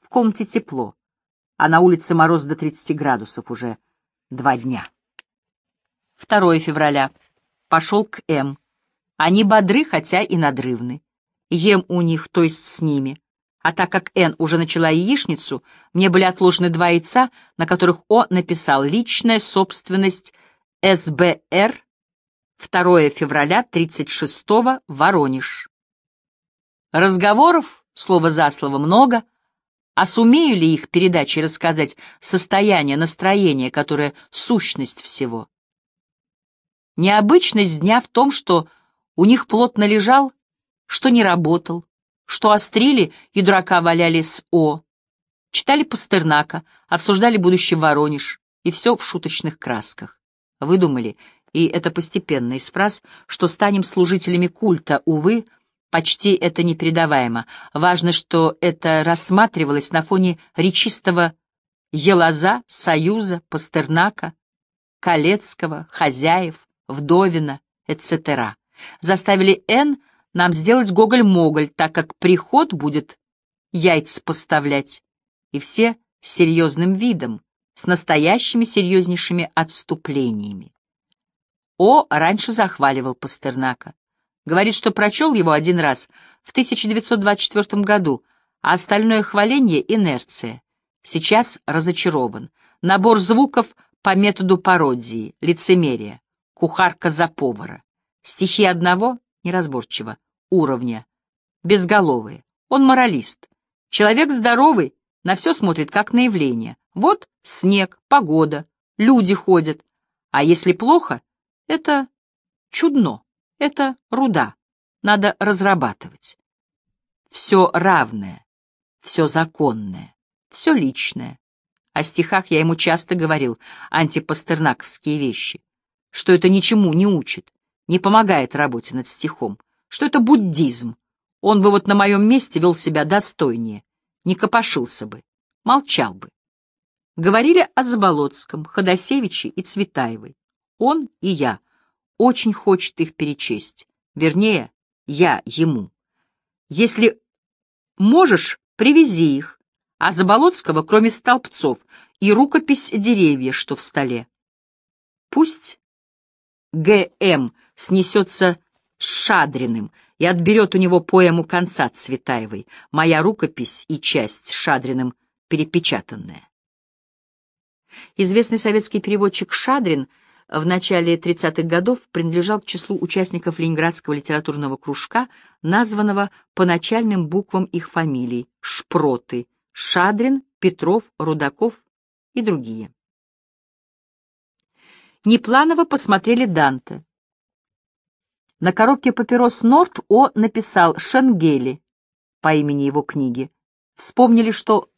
В комнате тепло, а на улице мороз до 30 градусов уже два дня. 2 февраля пошел к М. Они бодры, хотя и надрывны. Ем у них, то есть с ними. А так как Н уже начала яичницу, мне были отложены два яйца, на которых О написал «Личная собственность СБР 2 февраля 36 Воронеж». Разговоров, слово за слово, много, а сумею ли их передачи рассказать состояние, настроение, которое сущность всего? Необычность дня в том, что у них плотно лежал, что не работал, что острили и дурака валяли с О. Читали Пастернака, обсуждали будущий Воронеж, и все в шуточных красках. Выдумали, и это постепенно из фраз, что станем служителями культа, увы, почти это непередаваемо. Важно, что это рассматривалось на фоне речистого Елоза, Союза, Пастернака, Колецкого, Хозяев, Вдовина, etc. Заставили Н нам сделать гоголь-моголь, так как приход будет яйца поставлять. И все с серьезным видом, с настоящими серьезнейшими отступлениями. О раньше захваливал Пастернака. Говорит, что прочел его один раз в 1924 году, а остальное хваление — инерция. Сейчас разочарован. Набор звуков по методу пародии, лицемерия кухарка за повара. Стихи одного, неразборчиво, уровня. Безголовые. Он моралист. Человек здоровый, на все смотрит как на явление. Вот снег, погода, люди ходят. А если плохо, это чудно, это руда. Надо разрабатывать. Все равное, все законное, все личное. О стихах я ему часто говорил, антипастернаковские вещи что это ничему не учит, не помогает работе над стихом, что это буддизм. Он бы вот на моем месте вел себя достойнее, не копошился бы, молчал бы. Говорили о Заболоцком, Ходосевиче и Цветаевой. Он и я. Очень хочет их перечесть. Вернее, я ему. Если можешь, привези их. А Заболоцкого, кроме столбцов, и рукопись деревья, что в столе. Пусть Г.М. снесется с Шадриным и отберет у него поэму конца Цветаевой, моя рукопись и часть Шадриным перепечатанная. Известный советский переводчик Шадрин в начале 30-х годов принадлежал к числу участников ленинградского литературного кружка, названного по начальным буквам их фамилий — Шпроты, Шадрин, Петров, Рудаков и другие. Непланово посмотрели Данте. На коробке папирос Норт О написал «Шенгели» по имени его книги. Вспомнили, что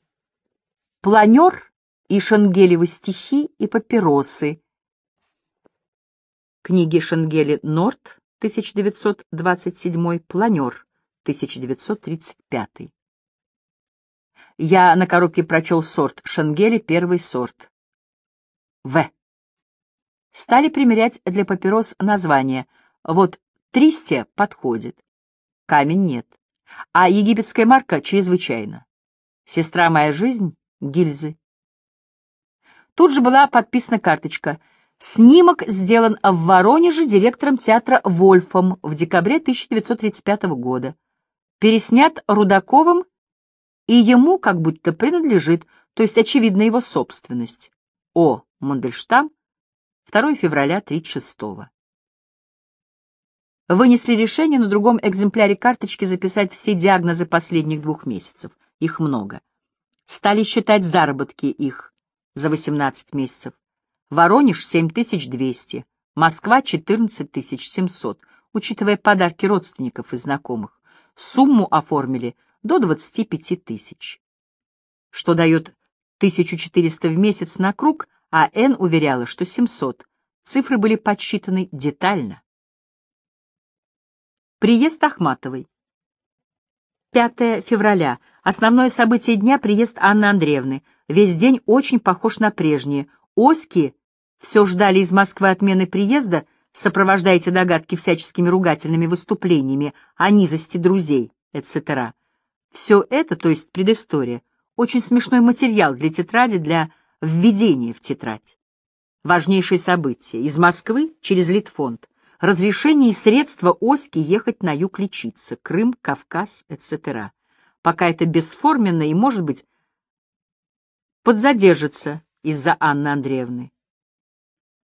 планер и шенгелевы стихи и папиросы. Книги Шенгели Норт, 1927, планер, 1935. Я на коробке прочел сорт Шенгели, первый сорт. В стали примерять для папирос название. Вот «Тристия» подходит, «Камень» нет, а египетская марка чрезвычайно. «Сестра моя жизнь» — гильзы. Тут же была подписана карточка. Снимок сделан в Воронеже директором театра Вольфом в декабре 1935 года. Переснят Рудаковым и ему как будто принадлежит, то есть очевидно его собственность. О. Мандельштам 2 февраля 36 -го. Вынесли решение на другом экземпляре карточки записать все диагнозы последних двух месяцев. Их много. Стали считать заработки их за 18 месяцев. Воронеж — 7200, Москва — 14700, учитывая подарки родственников и знакомых. Сумму оформили до 25 тысяч, что дает 1400 в месяц на круг — а Н уверяла, что 700. Цифры были подсчитаны детально. Приезд Ахматовой. 5 февраля. Основное событие дня — приезд Анны Андреевны. Весь день очень похож на прежние. Оски все ждали из Москвы отмены приезда, сопровождая эти догадки всяческими ругательными выступлениями о низости друзей, etc. Все это, то есть предыстория, очень смешной материал для тетради для введение в тетрадь. Важнейшие события. Из Москвы через Литфонд. Разрешение и средства Оськи ехать на юг лечиться. Крым, Кавказ, etc. Пока это бесформенно и, может быть, подзадержится из-за Анны Андреевны.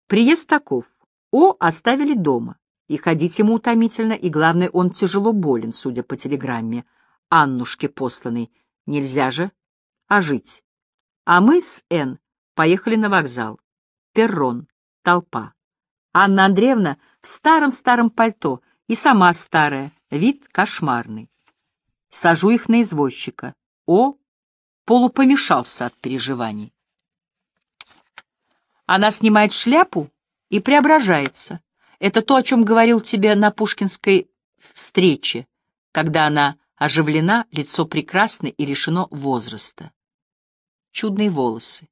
Приезд таков. О оставили дома. И ходить ему утомительно, и, главное, он тяжело болен, судя по телеграмме. Аннушке посланной. Нельзя же ожить. А мы с Н поехали на вокзал. Перрон, толпа. Анна Андреевна в старом-старом пальто и сама старая, вид кошмарный. Сажу их на извозчика. О, полупомешался от переживаний. Она снимает шляпу и преображается. Это то, о чем говорил тебе на пушкинской встрече, когда она оживлена, лицо прекрасно и решено возраста чудные волосы.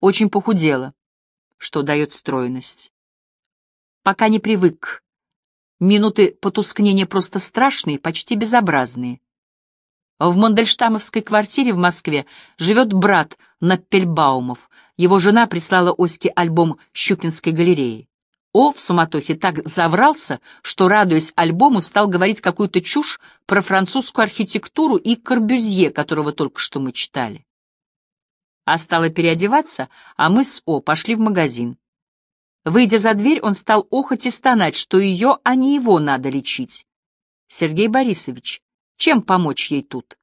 Очень похудела, что дает стройность. Пока не привык. Минуты потускнения просто страшные, почти безобразные. В Мандельштамовской квартире в Москве живет брат Наппельбаумов. Его жена прислала Оське альбом Щукинской галереи. О в суматохе так заврался, что, радуясь альбому, стал говорить какую-то чушь про французскую архитектуру и Корбюзье, которого только что мы читали а стала переодеваться, а мы с О пошли в магазин. Выйдя за дверь, он стал охоть и стонать, что ее, а не его надо лечить. Сергей Борисович, чем помочь ей тут?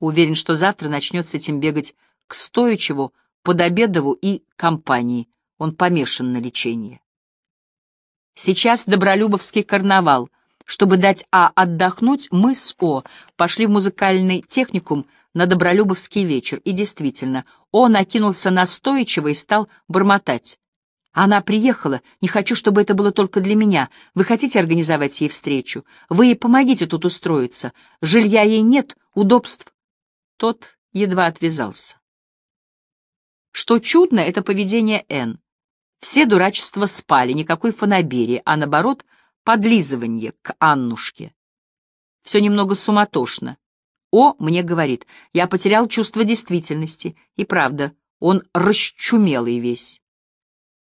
Уверен, что завтра начнет с этим бегать к Стоичеву, Подобедову и компании. Он помешан на лечении. Сейчас Добролюбовский карнавал. Чтобы дать А отдохнуть, мы с О пошли в музыкальный техникум на Добролюбовский вечер, и действительно, он окинулся настойчиво и стал бормотать. «Она приехала. Не хочу, чтобы это было только для меня. Вы хотите организовать ей встречу? Вы ей помогите тут устроиться. Жилья ей нет, удобств». Тот едва отвязался. Что чудно, это поведение Н. Все дурачества спали, никакой фанаберии, а наоборот, подлизывание к Аннушке. Все немного суматошно о мне говорит, я потерял чувство действительности, и правда, он расчумелый весь.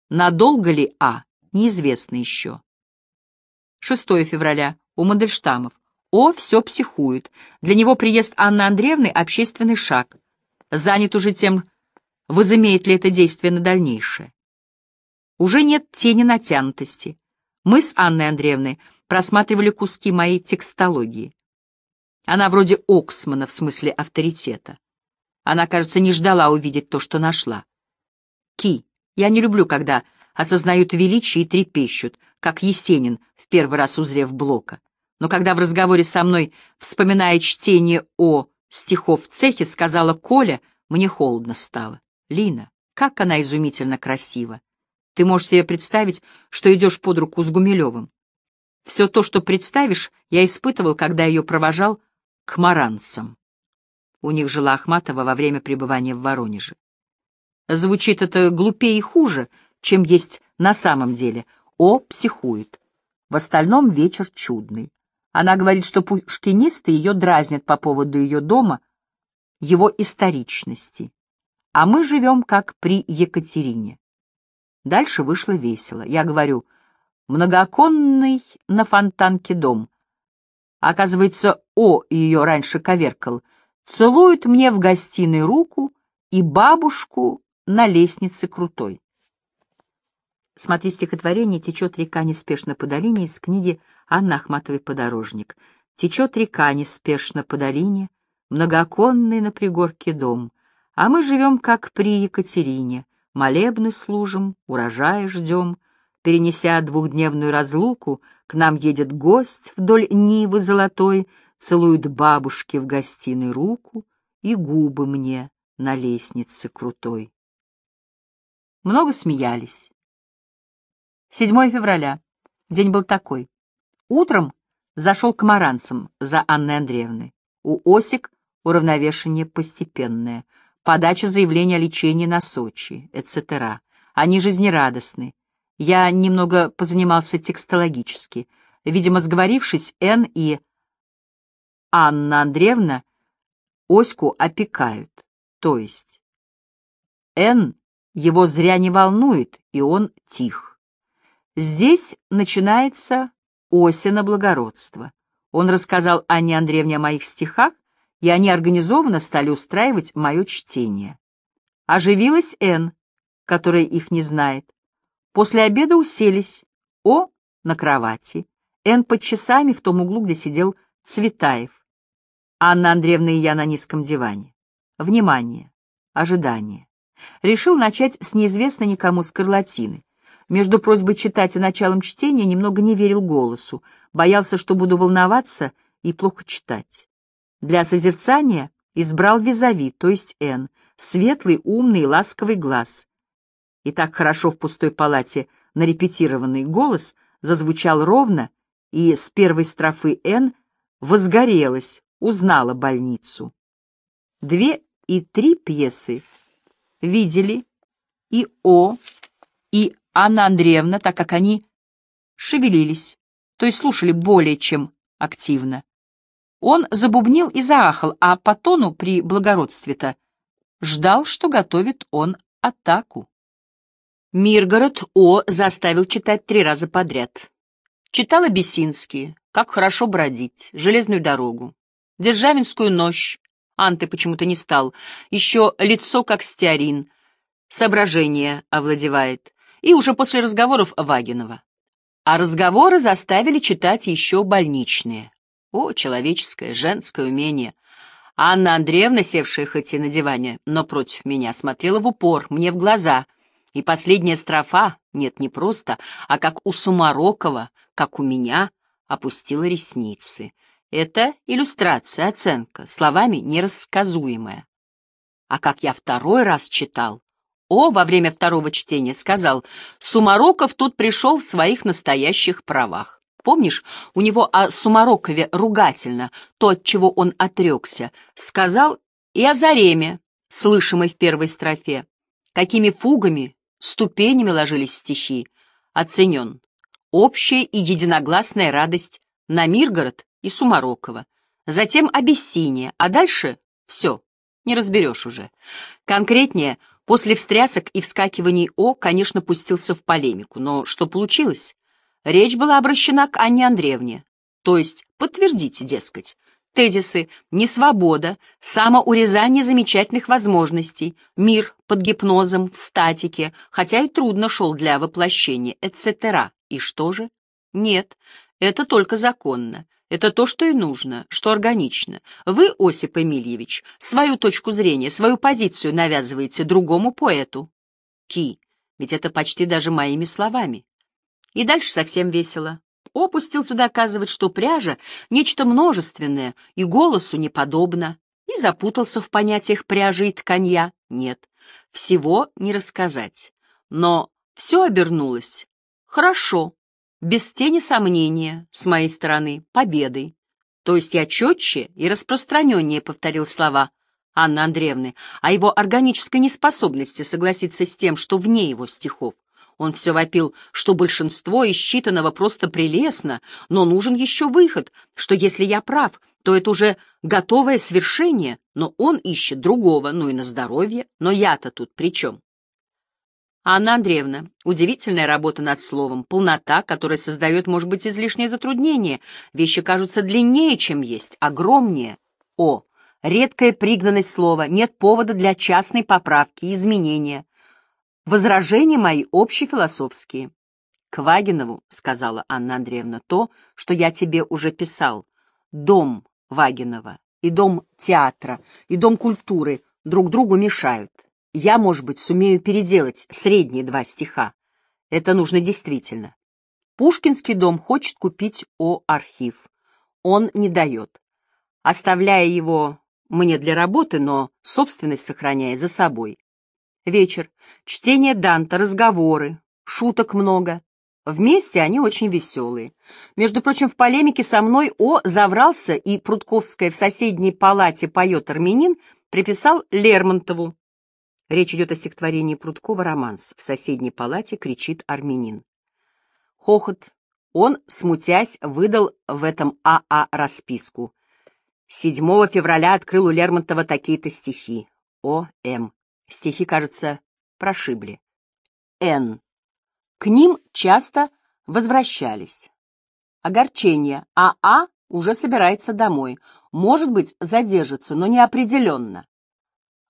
Надолго ли А, неизвестно еще. 6 февраля, у Мандельштамов. О все психует. Для него приезд Анны Андреевны — общественный шаг. Занят уже тем, возымеет ли это действие на дальнейшее. Уже нет тени натянутости. Мы с Анной Андреевной просматривали куски моей текстологии. Она вроде Оксмана в смысле авторитета. Она, кажется, не ждала увидеть то, что нашла. Ки, я не люблю, когда осознают величие и трепещут, как Есенин, в первый раз узрев Блока. Но когда в разговоре со мной, вспоминая чтение о стихов в цехе, сказала Коля, мне холодно стало. Лина, как она изумительно красива. Ты можешь себе представить, что идешь под руку с Гумилевым. Все то, что представишь, я испытывал, когда ее провожал к маранцам. У них жила Ахматова во время пребывания в Воронеже. Звучит это глупее и хуже, чем есть на самом деле. О психует. В остальном вечер чудный. Она говорит, что пушкинисты ее дразнят по поводу ее дома, его историчности. А мы живем как при Екатерине. Дальше вышло весело. Я говорю, многооконный на фонтанке дом — Оказывается, О ее раньше коверкал. Целует мне в гостиной руку и бабушку на лестнице крутой. Смотри стихотворение «Течет река неспешно по долине» из книги Анны Ахматовой «Подорожник». «Течет река неспешно по долине, многоконный на пригорке дом, а мы живем, как при Екатерине, молебны служим, урожая ждем, Перенеся двухдневную разлуку, к нам едет гость вдоль Нивы золотой, целуют бабушки в гостиной руку и губы мне на лестнице крутой. Много смеялись. 7 февраля. День был такой. Утром зашел к Маранцам за Анной Андреевной. У Осик уравновешение постепенное. Подача заявления о лечении на Сочи, etc. Они жизнерадостны. Я немного позанимался текстологически. Видимо, сговорившись, Н и Анна Андреевна Оську опекают. То есть Н его зря не волнует, и он тих. Здесь начинается Осина благородство. Он рассказал Анне Андреевне о моих стихах, и они организованно стали устраивать мое чтение. Оживилась Н, которая их не знает. После обеда уселись. О на кровати, Н под часами в том углу, где сидел Цветаев. Анна Андреевна и я на низком диване. Внимание. Ожидание. Решил начать с неизвестной никому скарлатины. Между просьбой читать и началом чтения немного не верил голосу, боялся, что буду волноваться и плохо читать. Для созерцания избрал визави, то есть Н, светлый, умный ласковый глаз и так хорошо в пустой палате нарепетированный голос зазвучал ровно, и с первой строфы «Н» возгорелась, узнала больницу. Две и три пьесы видели и О, и Анна Андреевна, так как они шевелились, то есть слушали более чем активно. Он забубнил и заахал, а по тону при благородстве-то ждал, что готовит он атаку. Миргород О. заставил читать три раза подряд. Читал Абиссинские, «Как хорошо бродить», «Железную дорогу», «Державинскую ночь», Анты почему-то не стал, еще «Лицо как стеарин», «Соображение» овладевает, и уже после разговоров Вагинова. А разговоры заставили читать еще больничные. О, человеческое, женское умение. Анна Андреевна, севшая хоть и на диване, но против меня, смотрела в упор, мне в глаза — и последняя строфа, нет, не просто, а как у Сумарокова, как у меня, опустила ресницы. Это иллюстрация, оценка, словами нерассказуемая. А как я второй раз читал, о, во время второго чтения сказал, Сумароков тут пришел в своих настоящих правах. Помнишь, у него о Сумарокове ругательно, то, от чего он отрекся, сказал и о Зареме, слышимой в первой строфе. Какими фугами, ступенями ложились стихи. Оценен. Общая и единогласная радость на Миргород и Сумарокова. Затем Абиссиния, а дальше все, не разберешь уже. Конкретнее, после встрясок и вскакиваний О, конечно, пустился в полемику, но что получилось? Речь была обращена к Анне Андреевне, то есть подтвердите, дескать, Тезисы «Несвобода», «Самоурезание замечательных возможностей», «Мир под гипнозом», «В статике», хотя и трудно шел для воплощения, etc. И что же? Нет, это только законно. Это то, что и нужно, что органично. Вы, Осип Эмильевич, свою точку зрения, свою позицию навязываете другому поэту. Ки, ведь это почти даже моими словами. И дальше совсем весело опустился доказывать, что пряжа — нечто множественное и голосу неподобно, и запутался в понятиях пряжи и тканья. Нет, всего не рассказать. Но все обернулось. Хорошо, без тени сомнения, с моей стороны, победой. То есть я четче и распространеннее повторил слова Анны Андреевны о его органической неспособности согласиться с тем, что вне его стихов. Он все вопил, что большинство исчитанного просто прелестно, но нужен еще выход, что если я прав, то это уже готовое свершение, но он ищет другого, ну и на здоровье, но я-то тут при чем? Анна Андреевна, удивительная работа над словом, полнота, которая создает, может быть, излишнее затруднение. Вещи кажутся длиннее, чем есть, огромнее. О, редкая пригнанность слова, нет повода для частной поправки, изменения. Возражения мои общефилософские. К Вагинову сказала Анна Андреевна то, что я тебе уже писал. Дом Вагинова и дом театра, и дом культуры друг другу мешают. Я, может быть, сумею переделать средние два стиха. Это нужно действительно. Пушкинский дом хочет купить О-архив. Он не дает, оставляя его мне для работы, но собственность сохраняя за собой. Вечер. Чтение Данта, разговоры. Шуток много. Вместе они очень веселые. Между прочим, в полемике со мной О заврался, и Прудковская в соседней палате поет армянин, приписал Лермонтову. Речь идет о стихотворении Прудкова «Романс». В соседней палате кричит армянин. Хохот. Он, смутясь, выдал в этом АА а расписку. 7 февраля открыл у Лермонтова такие-то стихи. О.М. Стихи, кажется, прошибли. Н. К ним часто возвращались. Огорчение. АА а уже собирается домой. Может быть, задержится, но неопределенно.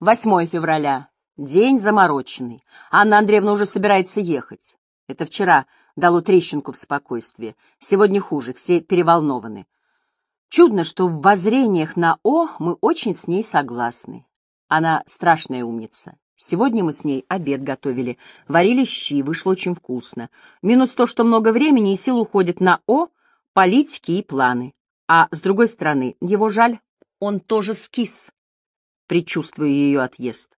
8 февраля. День замороченный. Анна Андреевна уже собирается ехать. Это вчера дало трещинку в спокойствии. Сегодня хуже, все переволнованы. Чудно, что в воззрениях на О мы очень с ней согласны. Она страшная умница. Сегодня мы с ней обед готовили, варили щи, вышло очень вкусно. Минус то, что много времени и сил уходит на О, политики и планы. А с другой стороны, его жаль, он тоже скис. Предчувствую ее отъезд.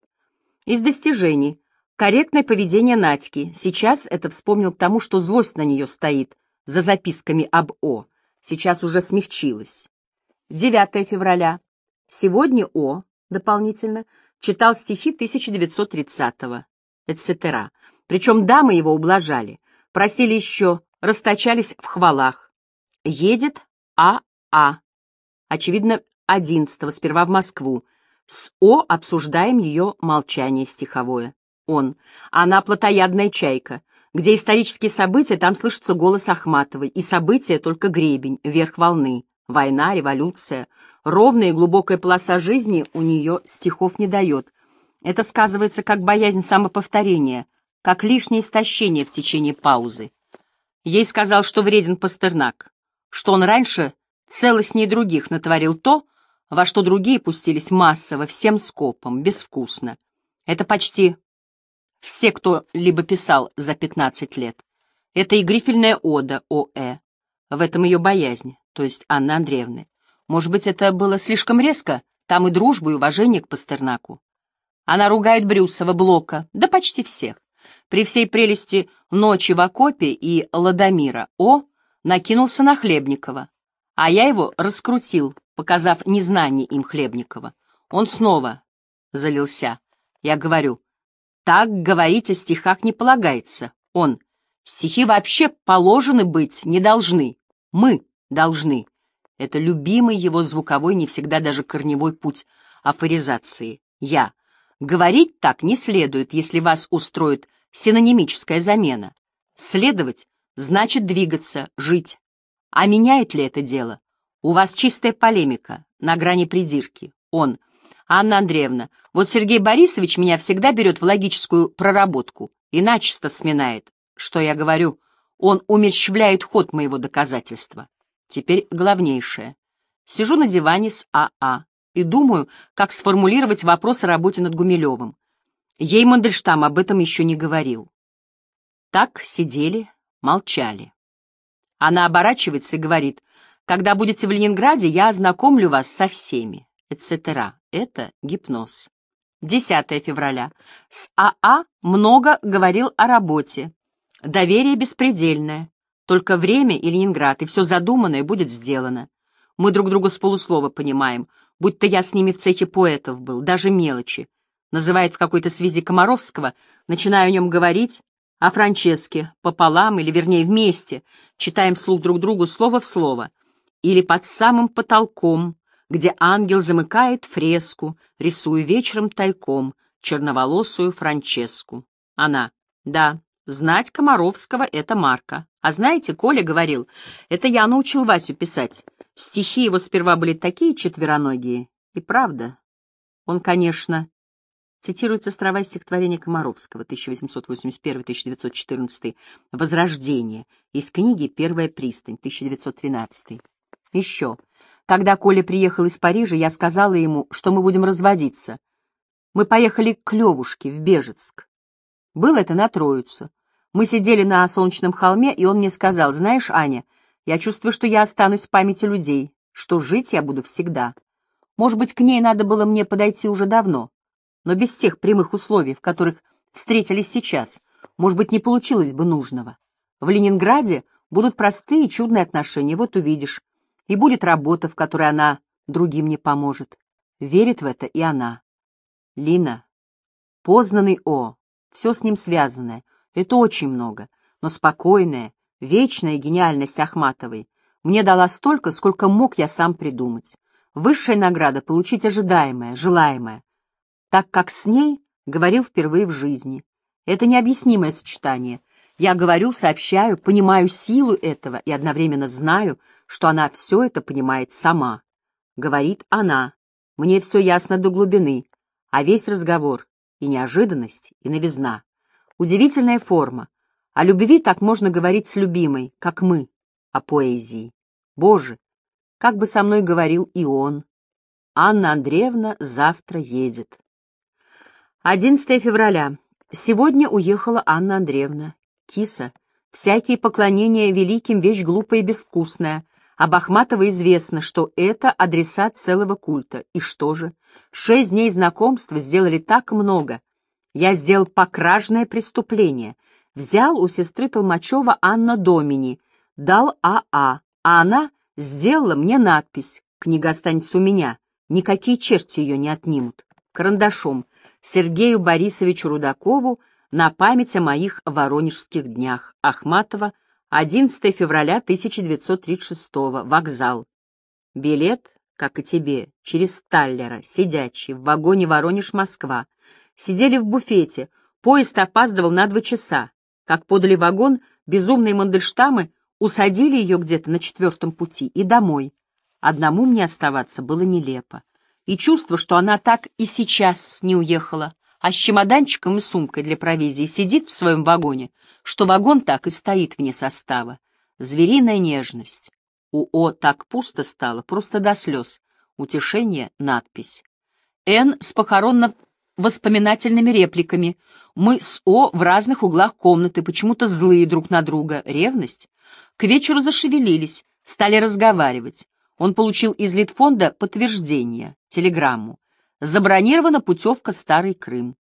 Из достижений. Корректное поведение Надьки. Сейчас это вспомнил тому, что злость на нее стоит за записками об О. Сейчас уже смягчилась. 9 февраля. Сегодня О дополнительно, читал стихи 1930-го, etc. Причем дамы его ублажали, просили еще, расточались в хвалах. Едет А.А. А, очевидно, 11-го, сперва в Москву. С О обсуждаем ее молчание стиховое. Он. Она плотоядная чайка. Где исторические события, там слышится голос Ахматовой. И события только гребень, верх волны. Война, революция, ровная и глубокая полоса жизни у нее стихов не дает. Это сказывается как боязнь самоповторения, как лишнее истощение в течение паузы. Ей сказал, что вреден Пастернак, что он раньше целостнее других натворил то, во что другие пустились массово, всем скопом, безвкусно. Это почти все, кто либо писал за 15 лет. Это и грифельная ода О.Э. В этом ее боязнь, то есть Анны Андреевны. Может быть, это было слишком резко? Там и дружба, и уважение к Пастернаку. Она ругает Брюсова, Блока, да почти всех. При всей прелести «Ночи в окопе» и «Ладомира» О накинулся на Хлебникова, а я его раскрутил, показав незнание им Хлебникова. Он снова залился. Я говорю, так говорить о стихах не полагается. Он, стихи вообще положены быть, не должны. Мы должны. Это любимый его звуковой, не всегда даже корневой путь афоризации. Я. Говорить так не следует, если вас устроит синонимическая замена. Следовать значит двигаться, жить. А меняет ли это дело? У вас чистая полемика, на грани придирки. Он. Анна Андреевна, вот Сергей Борисович меня всегда берет в логическую проработку и начисто сминает. Что я говорю? Он умерщвляет ход моего доказательства. Теперь главнейшее. Сижу на диване с АА а и думаю, как сформулировать вопрос о работе над Гумилевым. Ей Мандельштам об этом еще не говорил. Так сидели, молчали. Она оборачивается и говорит, «Когда будете в Ленинграде, я ознакомлю вас со всеми», etc. Это гипноз. 10 февраля. С АА а много говорил о работе. Доверие беспредельное. Только время и Ленинград, и все задуманное будет сделано. Мы друг друга с полуслова понимаем, будь то я с ними в цехе поэтов был, даже мелочи. Называет в какой-то связи Комаровского, начинаю о нем говорить, о Франческе, пополам, или вернее вместе, читаем вслух друг другу слово в слово. Или под самым потолком, где ангел замыкает фреску, рисую вечером тайком черноволосую Франческу. Она. Да, Знать Комаровского — это Марка. А знаете, Коля говорил, это я научил Васю писать. Стихи его сперва были такие четвероногие. И правда, он, конечно, цитируется «Острова» стихотворения Комаровского, 1881-1914, «Возрождение», из книги «Первая пристань», 1913. Еще. Когда Коля приехал из Парижа, я сказала ему, что мы будем разводиться. Мы поехали к Клевушке в Бежецк. Было это на Троицу. Мы сидели на солнечном холме, и он мне сказал, «Знаешь, Аня, я чувствую, что я останусь в памяти людей, что жить я буду всегда. Может быть, к ней надо было мне подойти уже давно, но без тех прямых условий, в которых встретились сейчас, может быть, не получилось бы нужного. В Ленинграде будут простые и чудные отношения, вот увидишь. И будет работа, в которой она другим не поможет. Верит в это и она. Лина. Познанный О все с ним связанное. Это очень много, но спокойная, вечная гениальность Ахматовой мне дала столько, сколько мог я сам придумать. Высшая награда — получить ожидаемое, желаемое, так как с ней говорил впервые в жизни. Это необъяснимое сочетание. Я говорю, сообщаю, понимаю силу этого и одновременно знаю, что она все это понимает сама. Говорит она. Мне все ясно до глубины. А весь разговор и неожиданность, и новизна. Удивительная форма. О любви так можно говорить с любимой, как мы, о поэзии. Боже, как бы со мной говорил и он. Анна Андреевна завтра едет. 11 февраля. Сегодня уехала Анна Андреевна. Киса. Всякие поклонения великим — вещь глупая и безвкусная. Об Ахматова известно, что это адресат целого культа. И что же? Шесть дней знакомства сделали так много. Я сделал покражное преступление. Взял у сестры Толмачева Анна Домини, дал АА, а, а она сделала мне надпись «Книга останется у меня, никакие черти ее не отнимут» карандашом Сергею Борисовичу Рудакову на память о моих воронежских днях. Ахматова, 11 февраля 1936 вокзал. Билет, как и тебе, через Таллера, сидячий, в вагоне Воронеж-Москва. Сидели в буфете, поезд опаздывал на два часа. Как подали вагон, безумные Мандельштамы усадили ее где-то на четвертом пути и домой. Одному мне оставаться было нелепо. И чувство, что она так и сейчас не уехала, а с чемоданчиком и сумкой для провизии сидит в своем вагоне, что вагон так и стоит вне состава. Звериная нежность. У О так пусто стало, просто до слез. Утешение, надпись. Н с похоронно-воспоминательными репликами. Мы с О в разных углах комнаты, почему-то злые друг на друга. Ревность. К вечеру зашевелились, стали разговаривать. Он получил из Литфонда подтверждение, телеграмму. Забронирована путевка Старый Крым.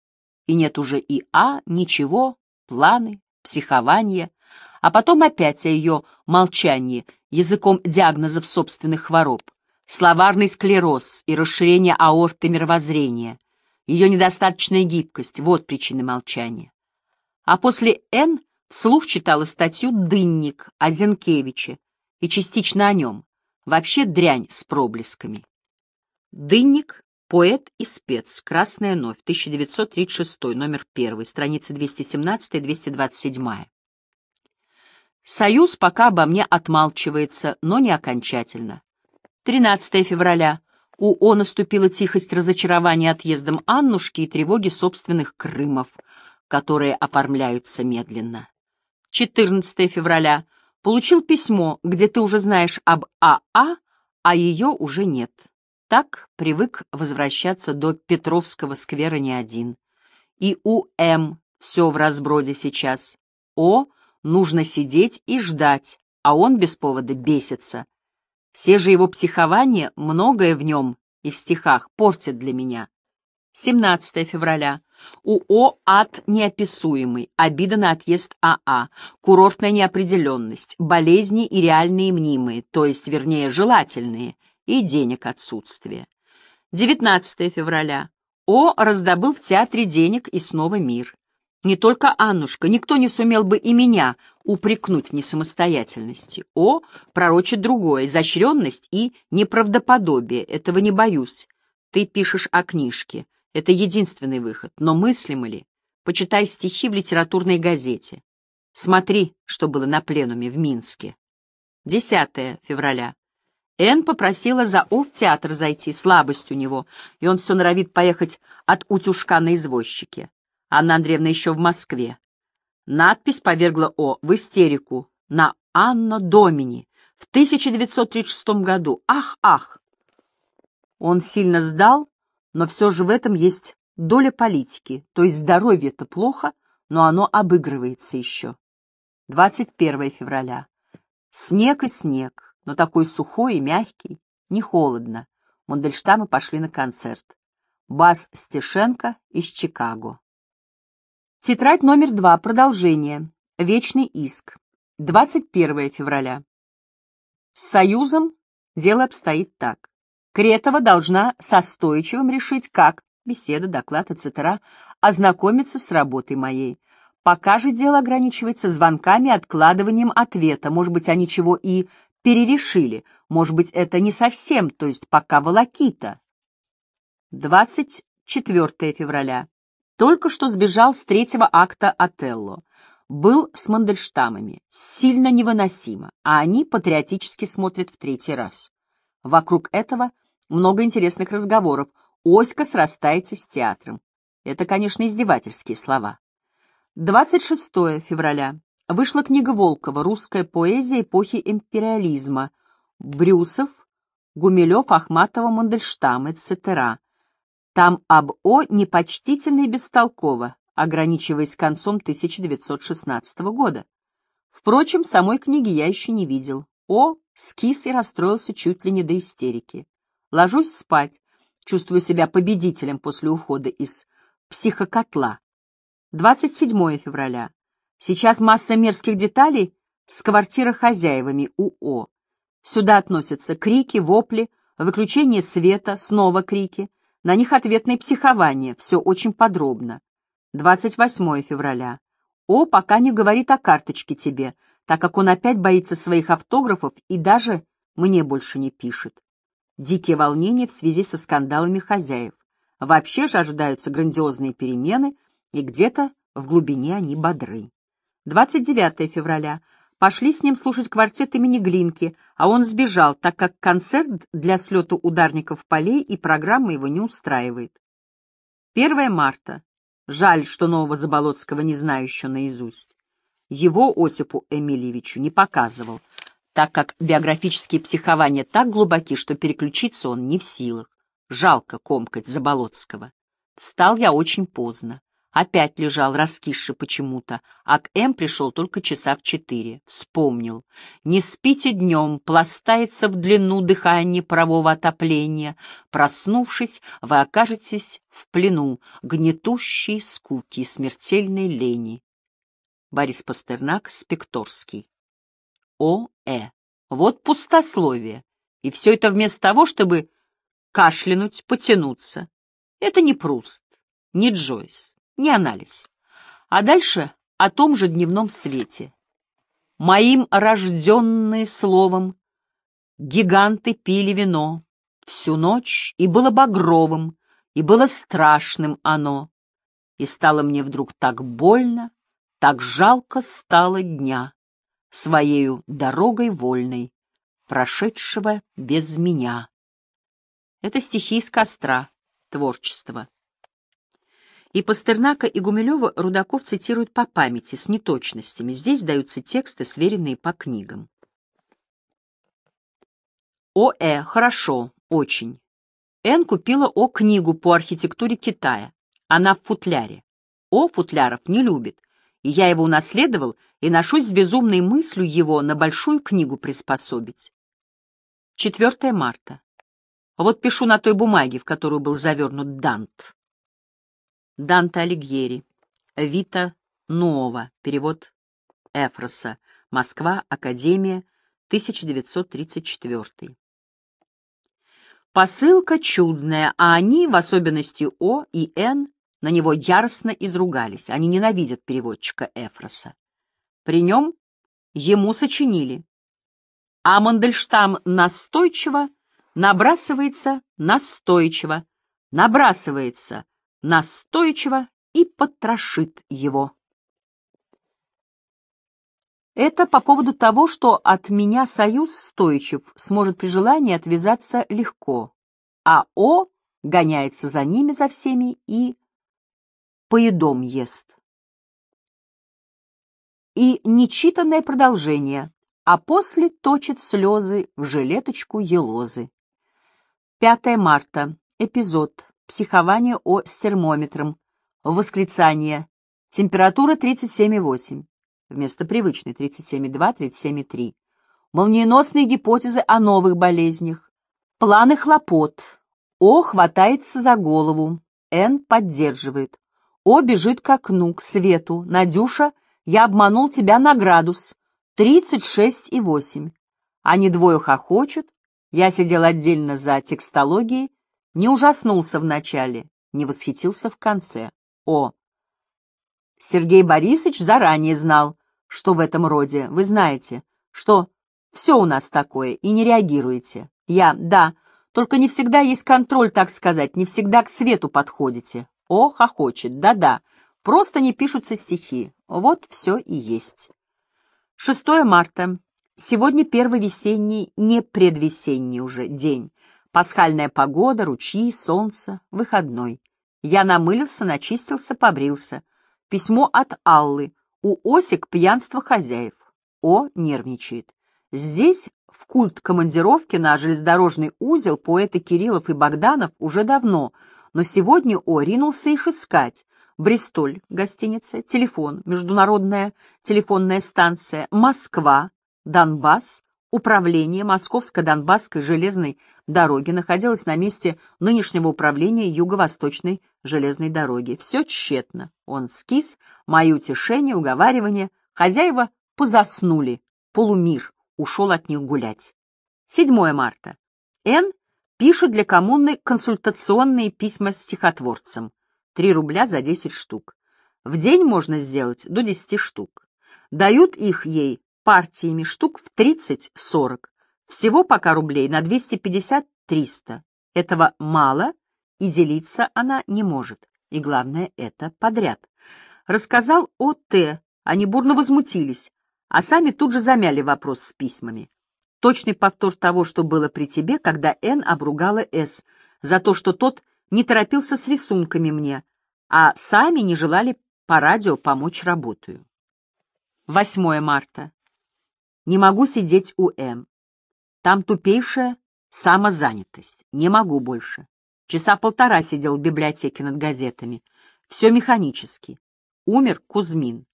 И нет уже и А, ничего, планы, психование, а потом опять о ее молчании, языком диагнозов собственных хвороб, словарный склероз и расширение аорты мировоззрения, ее недостаточная гибкость — вот причины молчания. А после «Н» вслух читала статью «Дынник» о Зенкевиче и частично о нем. Вообще дрянь с проблесками. Дынник Поэт и спец. Красная новь. 1936. Номер 1. Страница 217-227. Союз пока обо мне отмалчивается, но не окончательно. 13 февраля. У О наступила тихость разочарования отъездом Аннушки и тревоги собственных Крымов, которые оформляются медленно. 14 февраля. Получил письмо, где ты уже знаешь об АА, а, а ее уже нет. Так привык возвращаться до Петровского сквера не один. И у М все в разброде сейчас. О, нужно сидеть и ждать, а он без повода бесится. Все же его психование многое в нем и в стихах, портит для меня. 17 февраля. У О ад неописуемый, обида на отъезд АА, а, курортная неопределенность, болезни и реальные мнимые, то есть, вернее, желательные – и денег отсутствие. 19 февраля. О раздобыл в театре денег и снова мир. Не только Аннушка, никто не сумел бы и меня упрекнуть в несамостоятельности. О пророчит другое, изощренность и неправдоподобие, этого не боюсь. Ты пишешь о книжке, это единственный выход, но мыслим ли? Почитай стихи в литературной газете. Смотри, что было на пленуме в Минске. 10 февраля. Энн попросила за О в театр зайти, слабость у него, и он все норовит поехать от утюжка на извозчике. Анна Андреевна еще в Москве. Надпись повергла О в истерику на «Анна Домини» в 1936 году. Ах, ах! Он сильно сдал, но все же в этом есть доля политики, то есть здоровье-то плохо, но оно обыгрывается еще. 21 февраля. Снег и снег но такой сухой и мягкий, не холодно. Мандельштамы пошли на концерт. Бас Стешенко из Чикаго. Тетрадь номер два. Продолжение. Вечный иск. 21 февраля. С Союзом дело обстоит так. Кретова должна со Стоичевым решить, как, беседа, доклад, etc., ознакомиться с работой моей. Пока же дело ограничивается звонками, откладыванием ответа, может быть, они чего и перерешили. Может быть, это не совсем, то есть пока волокита. 24 февраля. Только что сбежал с третьего акта Отелло. Был с Мандельштамами. Сильно невыносимо. А они патриотически смотрят в третий раз. Вокруг этого много интересных разговоров. Оська срастается с театром. Это, конечно, издевательские слова. 26 февраля. Вышла книга Волкова «Русская поэзия эпохи империализма», Брюсов, Гумилев, Ахматова, Мандельштам, etc. Там об О непочтительно и бестолково, ограничиваясь концом 1916 года. Впрочем, самой книги я еще не видел. О скис и расстроился чуть ли не до истерики. Ложусь спать, чувствую себя победителем после ухода из психокотла. 27 февраля. Сейчас масса мерзких деталей с квартира хозяевами УО. Сюда относятся крики, вопли, выключение света, снова крики. На них ответное психование, все очень подробно. 28 февраля. О пока не говорит о карточке тебе, так как он опять боится своих автографов и даже мне больше не пишет. Дикие волнения в связи со скандалами хозяев. Вообще же ожидаются грандиозные перемены, и где-то в глубине они бодры. 29 февраля. Пошли с ним слушать квартет имени Глинки, а он сбежал, так как концерт для слета ударников полей и программа его не устраивает. 1 марта. Жаль, что нового Заболоцкого не знаю еще наизусть. Его Осипу Эмильевичу не показывал, так как биографические психования так глубоки, что переключиться он не в силах. Жалко комкать Заболоцкого. Стал я очень поздно опять лежал раскисший почему-то, а к М пришел только часа в четыре. Вспомнил. «Не спите днем, пластается в длину дыхание парового отопления. Проснувшись, вы окажетесь в плену гнетущей скуки и смертельной лени». Борис Пастернак, Спекторский. О, э, Вот пустословие. И все это вместо того, чтобы кашлянуть, потянуться. Это не Пруст, не Джойс не анализ. А дальше о том же дневном свете. Моим рожденные словом гиганты пили вино всю ночь, и было багровым, и было страшным оно. И стало мне вдруг так больно, так жалко стало дня, своею дорогой вольной, прошедшего без меня. Это стихи из костра, творчества. И Пастернака, и Гумилева Рудаков цитирует по памяти, с неточностями. Здесь даются тексты, сверенные по книгам. О.Э. Хорошо, очень. Н купила О книгу по архитектуре Китая. Она в футляре. О футляров не любит. И я его унаследовал и ношусь с безумной мыслью его на большую книгу приспособить. 4 марта. Вот пишу на той бумаге, в которую был завернут Дант. Данте Алигьери. Вита Нова. Перевод Эфроса. Москва. Академия. 1934. Посылка чудная, а они, в особенности О и Н, на него яростно изругались. Они ненавидят переводчика Эфроса. При нем ему сочинили. А Мандельштам настойчиво набрасывается настойчиво, набрасывается настойчиво и потрошит его. Это по поводу того, что от меня союз стойчив сможет при желании отвязаться легко, а О гоняется за ними, за всеми и поедом ест. И нечитанное продолжение, а после точит слезы в жилеточку елозы. 5 марта. Эпизод психование О с термометром, восклицание «Температура 37,8» вместо привычной 37,2-37,3, молниеносные гипотезы о новых болезнях, планы хлопот, О хватается за голову, Н поддерживает, О бежит к окну, к свету, Надюша, я обманул тебя на градус, 36,8. Они двое хохочут, я сидел отдельно за текстологией, не ужаснулся в начале, не восхитился в конце. О! Сергей Борисович заранее знал, что в этом роде. Вы знаете, что все у нас такое, и не реагируете. Я, да, только не всегда есть контроль, так сказать, не всегда к свету подходите. О, хохочет, да-да, просто не пишутся стихи. Вот все и есть. 6 марта. Сегодня первый весенний, не предвесенний уже день. Пасхальная погода, ручьи, солнце, выходной. Я намылился, начистился, побрился. Письмо от Аллы. У Осик пьянство хозяев. О нервничает. Здесь в культ командировки на железнодорожный узел поэты Кириллов и Богданов уже давно, но сегодня О ринулся их искать. Бристоль, гостиница, телефон, международная телефонная станция, Москва, Донбасс, Управление Московско-Донбасской железной дороги находилось на месте нынешнего управления Юго-Восточной железной дороги. Все тщетно. Он скис, мои утешения, уговаривание, Хозяева позаснули. Полумир ушел от них гулять. 7 марта. Н. пишет для коммуны консультационные письма стихотворцам. 3 рубля за 10 штук. В день можно сделать до 10 штук. Дают их ей партиями штук в 30-40. Всего пока рублей на 250-300. Этого мало, и делиться она не может. И главное, это подряд. Рассказал О.Т. Они бурно возмутились, а сами тут же замяли вопрос с письмами. Точный повтор того, что было при тебе, когда Н обругала С за то, что тот не торопился с рисунками мне, а сами не желали по радио помочь работаю. 8 марта. Не могу сидеть у М. Там тупейшая самозанятость. Не могу больше. Часа полтора сидел в библиотеке над газетами. Все механически. Умер Кузьмин.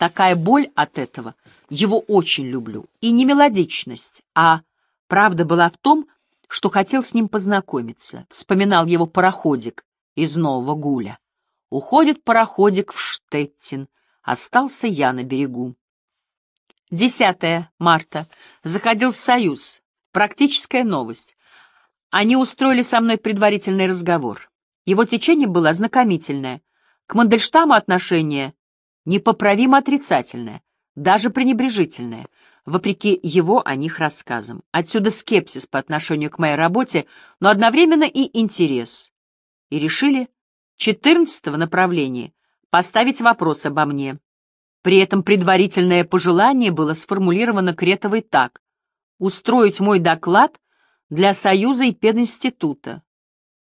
Такая боль от этого. Его очень люблю. И не мелодичность, а правда была в том, что хотел с ним познакомиться. Вспоминал его пароходик из Нового Гуля. Уходит пароходик в Штеттин. Остался я на берегу. 10 марта. Заходил в Союз. Практическая новость. Они устроили со мной предварительный разговор. Его течение было ознакомительное. К Мандельштаму отношение непоправимо отрицательное, даже пренебрежительное, вопреки его о них рассказам. Отсюда скепсис по отношению к моей работе, но одновременно и интерес. И решили 14 направлении поставить вопрос обо мне. При этом предварительное пожелание было сформулировано Кретовой так «Устроить мой доклад для Союза и пединститута.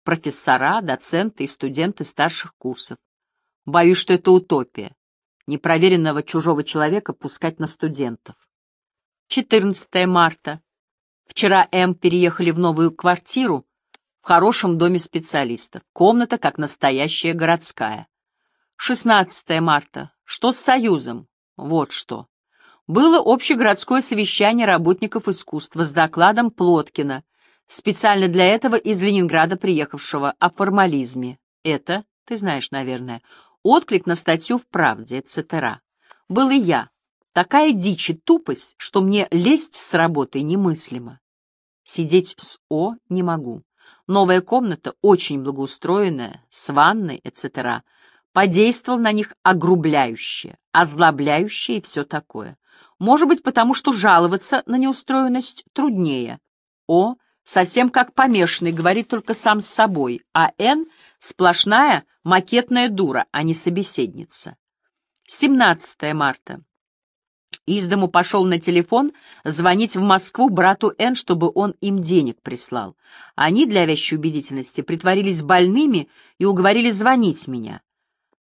Профессора, доценты и студенты старших курсов. Боюсь, что это утопия. Непроверенного чужого человека пускать на студентов. 14 марта. Вчера М. переехали в новую квартиру в хорошем доме специалистов. Комната как настоящая городская. 16 марта. Что с Союзом? Вот что. Было общегородское совещание работников искусства с докладом Плоткина, специально для этого из Ленинграда приехавшего, о формализме. Это, ты знаешь, наверное, отклик на статью в «Правде», etc. Был и я. Такая дичь и тупость, что мне лезть с работы немыслимо. Сидеть с О не могу. Новая комната, очень благоустроенная, с ванной, etc., подействовал на них огрубляюще, озлобляюще и все такое. Может быть, потому что жаловаться на неустроенность труднее. О, совсем как помешанный, говорит только сам с собой, а Н — сплошная макетная дура, а не собеседница. 17 марта. Из дому пошел на телефон звонить в Москву брату Н, чтобы он им денег прислал. Они, для вящей убедительности, притворились больными и уговорили звонить меня.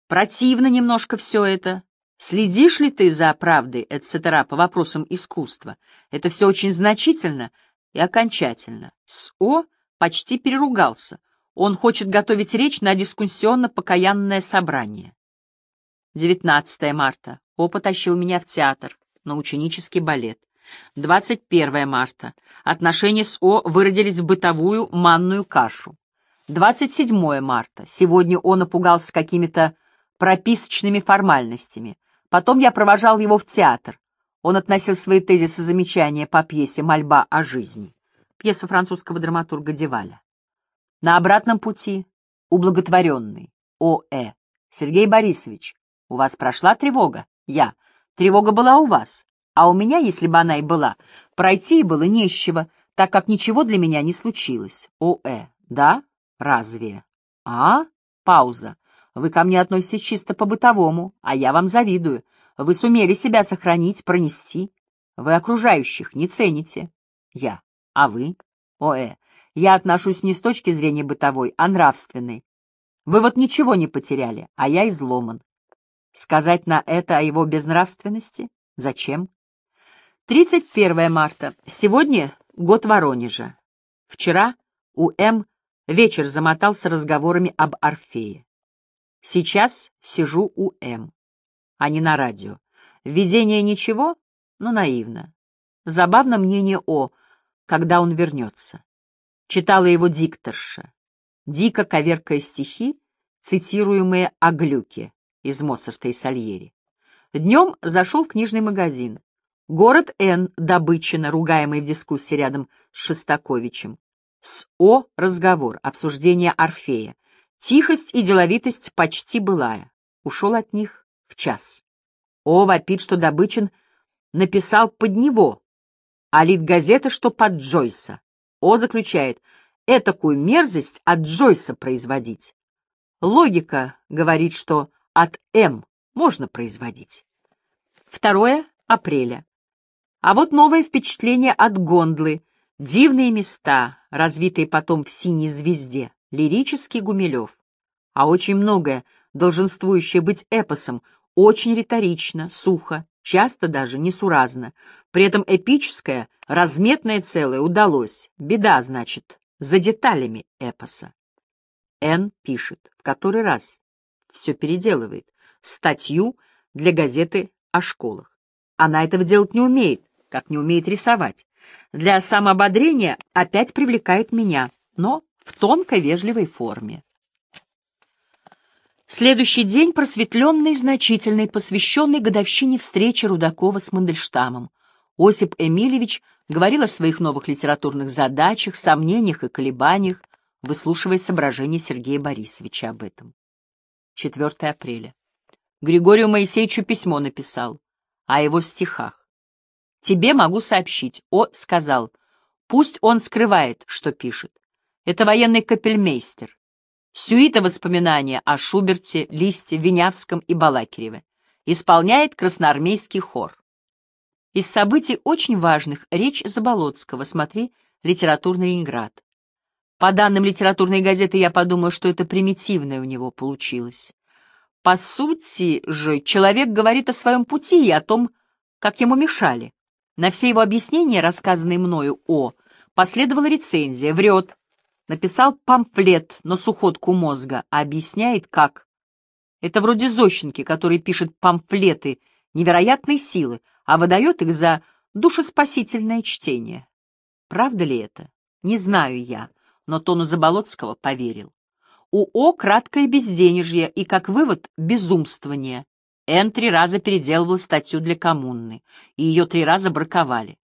Противно немножко все это. Следишь ли ты за правдой, etc., по вопросам искусства? Это все очень значительно и окончательно. С.О. почти переругался. Он хочет готовить речь на дискуссионно-покаянное собрание. 19 марта. О потащил меня в театр, на ученический балет. 21 марта. Отношения с О выродились в бытовую манную кашу. 27 марта. Сегодня О напугался какими-то прописочными формальностями. Потом я провожал его в театр. Он относил свои тезисы замечания по пьесе «Мольба о жизни», пьеса французского драматурга Деваля. На обратном пути ублаготворенный О.Э. Сергей Борисович, у вас прошла тревога? Я. Тревога была у вас. А у меня, если бы она и была, пройти было не с чего, так как ничего для меня не случилось. О.Э. Да? Разве? А? Пауза. Вы ко мне относитесь чисто по-бытовому, а я вам завидую. Вы сумели себя сохранить, пронести. Вы окружающих не цените. Я. А вы? Оэ. Я отношусь не с точки зрения бытовой, а нравственной. Вы вот ничего не потеряли, а я изломан. Сказать на это о его безнравственности? Зачем? 31 марта. Сегодня год Воронежа. Вчера у М вечер замотался разговорами об Орфее. Сейчас сижу у М, а не на радио. Введение ничего, но ну, наивно. Забавно мнение О, когда он вернется. Читала его дикторша, дико коверкая стихи, цитируемые о Глюке из Моцарта и Сальери. Днем зашел в книжный магазин. Город Н. Добычина, ругаемый в дискуссии рядом с Шестаковичем. С О. разговор, обсуждение Орфея. Тихость и деловитость почти былая. Ушел от них в час. О, вопит, что Добычин написал под него, а газета, что под Джойса. О заключает, этакую мерзость от Джойса производить. Логика говорит, что от М можно производить. Второе апреля. А вот новое впечатление от Гондлы. Дивные места, развитые потом в «Синей звезде» лирический Гумилев. А очень многое, долженствующее быть эпосом, очень риторично, сухо, часто даже несуразно. При этом эпическое, разметное целое удалось. Беда, значит, за деталями эпоса. Н пишет, в который раз все переделывает, статью для газеты о школах. Она этого делать не умеет, как не умеет рисовать. Для самободрения опять привлекает меня, но в тонкой вежливой форме. Следующий день просветленный, значительный, посвященный годовщине встречи Рудакова с Мандельштамом. Осип Эмильевич говорил о своих новых литературных задачах, сомнениях и колебаниях, выслушивая соображения Сергея Борисовича об этом. 4 апреля. Григорию Моисеевичу письмо написал а о его стихах. «Тебе могу сообщить», — О сказал, — «пусть он скрывает, что пишет. Это военный капельмейстер. Сюита воспоминания о Шуберте, Листе, Винявском и Балакиреве. Исполняет красноармейский хор. Из событий очень важных речь Заболоцкого, смотри, «Литературный Ленинград». По данным литературной газеты, я подумал, что это примитивное у него получилось. По сути же, человек говорит о своем пути и о том, как ему мешали. На все его объяснения, рассказанные мною о, последовала рецензия «Врет», Написал памфлет на сухотку мозга, а объясняет, как. Это вроде Зощенки, который пишет памфлеты невероятной силы, а выдает их за душеспасительное чтение. Правда ли это? Не знаю я, но тону Заболоцкого поверил. У О краткое безденежье и, как вывод, безумствование. Н три раза переделывал статью для коммуны, и ее три раза браковали.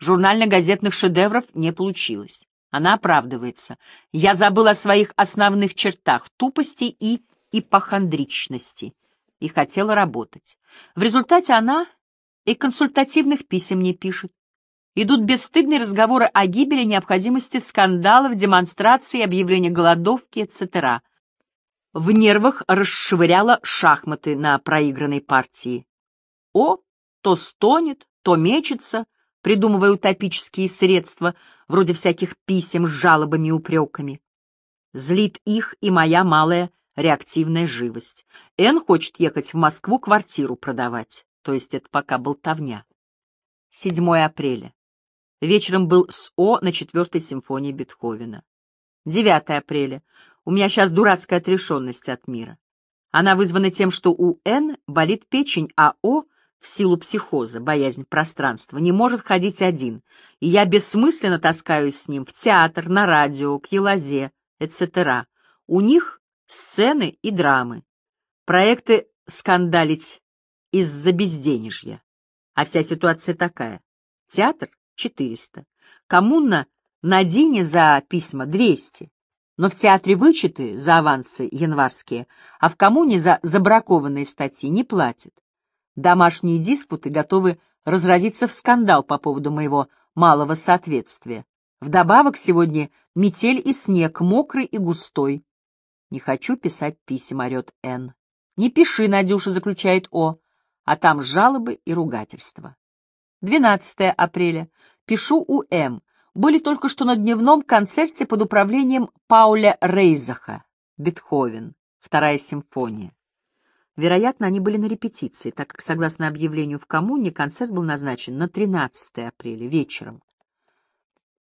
Журнально-газетных шедевров не получилось. Она оправдывается. Я забыл о своих основных чертах — тупости и ипохондричности. И хотела работать. В результате она и консультативных писем не пишет. Идут бесстыдные разговоры о гибели, необходимости скандалов, демонстрации, объявления голодовки, etc. В нервах расшвыряла шахматы на проигранной партии. О, то стонет, то мечется, придумывая утопические средства, вроде всяких писем с жалобами и упреками. Злит их и моя малая реактивная живость. Энн хочет ехать в Москву квартиру продавать, то есть это пока болтовня. 7 апреля. Вечером был с О на четвертой симфонии Бетховена. 9 апреля. У меня сейчас дурацкая отрешенность от мира. Она вызвана тем, что у Н болит печень, а О в силу психоза, боязнь пространства, не может ходить один, и я бессмысленно таскаюсь с ним в театр, на радио, к Елазе, etc. У них сцены и драмы, проекты скандалить из-за безденежья. А вся ситуация такая. Театр — 400, коммуна на Дине за письма 200, но в театре вычеты за авансы январские, а в коммуне за забракованные статьи не платят. Домашние диспуты готовы разразиться в скандал по поводу моего малого соответствия. Вдобавок сегодня метель и снег, мокрый и густой. «Не хочу писать писем», — орет Н. «Не пиши, Надюша», — заключает О. А там жалобы и ругательства. 12 апреля. Пишу у М. Были только что на дневном концерте под управлением Пауля Рейзаха. Бетховен. Вторая симфония. Вероятно, они были на репетиции, так как, согласно объявлению в коммуне, концерт был назначен на 13 апреля вечером.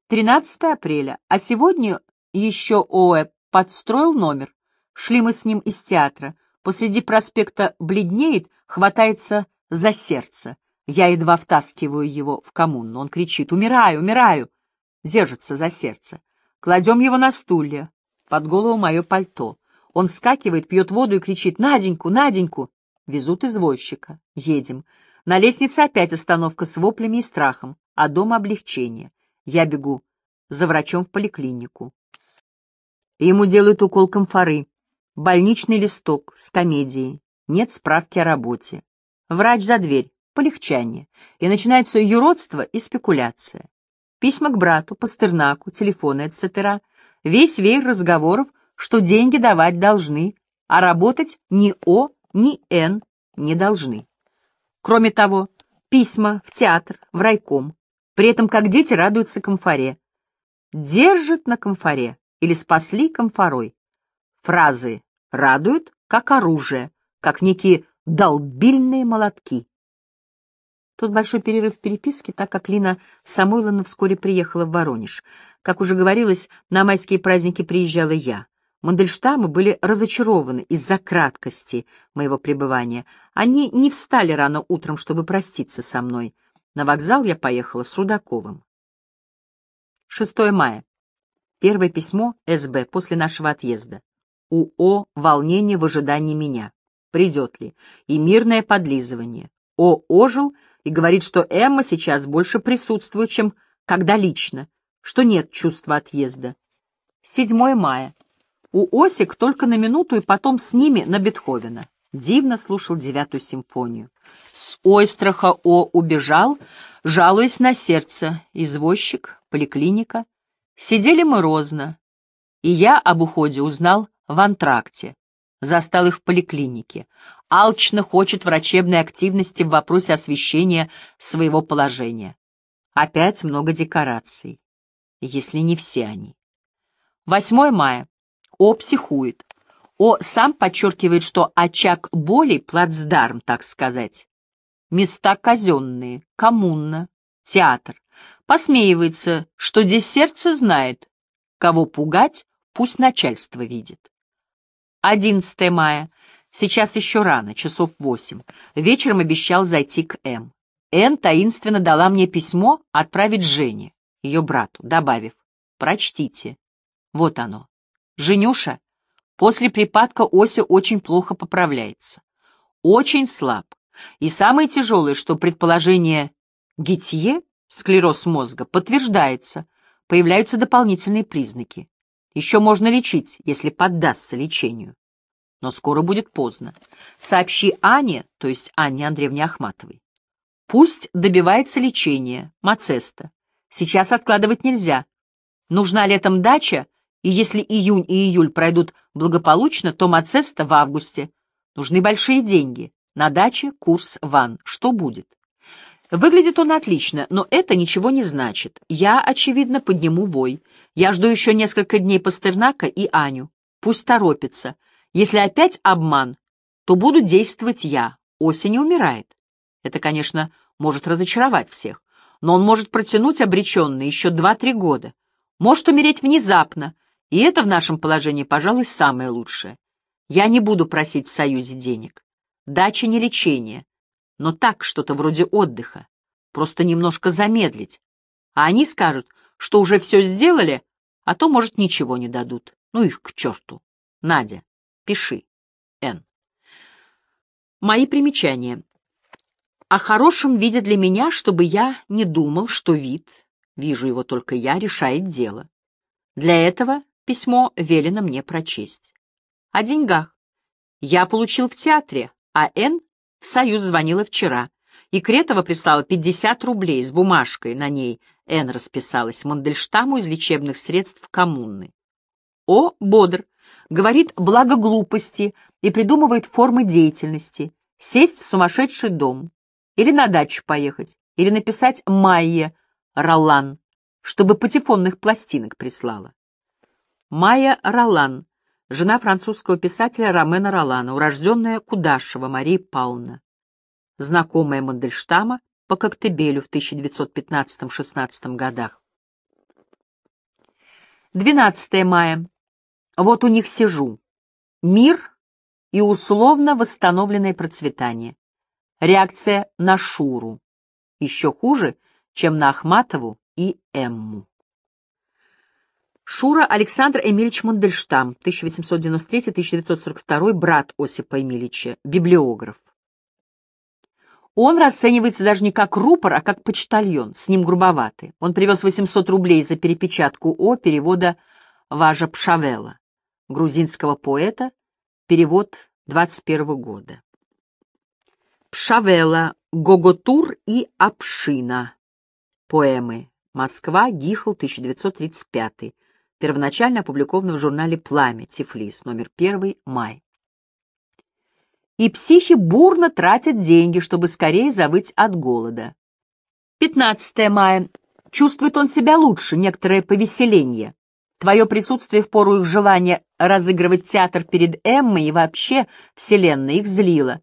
13 апреля, а сегодня еще Оэ подстроил номер. Шли мы с ним из театра. Посреди проспекта бледнеет, хватается за сердце. Я едва втаскиваю его в коммуну. Он кричит «Умираю, умираю!» Держится за сердце. Кладем его на стулья, под голову мое пальто. Он вскакивает, пьет воду и кричит «Наденьку! Наденьку!» Везут извозчика. Едем. На лестнице опять остановка с воплями и страхом, а дома облегчение. Я бегу за врачом в поликлинику. Ему делают укол комфоры, больничный листок с комедией, нет справки о работе. Врач за дверь, полегчание, и начинается юродство и спекуляция. Письма к брату, Пастернаку, телефоны, etc. Весь веер разговоров — что деньги давать должны, а работать ни О, ни Н не должны. Кроме того, письма в театр, в райком, при этом как дети радуются комфоре. Держат на комфоре или спасли комфорой. Фразы радуют как оружие, как некие долбильные молотки. Тут большой перерыв в переписке, так как Лина Самойловна вскоре приехала в Воронеж. Как уже говорилось, на майские праздники приезжала я. Мандельштамы были разочарованы из-за краткости моего пребывания. Они не встали рано утром, чтобы проститься со мной. На вокзал я поехала с Рудаковым. 6 мая. Первое письмо СБ после нашего отъезда. УО «Волнение в ожидании меня». Придет ли? И мирное подлизывание. О ожил и говорит, что Эмма сейчас больше присутствует, чем когда лично, что нет чувства отъезда. 7 мая. У Осик только на минуту и потом с ними на Бетховена. Дивно слушал девятую симфонию. С Ойстраха О убежал, жалуясь на сердце. Извозчик, поликлиника. Сидели мы розно. И я об уходе узнал в антракте. Застал их в поликлинике. Алчно хочет врачебной активности в вопросе освещения своего положения. Опять много декораций, если не все они. 8 мая. О психует. О сам подчеркивает, что очаг боли – плацдарм, так сказать. Места казенные, коммуна, театр. Посмеивается, что здесь сердце знает. Кого пугать, пусть начальство видит. 11 мая. Сейчас еще рано, часов восемь. Вечером обещал зайти к М. Н таинственно дала мне письмо отправить Жене, ее брату, добавив «Прочтите». Вот оно. Женюша после припадка Ося очень плохо поправляется. Очень слаб. И самое тяжелое, что предположение Гитье, склероз мозга, подтверждается. Появляются дополнительные признаки. Еще можно лечить, если поддастся лечению. Но скоро будет поздно. Сообщи Ане, то есть Анне Андреевне Ахматовой. Пусть добивается лечения, Мацеста. Сейчас откладывать нельзя. Нужна летом дача, и если июнь и июль пройдут благополучно, то Мацеста в августе. Нужны большие деньги. На даче курс ван. Что будет? Выглядит он отлично, но это ничего не значит. Я, очевидно, подниму вой. Я жду еще несколько дней Пастернака и Аню. Пусть торопится. Если опять обман, то буду действовать я. Осень умирает. Это, конечно, может разочаровать всех, но он может протянуть обреченный еще два-три года. Может умереть внезапно, и это в нашем положении, пожалуй, самое лучшее. Я не буду просить в Союзе денег. Дача не лечение, но так что-то вроде отдыха. Просто немножко замедлить. А они скажут, что уже все сделали, а то, может, ничего не дадут. Ну их к черту. Надя, пиши. Н. Мои примечания. О хорошем виде для меня, чтобы я не думал, что вид, вижу его только я, решает дело. Для этого Письмо велено мне прочесть. О деньгах. Я получил в театре, а Н в Союз звонила вчера. И Кретова прислала 50 рублей с бумажкой на ней. Н расписалась Мандельштаму из лечебных средств коммуны. О бодр. Говорит благо глупости и придумывает формы деятельности. Сесть в сумасшедший дом. Или на дачу поехать. Или написать Майе Ролан, чтобы патефонных пластинок прислала. Майя Ролан, жена французского писателя Ромена Ролана, урожденная Кудашева Мария Павловна, знакомая Мандельштама по Коктебелю в 1915-16 годах. 12 мая. Вот у них сижу. Мир и условно восстановленное процветание. Реакция на Шуру. Еще хуже, чем на Ахматову и Эмму. Шура Александр Эмильевич Мандельштам, 1893-1942, брат Осипа Эмильевича, библиограф. Он расценивается даже не как рупор, а как почтальон, с ним грубоваты. Он привез 800 рублей за перепечатку О перевода Важа Пшавела, грузинского поэта, перевод 21 года. Пшавела, Гоготур и Апшина. Поэмы. Москва, Гихл, 1935 первоначально опубликовано в журнале «Пламя», Тифлис, номер 1, май. И психи бурно тратят деньги, чтобы скорее завыть от голода. 15 мая. Чувствует он себя лучше, некоторое повеселение. Твое присутствие в пору их желания разыгрывать театр перед Эммой и вообще вселенная их злила.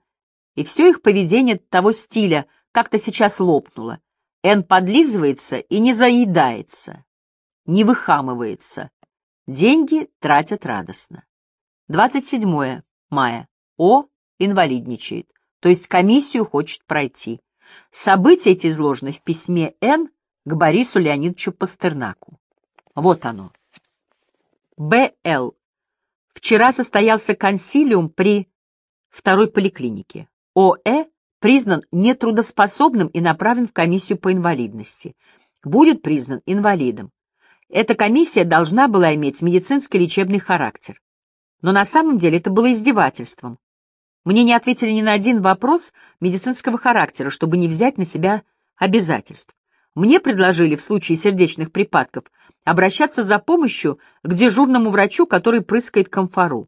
И все их поведение того стиля как-то сейчас лопнуло. Эн подлизывается и не заедается не выхамывается. Деньги тратят радостно. 27 мая. О инвалидничает, то есть комиссию хочет пройти. События эти изложены в письме Н к Борису Леонидовичу Пастернаку. Вот оно. Б.Л. Вчера состоялся консилиум при второй поликлинике. О.Э. признан нетрудоспособным и направлен в комиссию по инвалидности. Будет признан инвалидом. Эта комиссия должна была иметь медицинско лечебный характер. Но на самом деле это было издевательством. Мне не ответили ни на один вопрос медицинского характера, чтобы не взять на себя обязательств. Мне предложили в случае сердечных припадков обращаться за помощью к дежурному врачу, который прыскает комфору,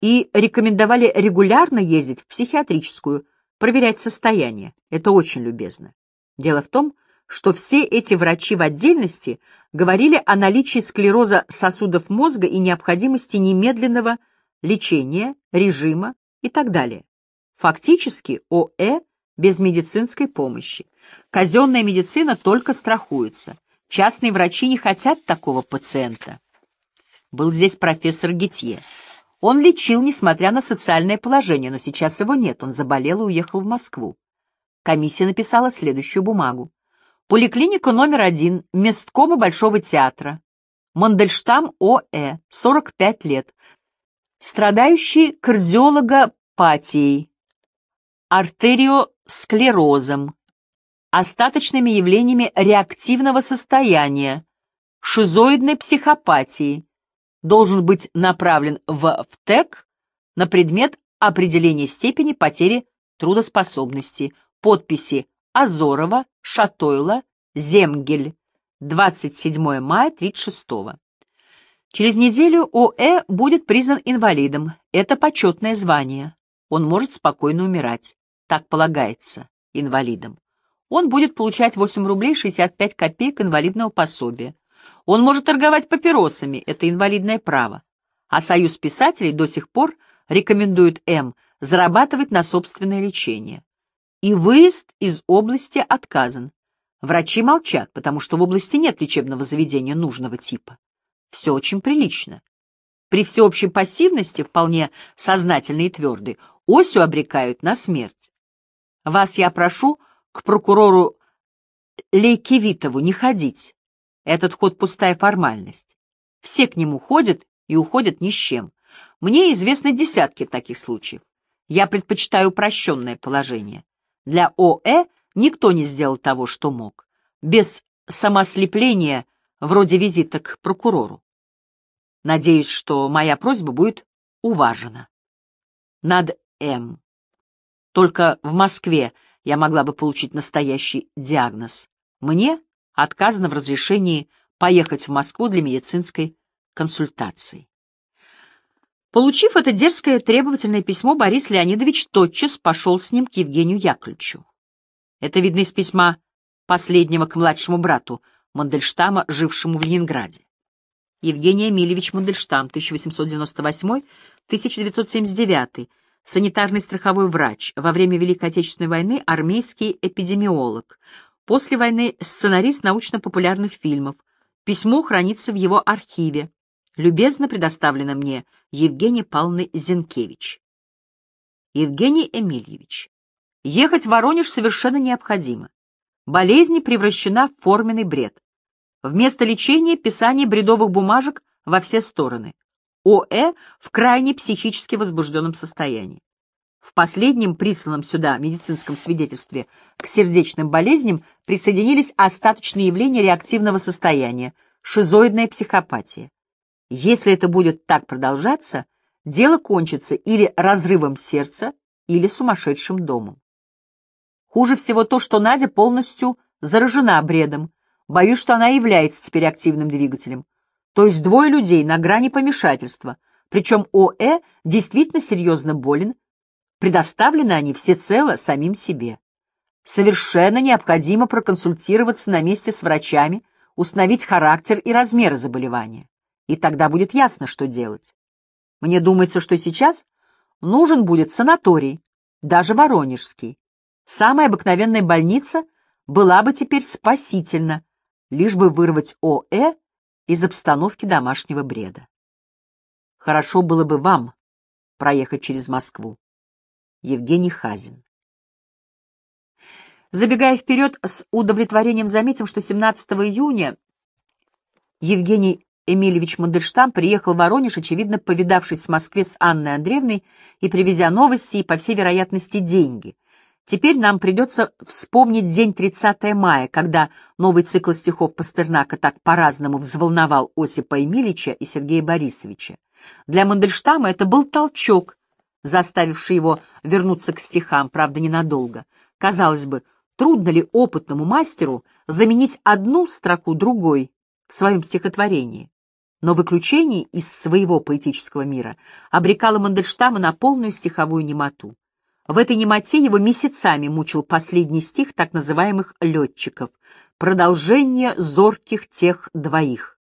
и рекомендовали регулярно ездить в психиатрическую, проверять состояние. Это очень любезно. Дело в том, что все эти врачи в отдельности говорили о наличии склероза сосудов мозга и необходимости немедленного лечения, режима и так далее. Фактически ОЭ без медицинской помощи. Казенная медицина только страхуется. Частные врачи не хотят такого пациента. Был здесь профессор Гетье. Он лечил, несмотря на социальное положение, но сейчас его нет, он заболел и уехал в Москву. Комиссия написала следующую бумагу. Поликлиника номер один, месткома Большого театра. Мандельштам О.Э., 45 лет, страдающий кардиологопатией, артериосклерозом, остаточными явлениями реактивного состояния, шизоидной психопатии, должен быть направлен в ВТЭК на предмет определения степени потери трудоспособности. Подписи Азорова, Шатойла, Земгель, 27 мая 36 -го. Через неделю О.Э. будет признан инвалидом. Это почетное звание. Он может спокойно умирать. Так полагается инвалидом. Он будет получать 8 рублей 65 копеек инвалидного пособия. Он может торговать папиросами, это инвалидное право. А Союз писателей до сих пор рекомендует М зарабатывать на собственное лечение и выезд из области отказан. Врачи молчат, потому что в области нет лечебного заведения нужного типа. Все очень прилично. При всеобщей пассивности, вполне сознательной и твердой, осью обрекают на смерть. Вас я прошу к прокурору Лейкевитову не ходить. Этот ход пустая формальность. Все к нему ходят и уходят ни с чем. Мне известны десятки таких случаев. Я предпочитаю упрощенное положение. Для ОЭ никто не сделал того, что мог. Без самослепления, вроде визита к прокурору. Надеюсь, что моя просьба будет уважена. Над М. Только в Москве я могла бы получить настоящий диагноз. Мне отказано в разрешении поехать в Москву для медицинской консультации. Получив это дерзкое требовательное письмо, Борис Леонидович тотчас пошел с ним к Евгению Яковлевичу. Это видно из письма последнего к младшему брату Мандельштама, жившему в Ленинграде. Евгений Эмильевич Мандельштам, 1898-1979, санитарный страховой врач, во время Великой Отечественной войны армейский эпидемиолог, после войны сценарист научно-популярных фильмов. Письмо хранится в его архиве любезно предоставлено мне Евгений Павловны Зинкевич. Евгений Эмильевич, ехать в Воронеж совершенно необходимо. Болезнь превращена в форменный бред. Вместо лечения – писание бредовых бумажек во все стороны. ОЭ в крайне психически возбужденном состоянии. В последнем присланном сюда медицинском свидетельстве к сердечным болезням присоединились остаточные явления реактивного состояния, шизоидная психопатия. Если это будет так продолжаться, дело кончится или разрывом сердца, или сумасшедшим домом. Хуже всего то, что Надя полностью заражена бредом. Боюсь, что она является теперь активным двигателем. То есть двое людей на грани помешательства. Причем ОЭ действительно серьезно болен. Предоставлены они всецело самим себе. Совершенно необходимо проконсультироваться на месте с врачами, установить характер и размеры заболевания и тогда будет ясно, что делать. Мне думается, что сейчас нужен будет санаторий, даже воронежский. Самая обыкновенная больница была бы теперь спасительна, лишь бы вырвать ОЭ из обстановки домашнего бреда. Хорошо было бы вам проехать через Москву. Евгений Хазин. Забегая вперед, с удовлетворением заметим, что 17 июня Евгений Эмильевич Мандельштам приехал в Воронеж, очевидно, повидавшись в Москве с Анной Андреевной и привезя новости и, по всей вероятности, деньги. Теперь нам придется вспомнить день 30 мая, когда новый цикл стихов Пастернака так по-разному взволновал Осипа Эмилича и Сергея Борисовича. Для Мандельштама это был толчок, заставивший его вернуться к стихам, правда, ненадолго. Казалось бы, трудно ли опытному мастеру заменить одну строку другой в своем стихотворении? но выключение из своего поэтического мира обрекало Мандельштама на полную стиховую немоту. В этой немоте его месяцами мучил последний стих так называемых «летчиков» — продолжение зорких тех двоих.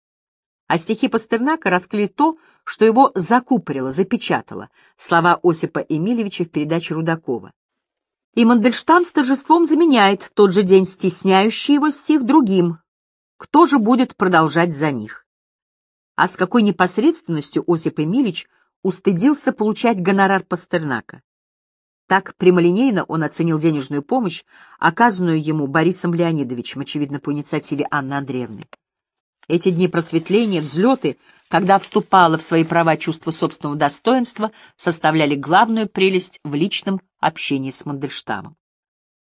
А стихи Пастернака раскрыли то, что его закупорило, запечатало, слова Осипа Эмильевича в передаче Рудакова. И Мандельштам с торжеством заменяет в тот же день стесняющий его стих другим. Кто же будет продолжать за них? а с какой непосредственностью Осип Эмилич устыдился получать гонорар Пастернака. Так прямолинейно он оценил денежную помощь, оказанную ему Борисом Леонидовичем, очевидно, по инициативе Анны Андреевны. Эти дни просветления, взлеты, когда вступало в свои права чувство собственного достоинства, составляли главную прелесть в личном общении с Мандельштамом.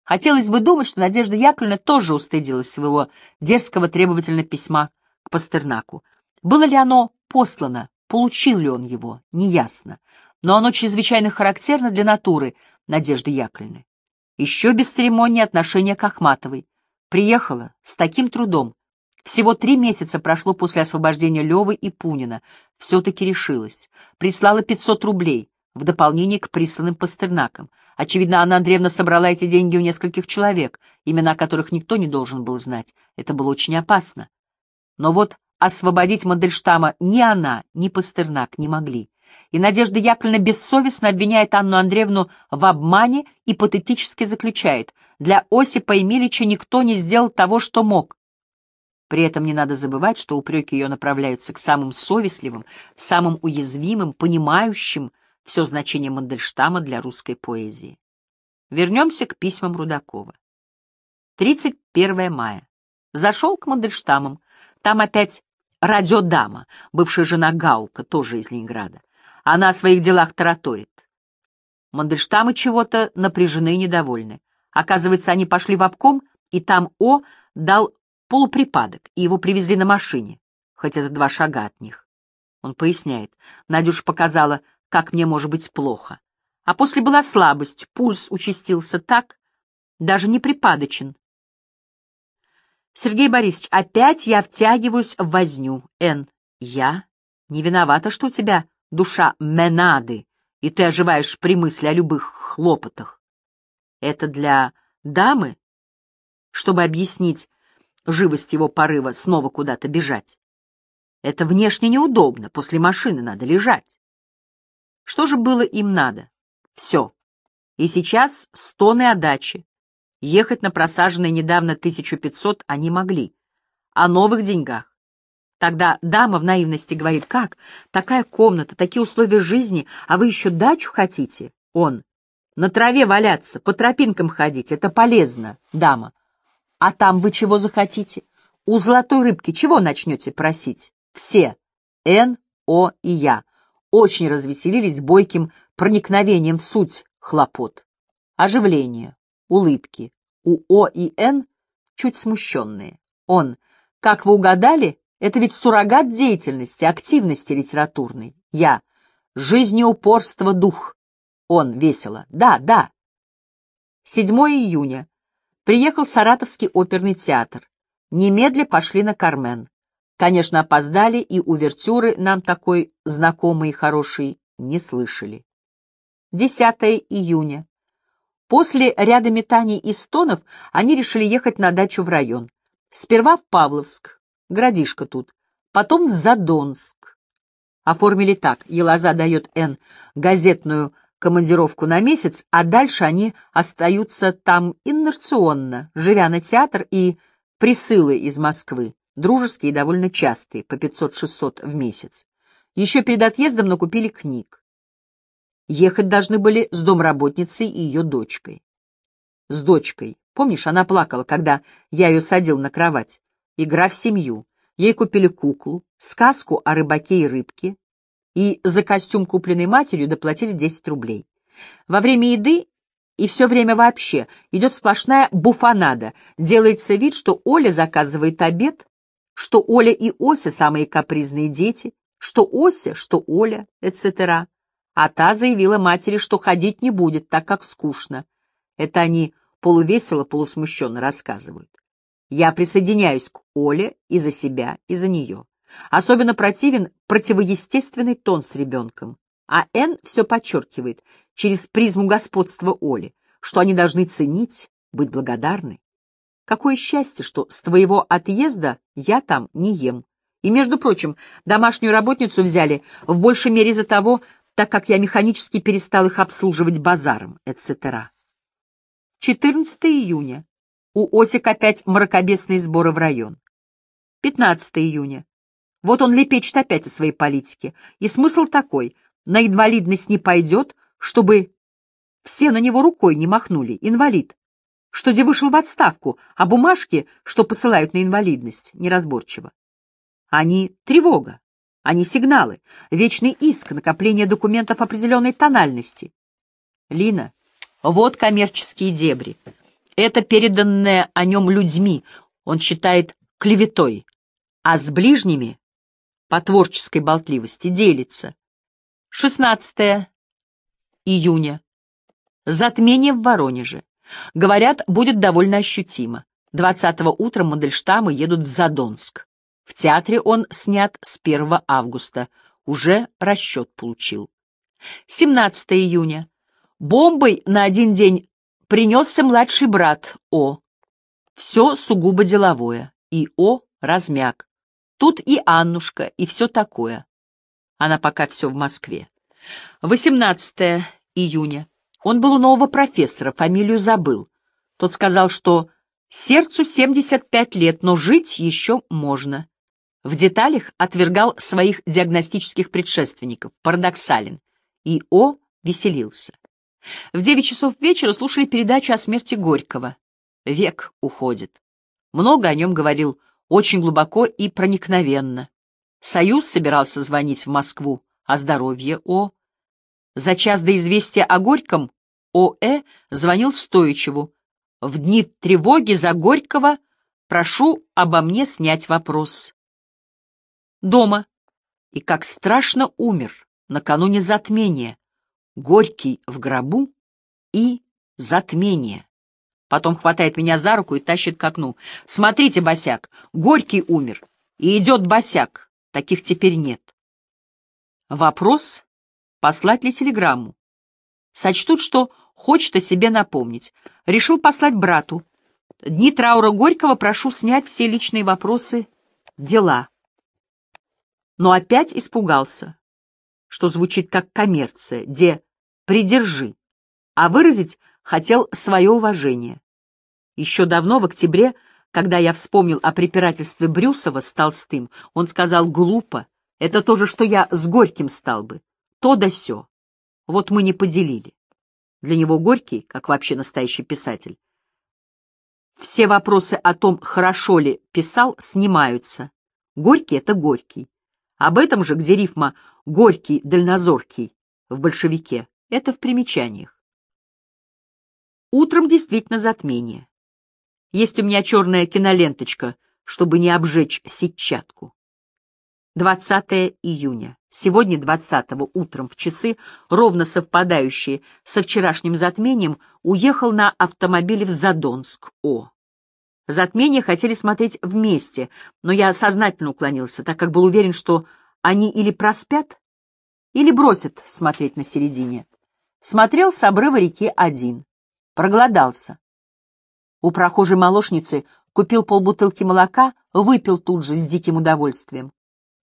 Хотелось бы думать, что Надежда Яковлевна тоже устыдилась своего дерзкого требовательного письма к Пастернаку — было ли оно послано, получил ли он его, неясно, но оно чрезвычайно характерно для натуры Надежды Яковлевны. Еще без церемонии отношения к Ахматовой. Приехала с таким трудом. Всего три месяца прошло после освобождения Левы и Пунина. Все-таки решилась. Прислала 500 рублей в дополнение к присланным Пастернакам. Очевидно, Анна Андреевна собрала эти деньги у нескольких человек, имена которых никто не должен был знать. Это было очень опасно. Но вот Освободить Мандельштама ни она, ни Пастернак не могли. И Надежда Яковлевна бессовестно обвиняет Анну Андреевну в обмане и патетически заключает, для Осипа Емельича никто не сделал того, что мог. При этом не надо забывать, что упреки ее направляются к самым совестливым, самым уязвимым, понимающим все значение Мандельштама для русской поэзии. Вернемся к письмам Рудакова. 31 мая. Зашел к Мандельштамам, там опять радиодама, бывшая жена Гаука, тоже из Ленинграда. Она о своих делах тараторит. Мандельштамы чего-то напряжены и недовольны. Оказывается, они пошли в обком, и там О дал полуприпадок, и его привезли на машине, хоть это два шага от них. Он поясняет. Надюш показала, как мне может быть плохо. А после была слабость, пульс участился так, даже не припадочен, Сергей Борисович, опять я втягиваюсь в возню. Н. Я не виновата, что у тебя душа менады, и ты оживаешь при мысли о любых хлопотах. Это для дамы, чтобы объяснить живость его порыва снова куда-то бежать. Это внешне неудобно, после машины надо лежать. Что же было им надо? Все. И сейчас стоны отдачи. Ехать на просаженные недавно 1500 они могли. О новых деньгах. Тогда дама в наивности говорит, как? Такая комната, такие условия жизни, а вы еще дачу хотите? Он. На траве валяться, по тропинкам ходить, это полезно, дама. А там вы чего захотите? У золотой рыбки чего начнете просить? Все. Н, О и я. Очень развеселились бойким проникновением в суть хлопот. Оживление улыбки. У О и Н чуть смущенные. Он. Как вы угадали, это ведь суррогат деятельности, активности литературной. Я. Жизнеупорство дух. Он весело. Да, да. 7 июня. Приехал в Саратовский оперный театр. Немедля пошли на Кармен. Конечно, опоздали, и увертюры нам такой знакомый и хорошие не слышали. 10 июня. После ряда метаний и стонов они решили ехать на дачу в район. Сперва в Павловск, городишко тут, потом в Задонск. Оформили так, Елоза дает Н газетную командировку на месяц, а дальше они остаются там инерционно, живя на театр и присылы из Москвы, дружеские и довольно частые, по 500-600 в месяц. Еще перед отъездом накупили книг. Ехать должны были с домработницей и ее дочкой. С дочкой. Помнишь, она плакала, когда я ее садил на кровать. Игра в семью. Ей купили куклу, сказку о рыбаке и рыбке, и за костюм, купленный матерью, доплатили 10 рублей. Во время еды и все время вообще идет сплошная буфанада. Делается вид, что Оля заказывает обед, что Оля и Ося самые капризные дети, что Ося, что Оля, etc а та заявила матери, что ходить не будет, так как скучно. Это они полувесело, полусмущенно рассказывают. Я присоединяюсь к Оле и за себя, и за нее. Особенно противен противоестественный тон с ребенком. А Н все подчеркивает через призму господства Оли, что они должны ценить, быть благодарны. Какое счастье, что с твоего отъезда я там не ем. И, между прочим, домашнюю работницу взяли в большей мере из-за того, так как я механически перестал их обслуживать базаром, etc. 14 июня. У Осик опять мракобесные сборы в район. 15 июня. Вот он лепечет опять о своей политике. И смысл такой. На инвалидность не пойдет, чтобы все на него рукой не махнули. Инвалид. Что где вышел в отставку, а бумажки, что посылают на инвалидность, неразборчиво. Они тревога. Они а сигналы, вечный иск, накопление документов определенной тональности. Лина, вот коммерческие дебри. Это переданное о нем людьми, он считает клеветой, а с ближними по творческой болтливости делится. 16 июня. Затмение в Воронеже. Говорят, будет довольно ощутимо. 20 утром Мандельштамы едут в Задонск. В театре он снят с 1 августа, уже расчет получил. 17 июня. Бомбой на один день принесся младший брат О. Все сугубо деловое, и О размяк. Тут и Аннушка, и все такое. Она пока все в Москве. 18 июня. Он был у нового профессора, фамилию забыл. Тот сказал, что сердцу 75 лет, но жить еще можно в деталях отвергал своих диагностических предшественников, парадоксален, и О. веселился. В девять часов вечера слушали передачу о смерти Горького. Век уходит. Много о нем говорил, очень глубоко и проникновенно. Союз собирался звонить в Москву о а здоровье О. За час до известия о Горьком О.Э. звонил Стоичеву. «В дни тревоги за Горького прошу обо мне снять вопрос» дома и как страшно умер накануне затмения, горький в гробу и затмение. Потом хватает меня за руку и тащит к окну. «Смотрите, босяк, горький умер, и идет босяк, таких теперь нет». Вопрос, послать ли телеграмму. Сочтут, что хочет о себе напомнить. Решил послать брату. Дни траура Горького прошу снять все личные вопросы, дела но опять испугался, что звучит как коммерция, где «придержи», а выразить хотел свое уважение. Еще давно, в октябре, когда я вспомнил о препирательстве Брюсова с Толстым, он сказал «глупо, это то же, что я с Горьким стал бы, то да сё». Вот мы не поделили. Для него Горький, как вообще настоящий писатель, все вопросы о том, хорошо ли писал, снимаются. Горький — это Горький. Об этом же, где рифма «горький, дальнозоркий» в большевике, это в примечаниях. Утром действительно затмение. Есть у меня черная киноленточка, чтобы не обжечь сетчатку. 20 июня. Сегодня 20 утром в часы, ровно совпадающие со вчерашним затмением, уехал на автомобиле в Задонск, О. Затмение хотели смотреть вместе, но я сознательно уклонился, так как был уверен, что они или проспят, или бросят смотреть на середине. Смотрел с обрыва реки один. Проголодался. У прохожей молочницы купил полбутылки молока, выпил тут же с диким удовольствием.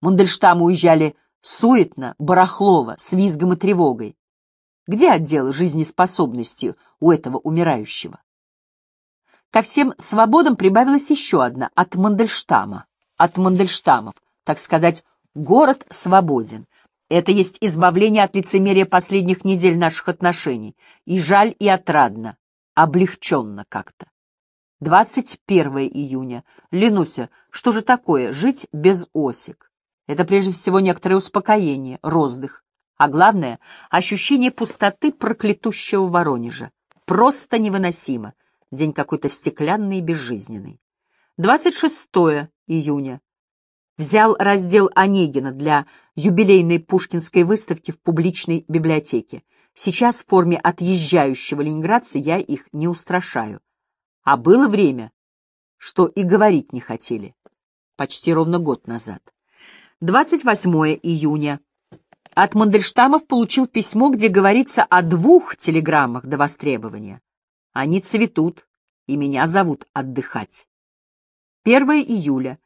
Мандельштамы уезжали суетно, барахлово, с визгом и тревогой. Где отдел жизнеспособности у этого умирающего? Ко всем свободам прибавилась еще одна — от Мандельштама. От Мандельштамов, так сказать, город свободен. Это есть избавление от лицемерия последних недель наших отношений. И жаль, и отрадно. Облегченно как-то. 21 июня. Ленуся, что же такое жить без осик? Это прежде всего некоторое успокоение, роздых. А главное, ощущение пустоты проклятущего Воронежа. Просто невыносимо. День какой-то стеклянный и безжизненный. 26 июня. Взял раздел Онегина для юбилейной пушкинской выставки в публичной библиотеке. Сейчас в форме отъезжающего ленинградца я их не устрашаю. А было время, что и говорить не хотели. Почти ровно год назад. 28 июня. От Мандельштамов получил письмо, где говорится о двух телеграммах до востребования. Они цветут, и меня зовут отдыхать. 1 июля.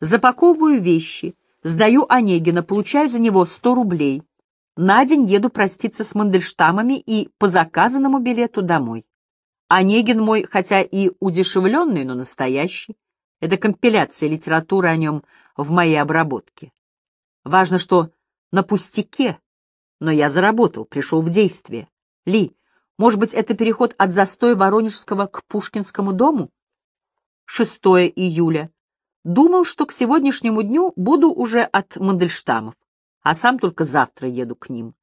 Запаковываю вещи, сдаю Онегина, получаю за него 100 рублей. На день еду проститься с Мандельштамами и по заказанному билету домой. Онегин мой, хотя и удешевленный, но настоящий. Это компиляция литературы о нем в моей обработке. Важно, что на пустяке, но я заработал, пришел в действие. Ли, может быть, это переход от застоя Воронежского к Пушкинскому дому? 6 июля. Думал, что к сегодняшнему дню буду уже от Мандельштамов, а сам только завтра еду к ним.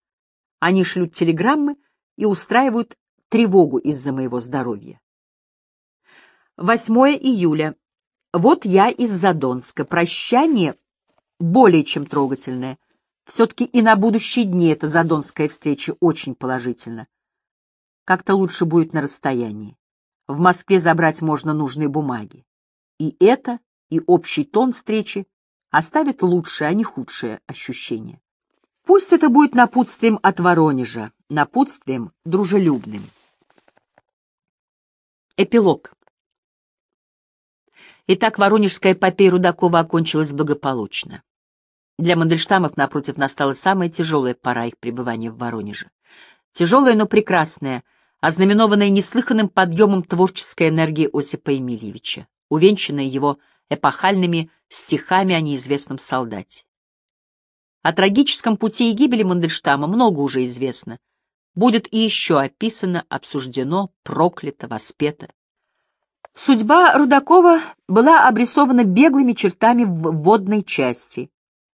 Они шлют телеграммы и устраивают тревогу из-за моего здоровья. 8 июля. Вот я из Задонска. Прощание более чем трогательное. Все-таки и на будущие дни эта задонская встреча очень положительна. Как-то лучше будет на расстоянии. В Москве забрать можно нужные бумаги. И это, и общий тон встречи оставят лучшее, а не худшее ощущение. Пусть это будет напутствием от Воронежа, напутствием дружелюбным. Эпилог. Итак, воронежская эпопея Рудакова окончилась благополучно. Для Мандельштамов, напротив, настала самая тяжелая пора их пребывания в Воронеже тяжелое, но прекрасное, ознаменованное неслыханным подъемом творческой энергии Осипа Емельевича, увенчанное его эпохальными стихами о неизвестном солдате. О трагическом пути и гибели Мандельштама много уже известно. Будет и еще описано, обсуждено, проклято, воспето. Судьба Рудакова была обрисована беглыми чертами в водной части.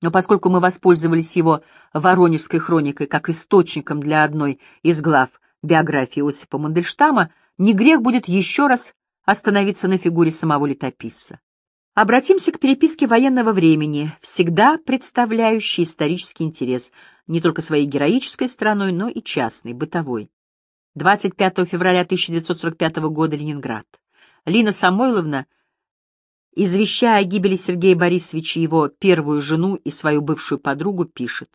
Но поскольку мы воспользовались его «Воронежской хроникой» как источником для одной из глав биографии Осипа Мандельштама, не грех будет еще раз остановиться на фигуре самого летописца. Обратимся к переписке военного времени, всегда представляющей исторический интерес не только своей героической стороной, но и частной, бытовой. 25 февраля 1945 года, Ленинград. Лина Самойловна – извещая о гибели Сергея Борисовича его первую жену и свою бывшую подругу, пишет.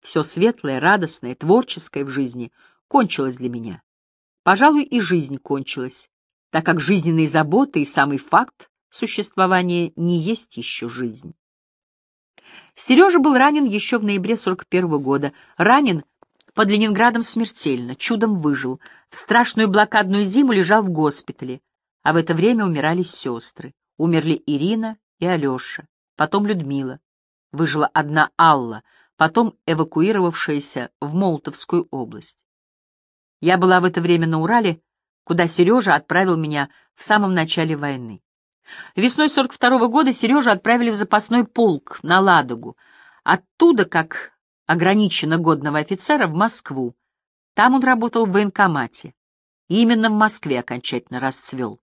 «Все светлое, радостное, творческое в жизни кончилось для меня. Пожалуй, и жизнь кончилась, так как жизненные заботы и самый факт существования не есть еще жизнь». Сережа был ранен еще в ноябре 41 -го года. Ранен под Ленинградом смертельно, чудом выжил. В страшную блокадную зиму лежал в госпитале, а в это время умирали сестры. Умерли Ирина и Алёша, потом Людмила. Выжила одна Алла, потом эвакуировавшаяся в Молотовскую область. Я была в это время на Урале, куда Сережа отправил меня в самом начале войны. Весной 42 -го года Сережу отправили в запасной полк на Ладогу, оттуда, как ограничено годного офицера, в Москву. Там он работал в военкомате. И именно в Москве окончательно расцвел.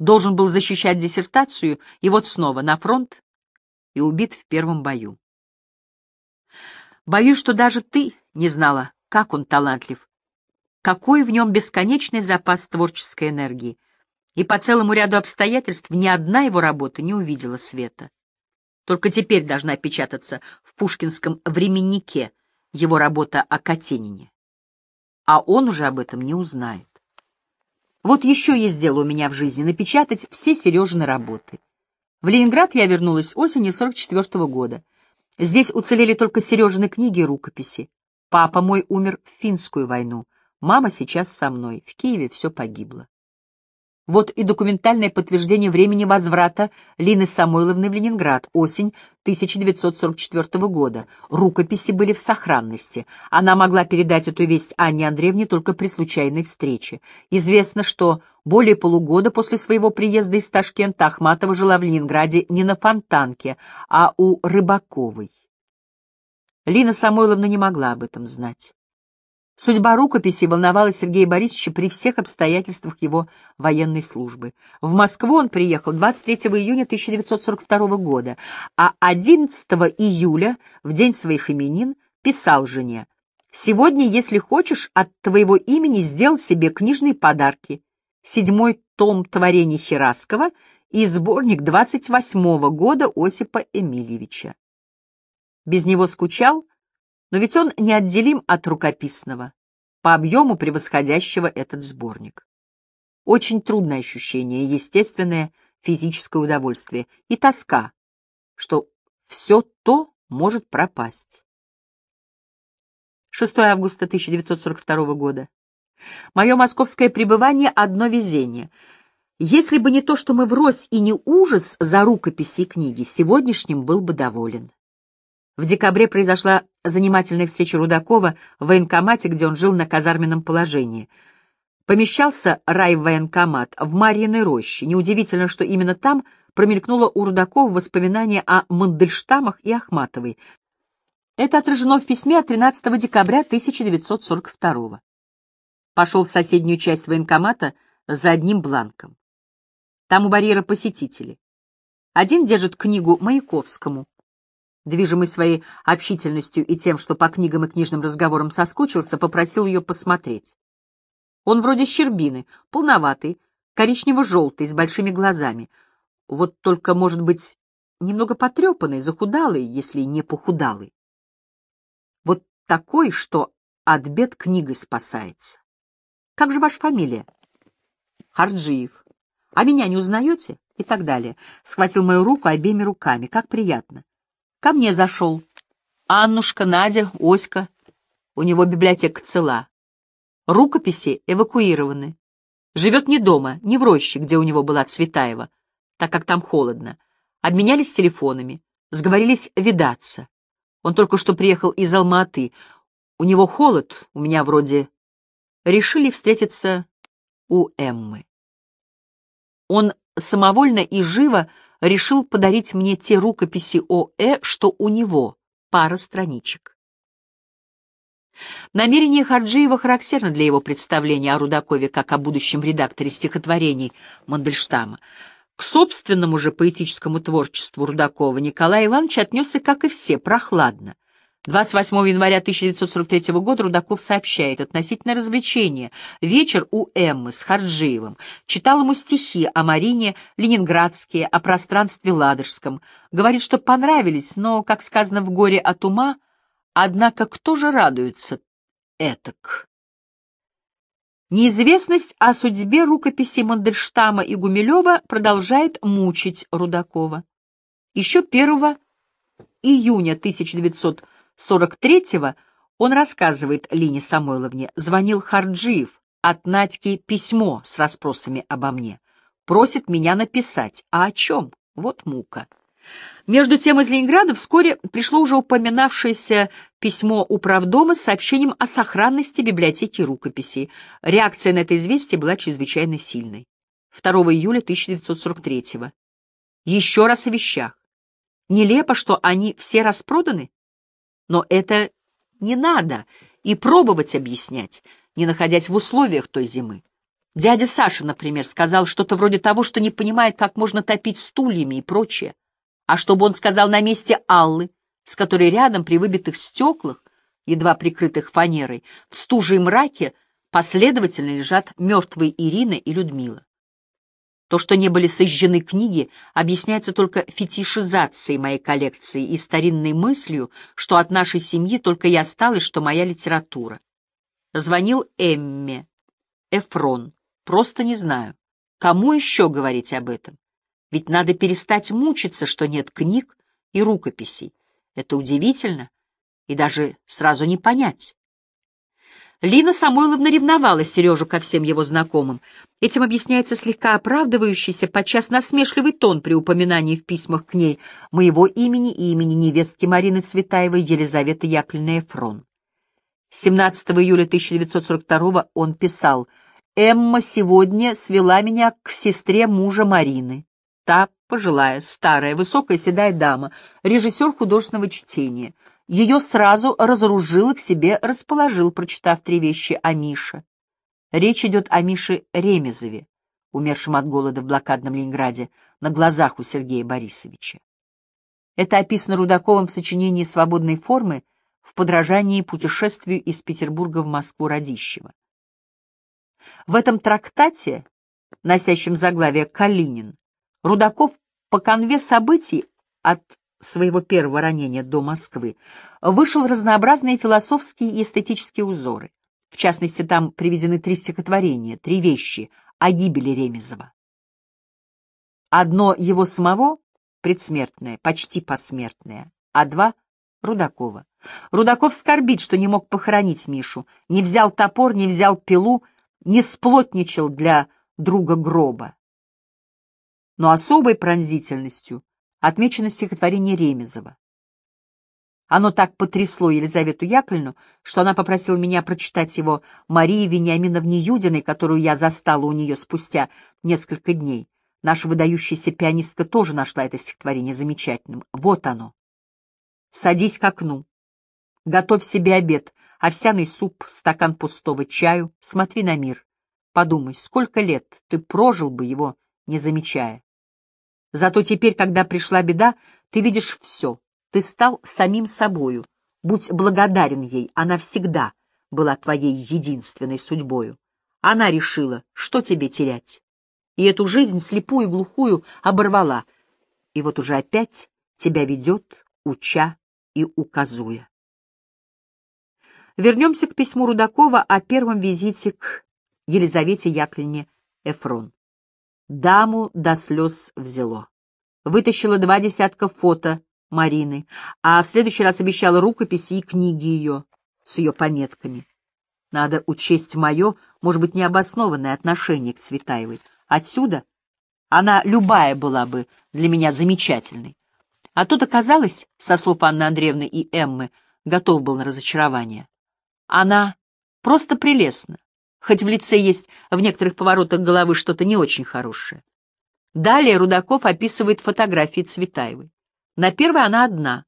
Должен был защищать диссертацию, и вот снова на фронт и убит в первом бою. Боюсь, что даже ты не знала, как он талантлив, какой в нем бесконечный запас творческой энергии, и по целому ряду обстоятельств ни одна его работа не увидела света. Только теперь должна печататься в пушкинском «Временнике» его работа о Катенине. А он уже об этом не узнает. Вот еще есть дело у меня в жизни — напечатать все Сережины работы. В Ленинград я вернулась осенью 44 -го года. Здесь уцелели только Сережины книги и рукописи. Папа мой умер в финскую войну. Мама сейчас со мной. В Киеве все погибло. Вот и документальное подтверждение времени возврата Лины Самойловны в Ленинград, осень 1944 года. Рукописи были в сохранности. Она могла передать эту весть Анне Андреевне только при случайной встрече. Известно, что более полугода после своего приезда из Ташкента Ахматова жила в Ленинграде не на Фонтанке, а у Рыбаковой. Лина Самойловна не могла об этом знать. Судьба рукописи волновала Сергея Борисовича при всех обстоятельствах его военной службы. В Москву он приехал 23 июня 1942 года, а 11 июля, в день своих именин, писал жене «Сегодня, если хочешь, от твоего имени сделал себе книжные подарки. Седьмой том творений Хераскова и сборник 28 -го года Осипа Эмильевича». Без него скучал но ведь он неотделим от рукописного, по объему превосходящего этот сборник. Очень трудное ощущение, естественное физическое удовольствие и тоска, что все то может пропасть. 6 августа 1942 года. Мое московское пребывание — одно везение. Если бы не то, что мы врозь и не ужас за рукописи и книги, сегодняшним был бы доволен. В декабре произошла занимательная встреча Рудакова в военкомате, где он жил на казарменном положении. Помещался райвоенкомат в Марьиной роще. Неудивительно, что именно там промелькнуло у Рудакова воспоминание о Мандельштамах и Ахматовой. Это отражено в письме от 13 декабря 1942 Пошел в соседнюю часть военкомата за одним бланком. Там у барьера посетители. Один держит книгу Маяковскому, движимый своей общительностью и тем, что по книгам и книжным разговорам соскучился, попросил ее посмотреть. Он вроде щербины, полноватый, коричнево-желтый, с большими глазами. Вот только, может быть, немного потрепанный, захудалый, если не похудалый. Вот такой, что от бед книгой спасается. Как же ваша фамилия? Харджиев. А меня не узнаете? И так далее. Схватил мою руку обеими руками. Как приятно. Ко мне зашел. Аннушка, Надя, Оська. У него библиотека цела. Рукописи эвакуированы. Живет не дома, не в роще, где у него была Цветаева, так как там холодно. Обменялись телефонами, сговорились видаться. Он только что приехал из Алматы. У него холод, у меня вроде... Решили встретиться у Эммы. Он самовольно и живо решил подарить мне те рукописи ОЭ, что у него, пара страничек. Намерение Харджиева характерно для его представления о Рудакове как о будущем редакторе стихотворений Мандельштама. К собственному же поэтическому творчеству Рудакова Николай Иванович отнесся, как и все, прохладно. 28 января 1943 года Рудаков сообщает относительно развлечения. Вечер у Эммы с Харджиевым. Читал ему стихи о Марине Ленинградские, о пространстве Ладожском. Говорит, что понравились, но, как сказано в «Горе от ума», однако кто же радуется этак? Неизвестность о судьбе рукописи Мандельштама и Гумилева продолжает мучить Рудакова. Еще 1 июня 1943 43-го он рассказывает Лине Самойловне, звонил Харджиев, от Надьки письмо с расспросами обо мне. Просит меня написать. А о чем? Вот мука. Между тем из Ленинграда вскоре пришло уже упоминавшееся письмо управдома с сообщением о сохранности библиотеки рукописей. Реакция на это известие была чрезвычайно сильной. 2 июля 1943 -го. Еще раз о вещах. Нелепо, что они все распроданы. Но это не надо и пробовать объяснять, не находясь в условиях той зимы. Дядя Саша, например, сказал что-то вроде того, что не понимает, как можно топить стульями и прочее. А чтобы он сказал на месте Аллы, с которой рядом при выбитых стеклах, едва прикрытых фанерой, в стуже и мраке последовательно лежат мертвые Ирина и Людмила. То, что не были сожжены книги, объясняется только фетишизацией моей коллекции и старинной мыслью, что от нашей семьи только и осталось, что моя литература. Звонил Эмме. Эфрон. Просто не знаю. Кому еще говорить об этом? Ведь надо перестать мучиться, что нет книг и рукописей. Это удивительно и даже сразу не понять. Лина Самойловна ревновала Сережу ко всем его знакомым. Этим объясняется слегка оправдывающийся, подчас насмешливый тон при упоминании в письмах к ней моего имени и имени невестки Марины Цветаевой Елизаветы Яковлевны Эфрон. 17 июля 1942 он писал «Эмма сегодня свела меня к сестре мужа Марины. Та пожилая, старая, высокая седая дама, режиссер художественного чтения» ее сразу разоружил и к себе расположил, прочитав три вещи о Мише. Речь идет о Мише Ремезове, умершем от голода в блокадном Ленинграде, на глазах у Сергея Борисовича. Это описано Рудаковым в сочинении «Свободной формы» в подражании путешествию из Петербурга в Москву Радищева. В этом трактате, носящем заглавие «Калинин», Рудаков по конве событий от своего первого ранения до Москвы, вышел разнообразные философские и эстетические узоры. В частности, там приведены три стихотворения, три вещи о гибели Ремезова. Одно его самого, предсмертное, почти посмертное, а два — Рудакова. Рудаков скорбит, что не мог похоронить Мишу, не взял топор, не взял пилу, не сплотничал для друга гроба. Но особой пронзительностью отмечено стихотворение Ремезова. Оно так потрясло Елизавету Яковлевну, что она попросила меня прочитать его Марии Вениаминовне Юдиной, которую я застала у нее спустя несколько дней. Наша выдающаяся пианистка тоже нашла это стихотворение замечательным. Вот оно. «Садись к окну. Готовь себе обед, овсяный суп, стакан пустого чаю. Смотри на мир. Подумай, сколько лет ты прожил бы его, не замечая. Зато теперь, когда пришла беда, ты видишь все. Ты стал самим собою. Будь благодарен ей, она всегда была твоей единственной судьбою. Она решила, что тебе терять. И эту жизнь слепую и глухую оборвала. И вот уже опять тебя ведет, уча и указуя. Вернемся к письму Рудакова о первом визите к Елизавете Яковлевне Эфрон даму до слез взяло. Вытащила два десятка фото Марины, а в следующий раз обещала рукописи и книги ее с ее пометками. Надо учесть мое, может быть, необоснованное отношение к Цветаевой. Отсюда она любая была бы для меня замечательной. А тут оказалось, со слов Анны Андреевны и Эммы, готов был на разочарование. Она просто прелестна хоть в лице есть в некоторых поворотах головы что-то не очень хорошее. Далее Рудаков описывает фотографии Цветаевой. На первой она одна,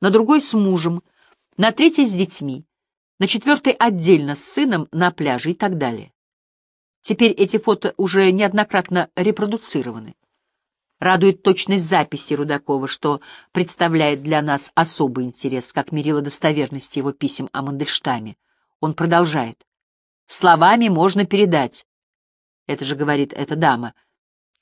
на другой с мужем, на третьей с детьми, на четвертой отдельно с сыном на пляже и так далее. Теперь эти фото уже неоднократно репродуцированы. Радует точность записи Рудакова, что представляет для нас особый интерес, как мерило достоверности его писем о Мандельштаме. Он продолжает словами можно передать. Это же говорит эта дама.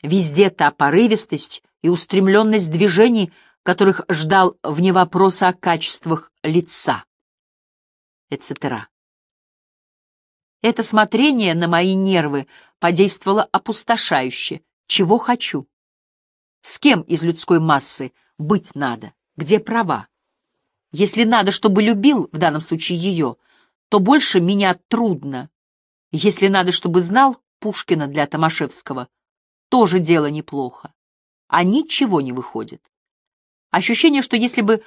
Везде та порывистость и устремленность движений, которых ждал вне вопроса о качествах лица, etc. Это смотрение на мои нервы подействовало опустошающе. Чего хочу? С кем из людской массы быть надо? Где права? Если надо, чтобы любил, в данном случае ее, то больше меня трудно, если надо, чтобы знал Пушкина для Томашевского, тоже дело неплохо, а ничего не выходит. Ощущение, что если бы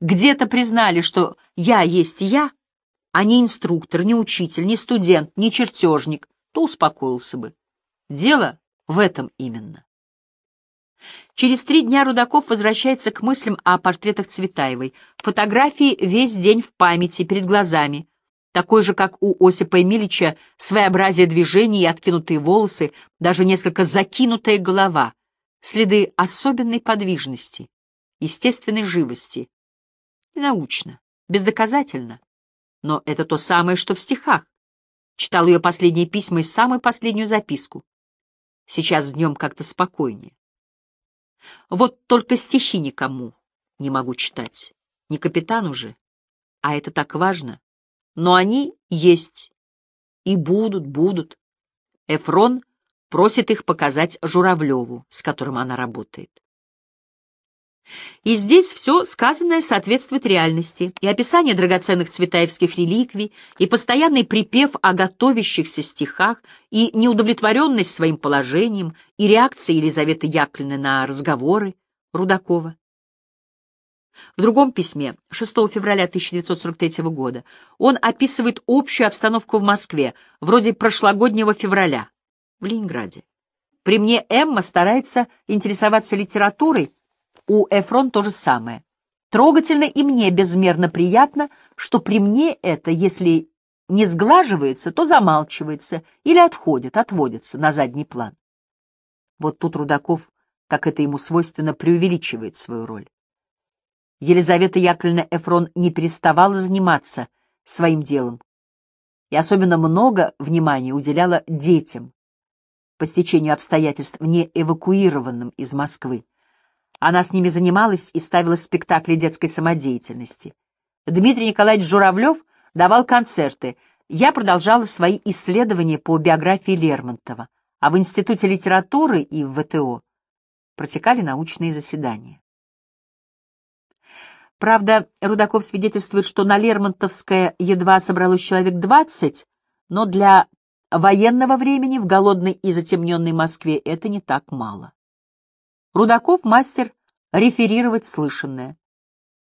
где-то признали, что «я есть я», а не инструктор, не учитель, не студент, не чертежник, то успокоился бы. Дело в этом именно. Через три дня Рудаков возвращается к мыслям о портретах Цветаевой. Фотографии весь день в памяти, перед глазами такой же, как у Осипа Эмилича, своеобразие движений и откинутые волосы, даже несколько закинутая голова, следы особенной подвижности, естественной живости. Научно, бездоказательно. Но это то самое, что в стихах. Читал ее последние письма и самую последнюю записку. Сейчас днем как-то спокойнее. Вот только стихи никому не могу читать. Не капитан уже. А это так важно но они есть. И будут, будут. Эфрон просит их показать Журавлеву, с которым она работает. И здесь все сказанное соответствует реальности, и описание драгоценных цветаевских реликвий, и постоянный припев о готовящихся стихах, и неудовлетворенность своим положением, и реакция Елизаветы Яковлевны на разговоры Рудакова. В другом письме 6 февраля 1943 года он описывает общую обстановку в Москве, вроде прошлогоднего февраля, в Ленинграде. При мне Эмма старается интересоваться литературой, у Эфрон то же самое. Трогательно и мне безмерно приятно, что при мне это, если не сглаживается, то замалчивается или отходит, отводится на задний план. Вот тут Рудаков, как это ему свойственно, преувеличивает свою роль. Елизавета Яковлевна Эфрон не переставала заниматься своим делом и особенно много внимания уделяла детям, по стечению обстоятельств не эвакуированным из Москвы. Она с ними занималась и ставила спектакли детской самодеятельности. Дмитрий Николаевич Журавлев давал концерты. Я продолжала свои исследования по биографии Лермонтова, а в Институте литературы и в ВТО протекали научные заседания. Правда, Рудаков свидетельствует, что на Лермонтовское едва собралось человек двадцать, но для военного времени в голодной и затемненной Москве это не так мало. Рудаков — мастер реферировать слышанное.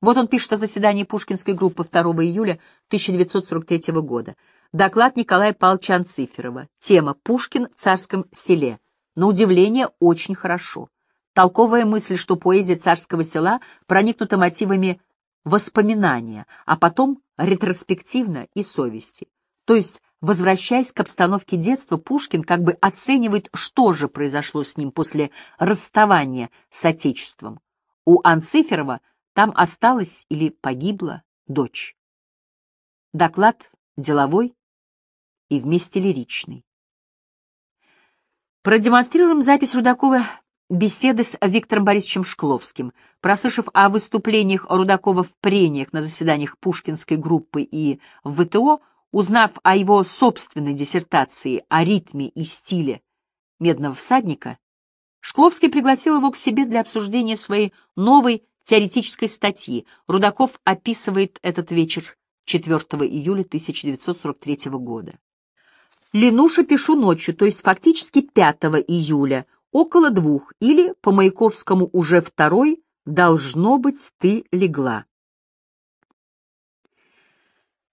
Вот он пишет о заседании Пушкинской группы 2 июля 1943 года. Доклад Николая Павловича Анциферова. Тема «Пушкин в царском селе». На удивление, очень хорошо. Толковая мысль, что поэзия царского села проникнута мотивами воспоминания, а потом ретроспективно и совести. То есть, возвращаясь к обстановке детства, Пушкин как бы оценивает, что же произошло с ним после расставания с Отечеством. У Анциферова там осталась или погибла дочь. Доклад деловой и вместе лиричный. Продемонстрируем запись Рудакова беседы с Виктором Борисовичем Шкловским. Прослышав о выступлениях Рудакова в прениях на заседаниях Пушкинской группы и ВТО, узнав о его собственной диссертации о ритме и стиле «Медного всадника», Шкловский пригласил его к себе для обсуждения своей новой теоретической статьи. Рудаков описывает этот вечер 4 июля 1943 года. Ленуша пишу ночью, то есть фактически 5 июля. Около двух или, по Маяковскому, уже второй, должно быть, ты легла.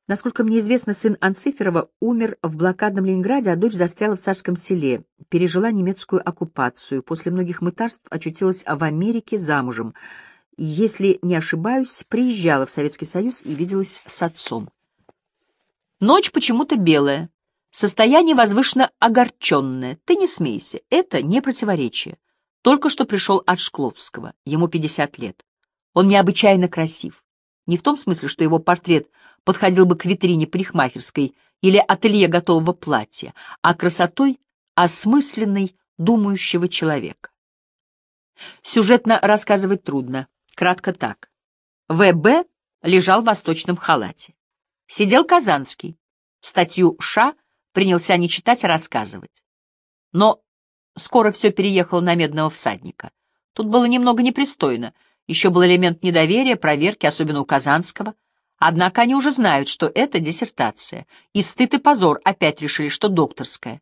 Насколько мне известно, сын Анциферова умер в блокадном Ленинграде, а дочь застряла в царском селе, пережила немецкую оккупацию, после многих мытарств очутилась в Америке замужем. Если не ошибаюсь, приезжала в Советский Союз и виделась с отцом. Ночь почему-то белая. Состояние возвышенно огорченное. Ты не смейся, это не противоречие. Только что пришел от Шкловского, ему 50 лет. Он необычайно красив. Не в том смысле, что его портрет подходил бы к витрине парикмахерской или ателье готового платья, а красотой осмысленной, думающего человека. Сюжетно рассказывать трудно, кратко так. В.Б. лежал в восточном халате. Сидел Казанский. Статью Ша принялся не читать, а рассказывать. Но скоро все переехало на медного всадника. Тут было немного непристойно, еще был элемент недоверия, проверки, особенно у Казанского. Однако они уже знают, что это диссертация, и стыд и позор опять решили, что докторская.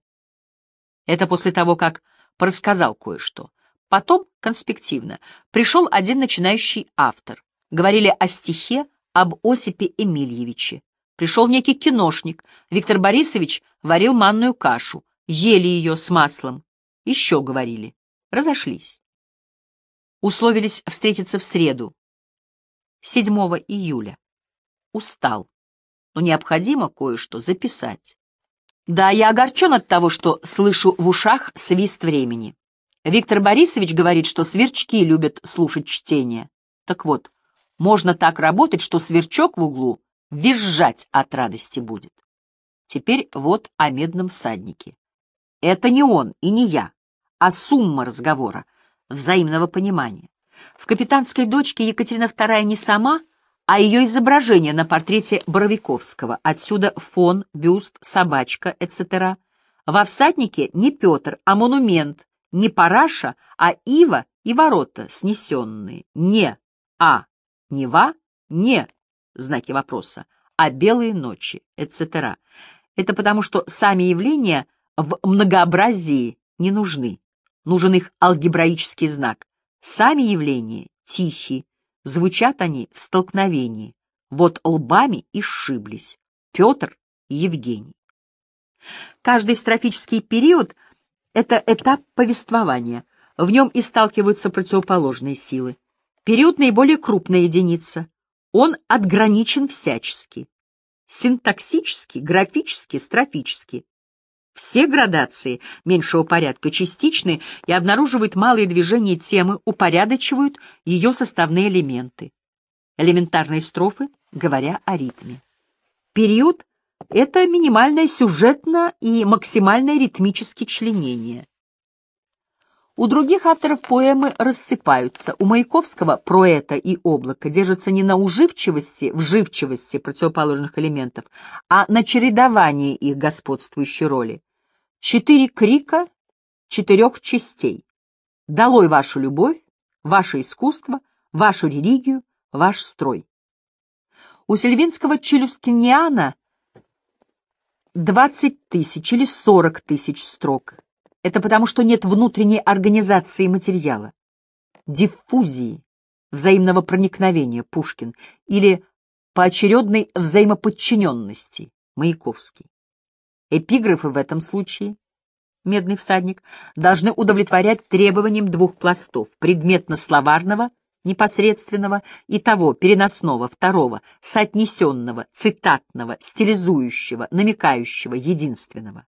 Это после того, как порассказал кое-что. Потом, конспективно, пришел один начинающий автор. Говорили о стихе об Осипе Эмильевиче. Пришел некий киношник. Виктор Борисович варил манную кашу. Ели ее с маслом. Еще говорили. Разошлись. Условились встретиться в среду. 7 июля. Устал. Но необходимо кое-что записать. Да, я огорчен от того, что слышу в ушах свист времени. Виктор Борисович говорит, что сверчки любят слушать чтение. Так вот, можно так работать, что сверчок в углу визжать от радости будет. Теперь вот о медном всаднике. Это не он и не я, а сумма разговора, взаимного понимания. В «Капитанской дочке» Екатерина II не сама, а ее изображение на портрете Боровиковского. Отсюда фон, бюст, собачка, etc. Во «Всаднике» не Петр, а монумент, не Параша, а Ива и ворота, снесенные. Не А. Нева, не знаки вопроса, а белые ночи, etc. Это потому, что сами явления в многообразии не нужны. Нужен их алгебраический знак. Сами явления тихи, звучат они в столкновении. Вот лбами и сшиблись. Петр и Евгений. Каждый строфический период — это этап повествования. В нем и сталкиваются противоположные силы. Период наиболее крупная единица. Он отграничен всячески. Синтаксически, графически, строфически. Все градации меньшего порядка частичны и обнаруживают малые движения темы, упорядочивают ее составные элементы. Элементарные строфы, говоря о ритме. Период — это минимальное сюжетно и максимальное ритмическое членение. У других авторов поэмы рассыпаются. У Маяковского «Проэта» и «Облако» держатся не на уживчивости, вживчивости противоположных элементов, а на чередовании их господствующей роли. Четыре крика четырех частей. «Долой вашу любовь», «Ваше искусство», «Вашу религию», «Ваш строй». У Сильвинского «Челюскиниана» 20 тысяч или 40 тысяч строк – это потому, что нет внутренней организации материала, диффузии, взаимного проникновения Пушкин или поочередной взаимоподчиненности Маяковский. Эпиграфы в этом случае – «Медный всадник» должны удовлетворять требованиям двух пластов – предметно-словарного, непосредственного, и того переносного, второго, соотнесенного, цитатного, стилизующего, намекающего, единственного.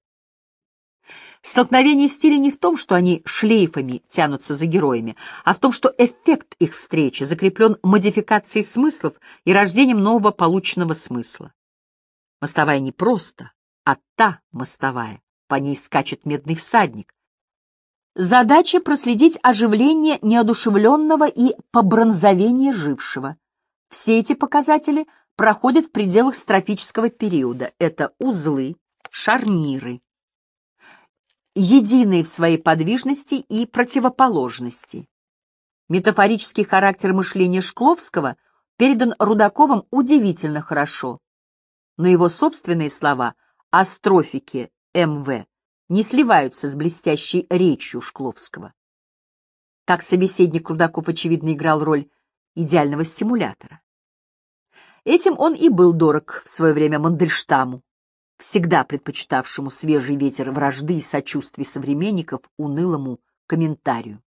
Столкновение стилей не в том, что они шлейфами тянутся за героями, а в том, что эффект их встречи закреплен модификацией смыслов и рождением нового полученного смысла. Мостовая не просто, а та мостовая, по ней скачет медный всадник. Задача проследить оживление неодушевленного и побронзовение жившего. Все эти показатели проходят в пределах строфического периода. Это узлы, шарниры, единые в своей подвижности и противоположности. Метафорический характер мышления Шкловского передан Рудаковым удивительно хорошо, но его собственные слова о строфике М.В. не сливаются с блестящей речью Шкловского. Как собеседник Рудаков, очевидно, играл роль идеального стимулятора. Этим он и был дорог в свое время Мандельштаму всегда предпочитавшему свежий ветер вражды и сочувствий современников унылому комментарию.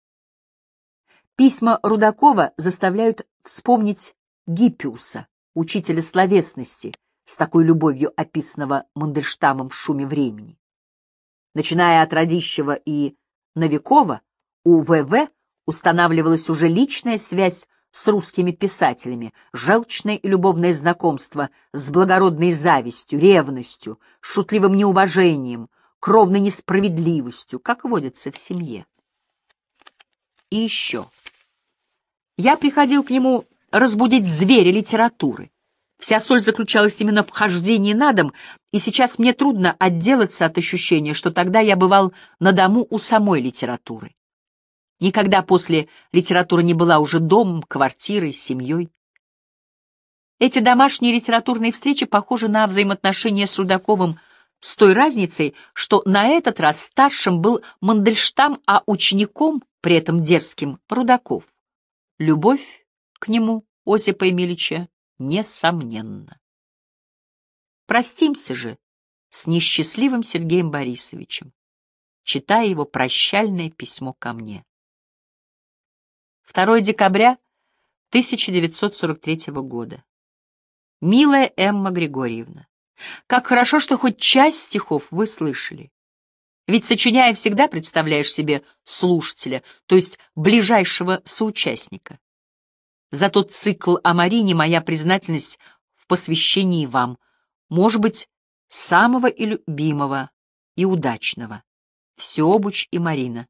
Письма Рудакова заставляют вспомнить Гиппиуса, учителя словесности, с такой любовью описанного Мандельштамом в шуме времени. Начиная от Радищева и Новикова, у ВВ устанавливалась уже личная связь с русскими писателями, желчное и любовное знакомство с благородной завистью, ревностью, шутливым неуважением, кровной несправедливостью, как водится в семье. И еще. Я приходил к нему разбудить звери литературы. Вся соль заключалась именно в хождении на дом, и сейчас мне трудно отделаться от ощущения, что тогда я бывал на дому у самой литературы. Никогда после литература не была уже домом, квартирой, семьей. Эти домашние литературные встречи похожи на взаимоотношения с Рудаковым с той разницей, что на этот раз старшим был Мандельштам, а учеником, при этом дерзким, Рудаков. Любовь к нему Осипа Емельича несомненно. Простимся же с несчастливым Сергеем Борисовичем, читая его прощальное письмо ко мне. 2 декабря 1943 года. Милая Эмма Григорьевна, как хорошо, что хоть часть стихов вы слышали. Ведь, сочиняя, всегда представляешь себе слушателя, то есть ближайшего соучастника. За тот цикл о Марине моя признательность в посвящении вам, может быть, самого и любимого, и удачного. Все обуч и Марина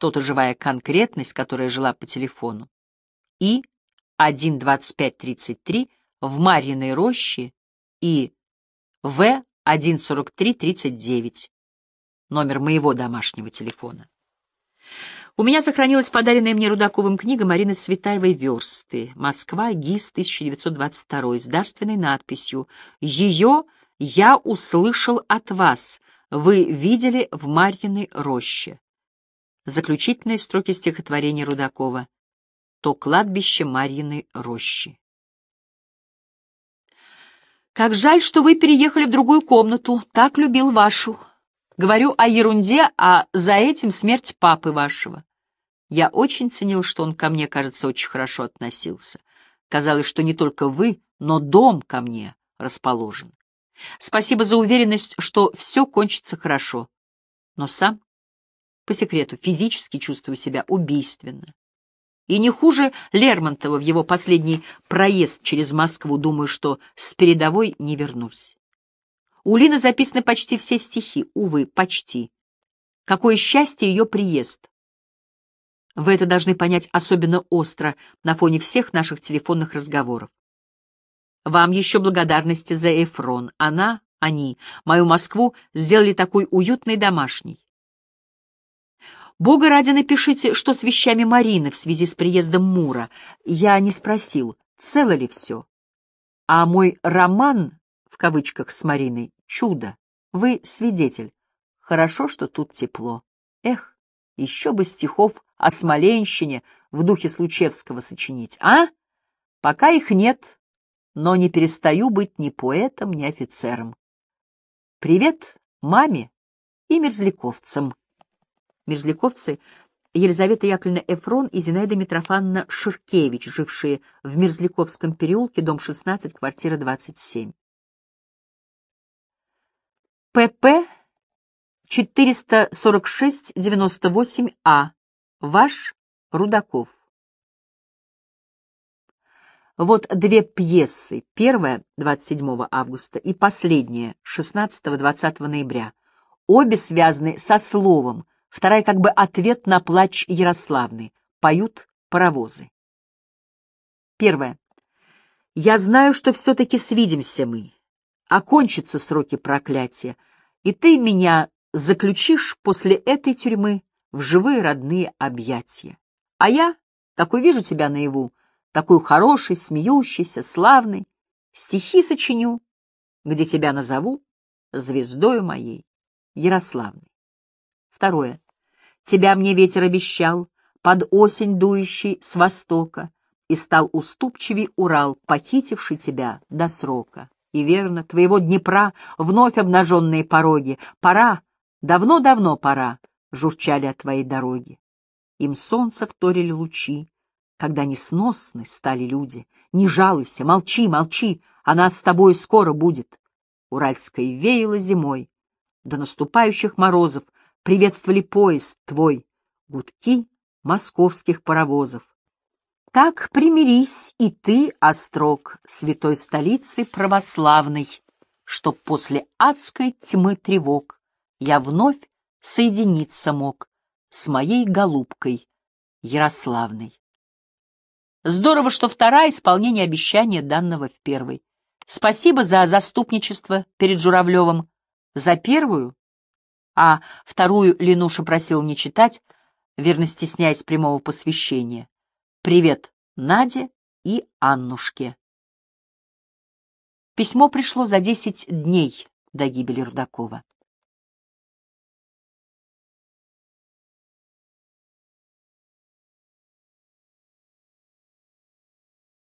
то-то живая конкретность, которая жила по телефону, и 1.25.33 в Марьиной роще и В. 1.43.39, номер моего домашнего телефона. У меня сохранилась подаренная мне Рудаковым книга Марины Светаевой «Версты. Москва. ГИС. 1922» с дарственной надписью «Ее я услышал от вас. Вы видели в Марьиной роще» заключительные строки стихотворения Рудакова «То кладбище Марины Рощи». «Как жаль, что вы переехали в другую комнату, так любил вашу. Говорю о ерунде, а за этим смерть папы вашего. Я очень ценил, что он ко мне, кажется, очень хорошо относился. Казалось, что не только вы, но дом ко мне расположен. Спасибо за уверенность, что все кончится хорошо. Но сам по секрету, физически чувствую себя убийственно. И не хуже Лермонтова в его последний проезд через Москву, думаю, что с передовой не вернусь. У Лины записаны почти все стихи, увы, почти. Какое счастье ее приезд. Вы это должны понять особенно остро на фоне всех наших телефонных разговоров. Вам еще благодарности за Эфрон. Она, они, мою Москву сделали такой уютной домашней. Бога ради напишите, что с вещами Марины в связи с приездом Мура. Я не спросил, цело ли все. А мой роман, в кавычках, с Мариной — чудо. Вы свидетель. Хорошо, что тут тепло. Эх, еще бы стихов о Смоленщине в духе Случевского сочинить, а? Пока их нет, но не перестаю быть ни поэтом, ни офицером. Привет маме и мерзляковцам мерзляковцы Елизавета Яковлевна Эфрон и Зинаида Митрофановна Ширкевич, жившие в Мерзляковском переулке, дом 16, квартира 27. ПП 446-98А. Ваш Рудаков. Вот две пьесы, первая 27 августа и последняя 16-20 ноября. Обе связаны со словом – вторая как бы ответ на плач Ярославны. Поют паровозы. Первое. Я знаю, что все-таки свидимся мы. Окончатся сроки проклятия, и ты меня заключишь после этой тюрьмы в живые родные объятия. А я, такой вижу тебя наяву, такой хороший, смеющийся, славный, стихи сочиню, где тебя назову звездою моей, Ярославной. Второе. Тебя мне ветер обещал, под осень дующий с востока, и стал уступчивей Урал, похитивший тебя до срока. И верно, твоего Днепра вновь обнаженные пороги. Пора, давно-давно пора, журчали от твоей дороги. Им солнце вторили лучи, когда несносны стали люди. Не жалуйся, молчи, молчи, она с тобой скоро будет. Уральская веяло зимой, до наступающих морозов — приветствовали поезд твой, гудки московских паровозов. Так примирись и ты, острог святой столицы православной, чтоб после адской тьмы тревог я вновь соединиться мог с моей голубкой Ярославной. Здорово, что вторая — исполнение обещания данного в первой. Спасибо за заступничество перед Журавлевым. За первую а вторую Ленуша просил не читать, верно стесняясь прямого посвящения. «Привет Наде и Аннушке». Письмо пришло за десять дней до гибели Рудакова.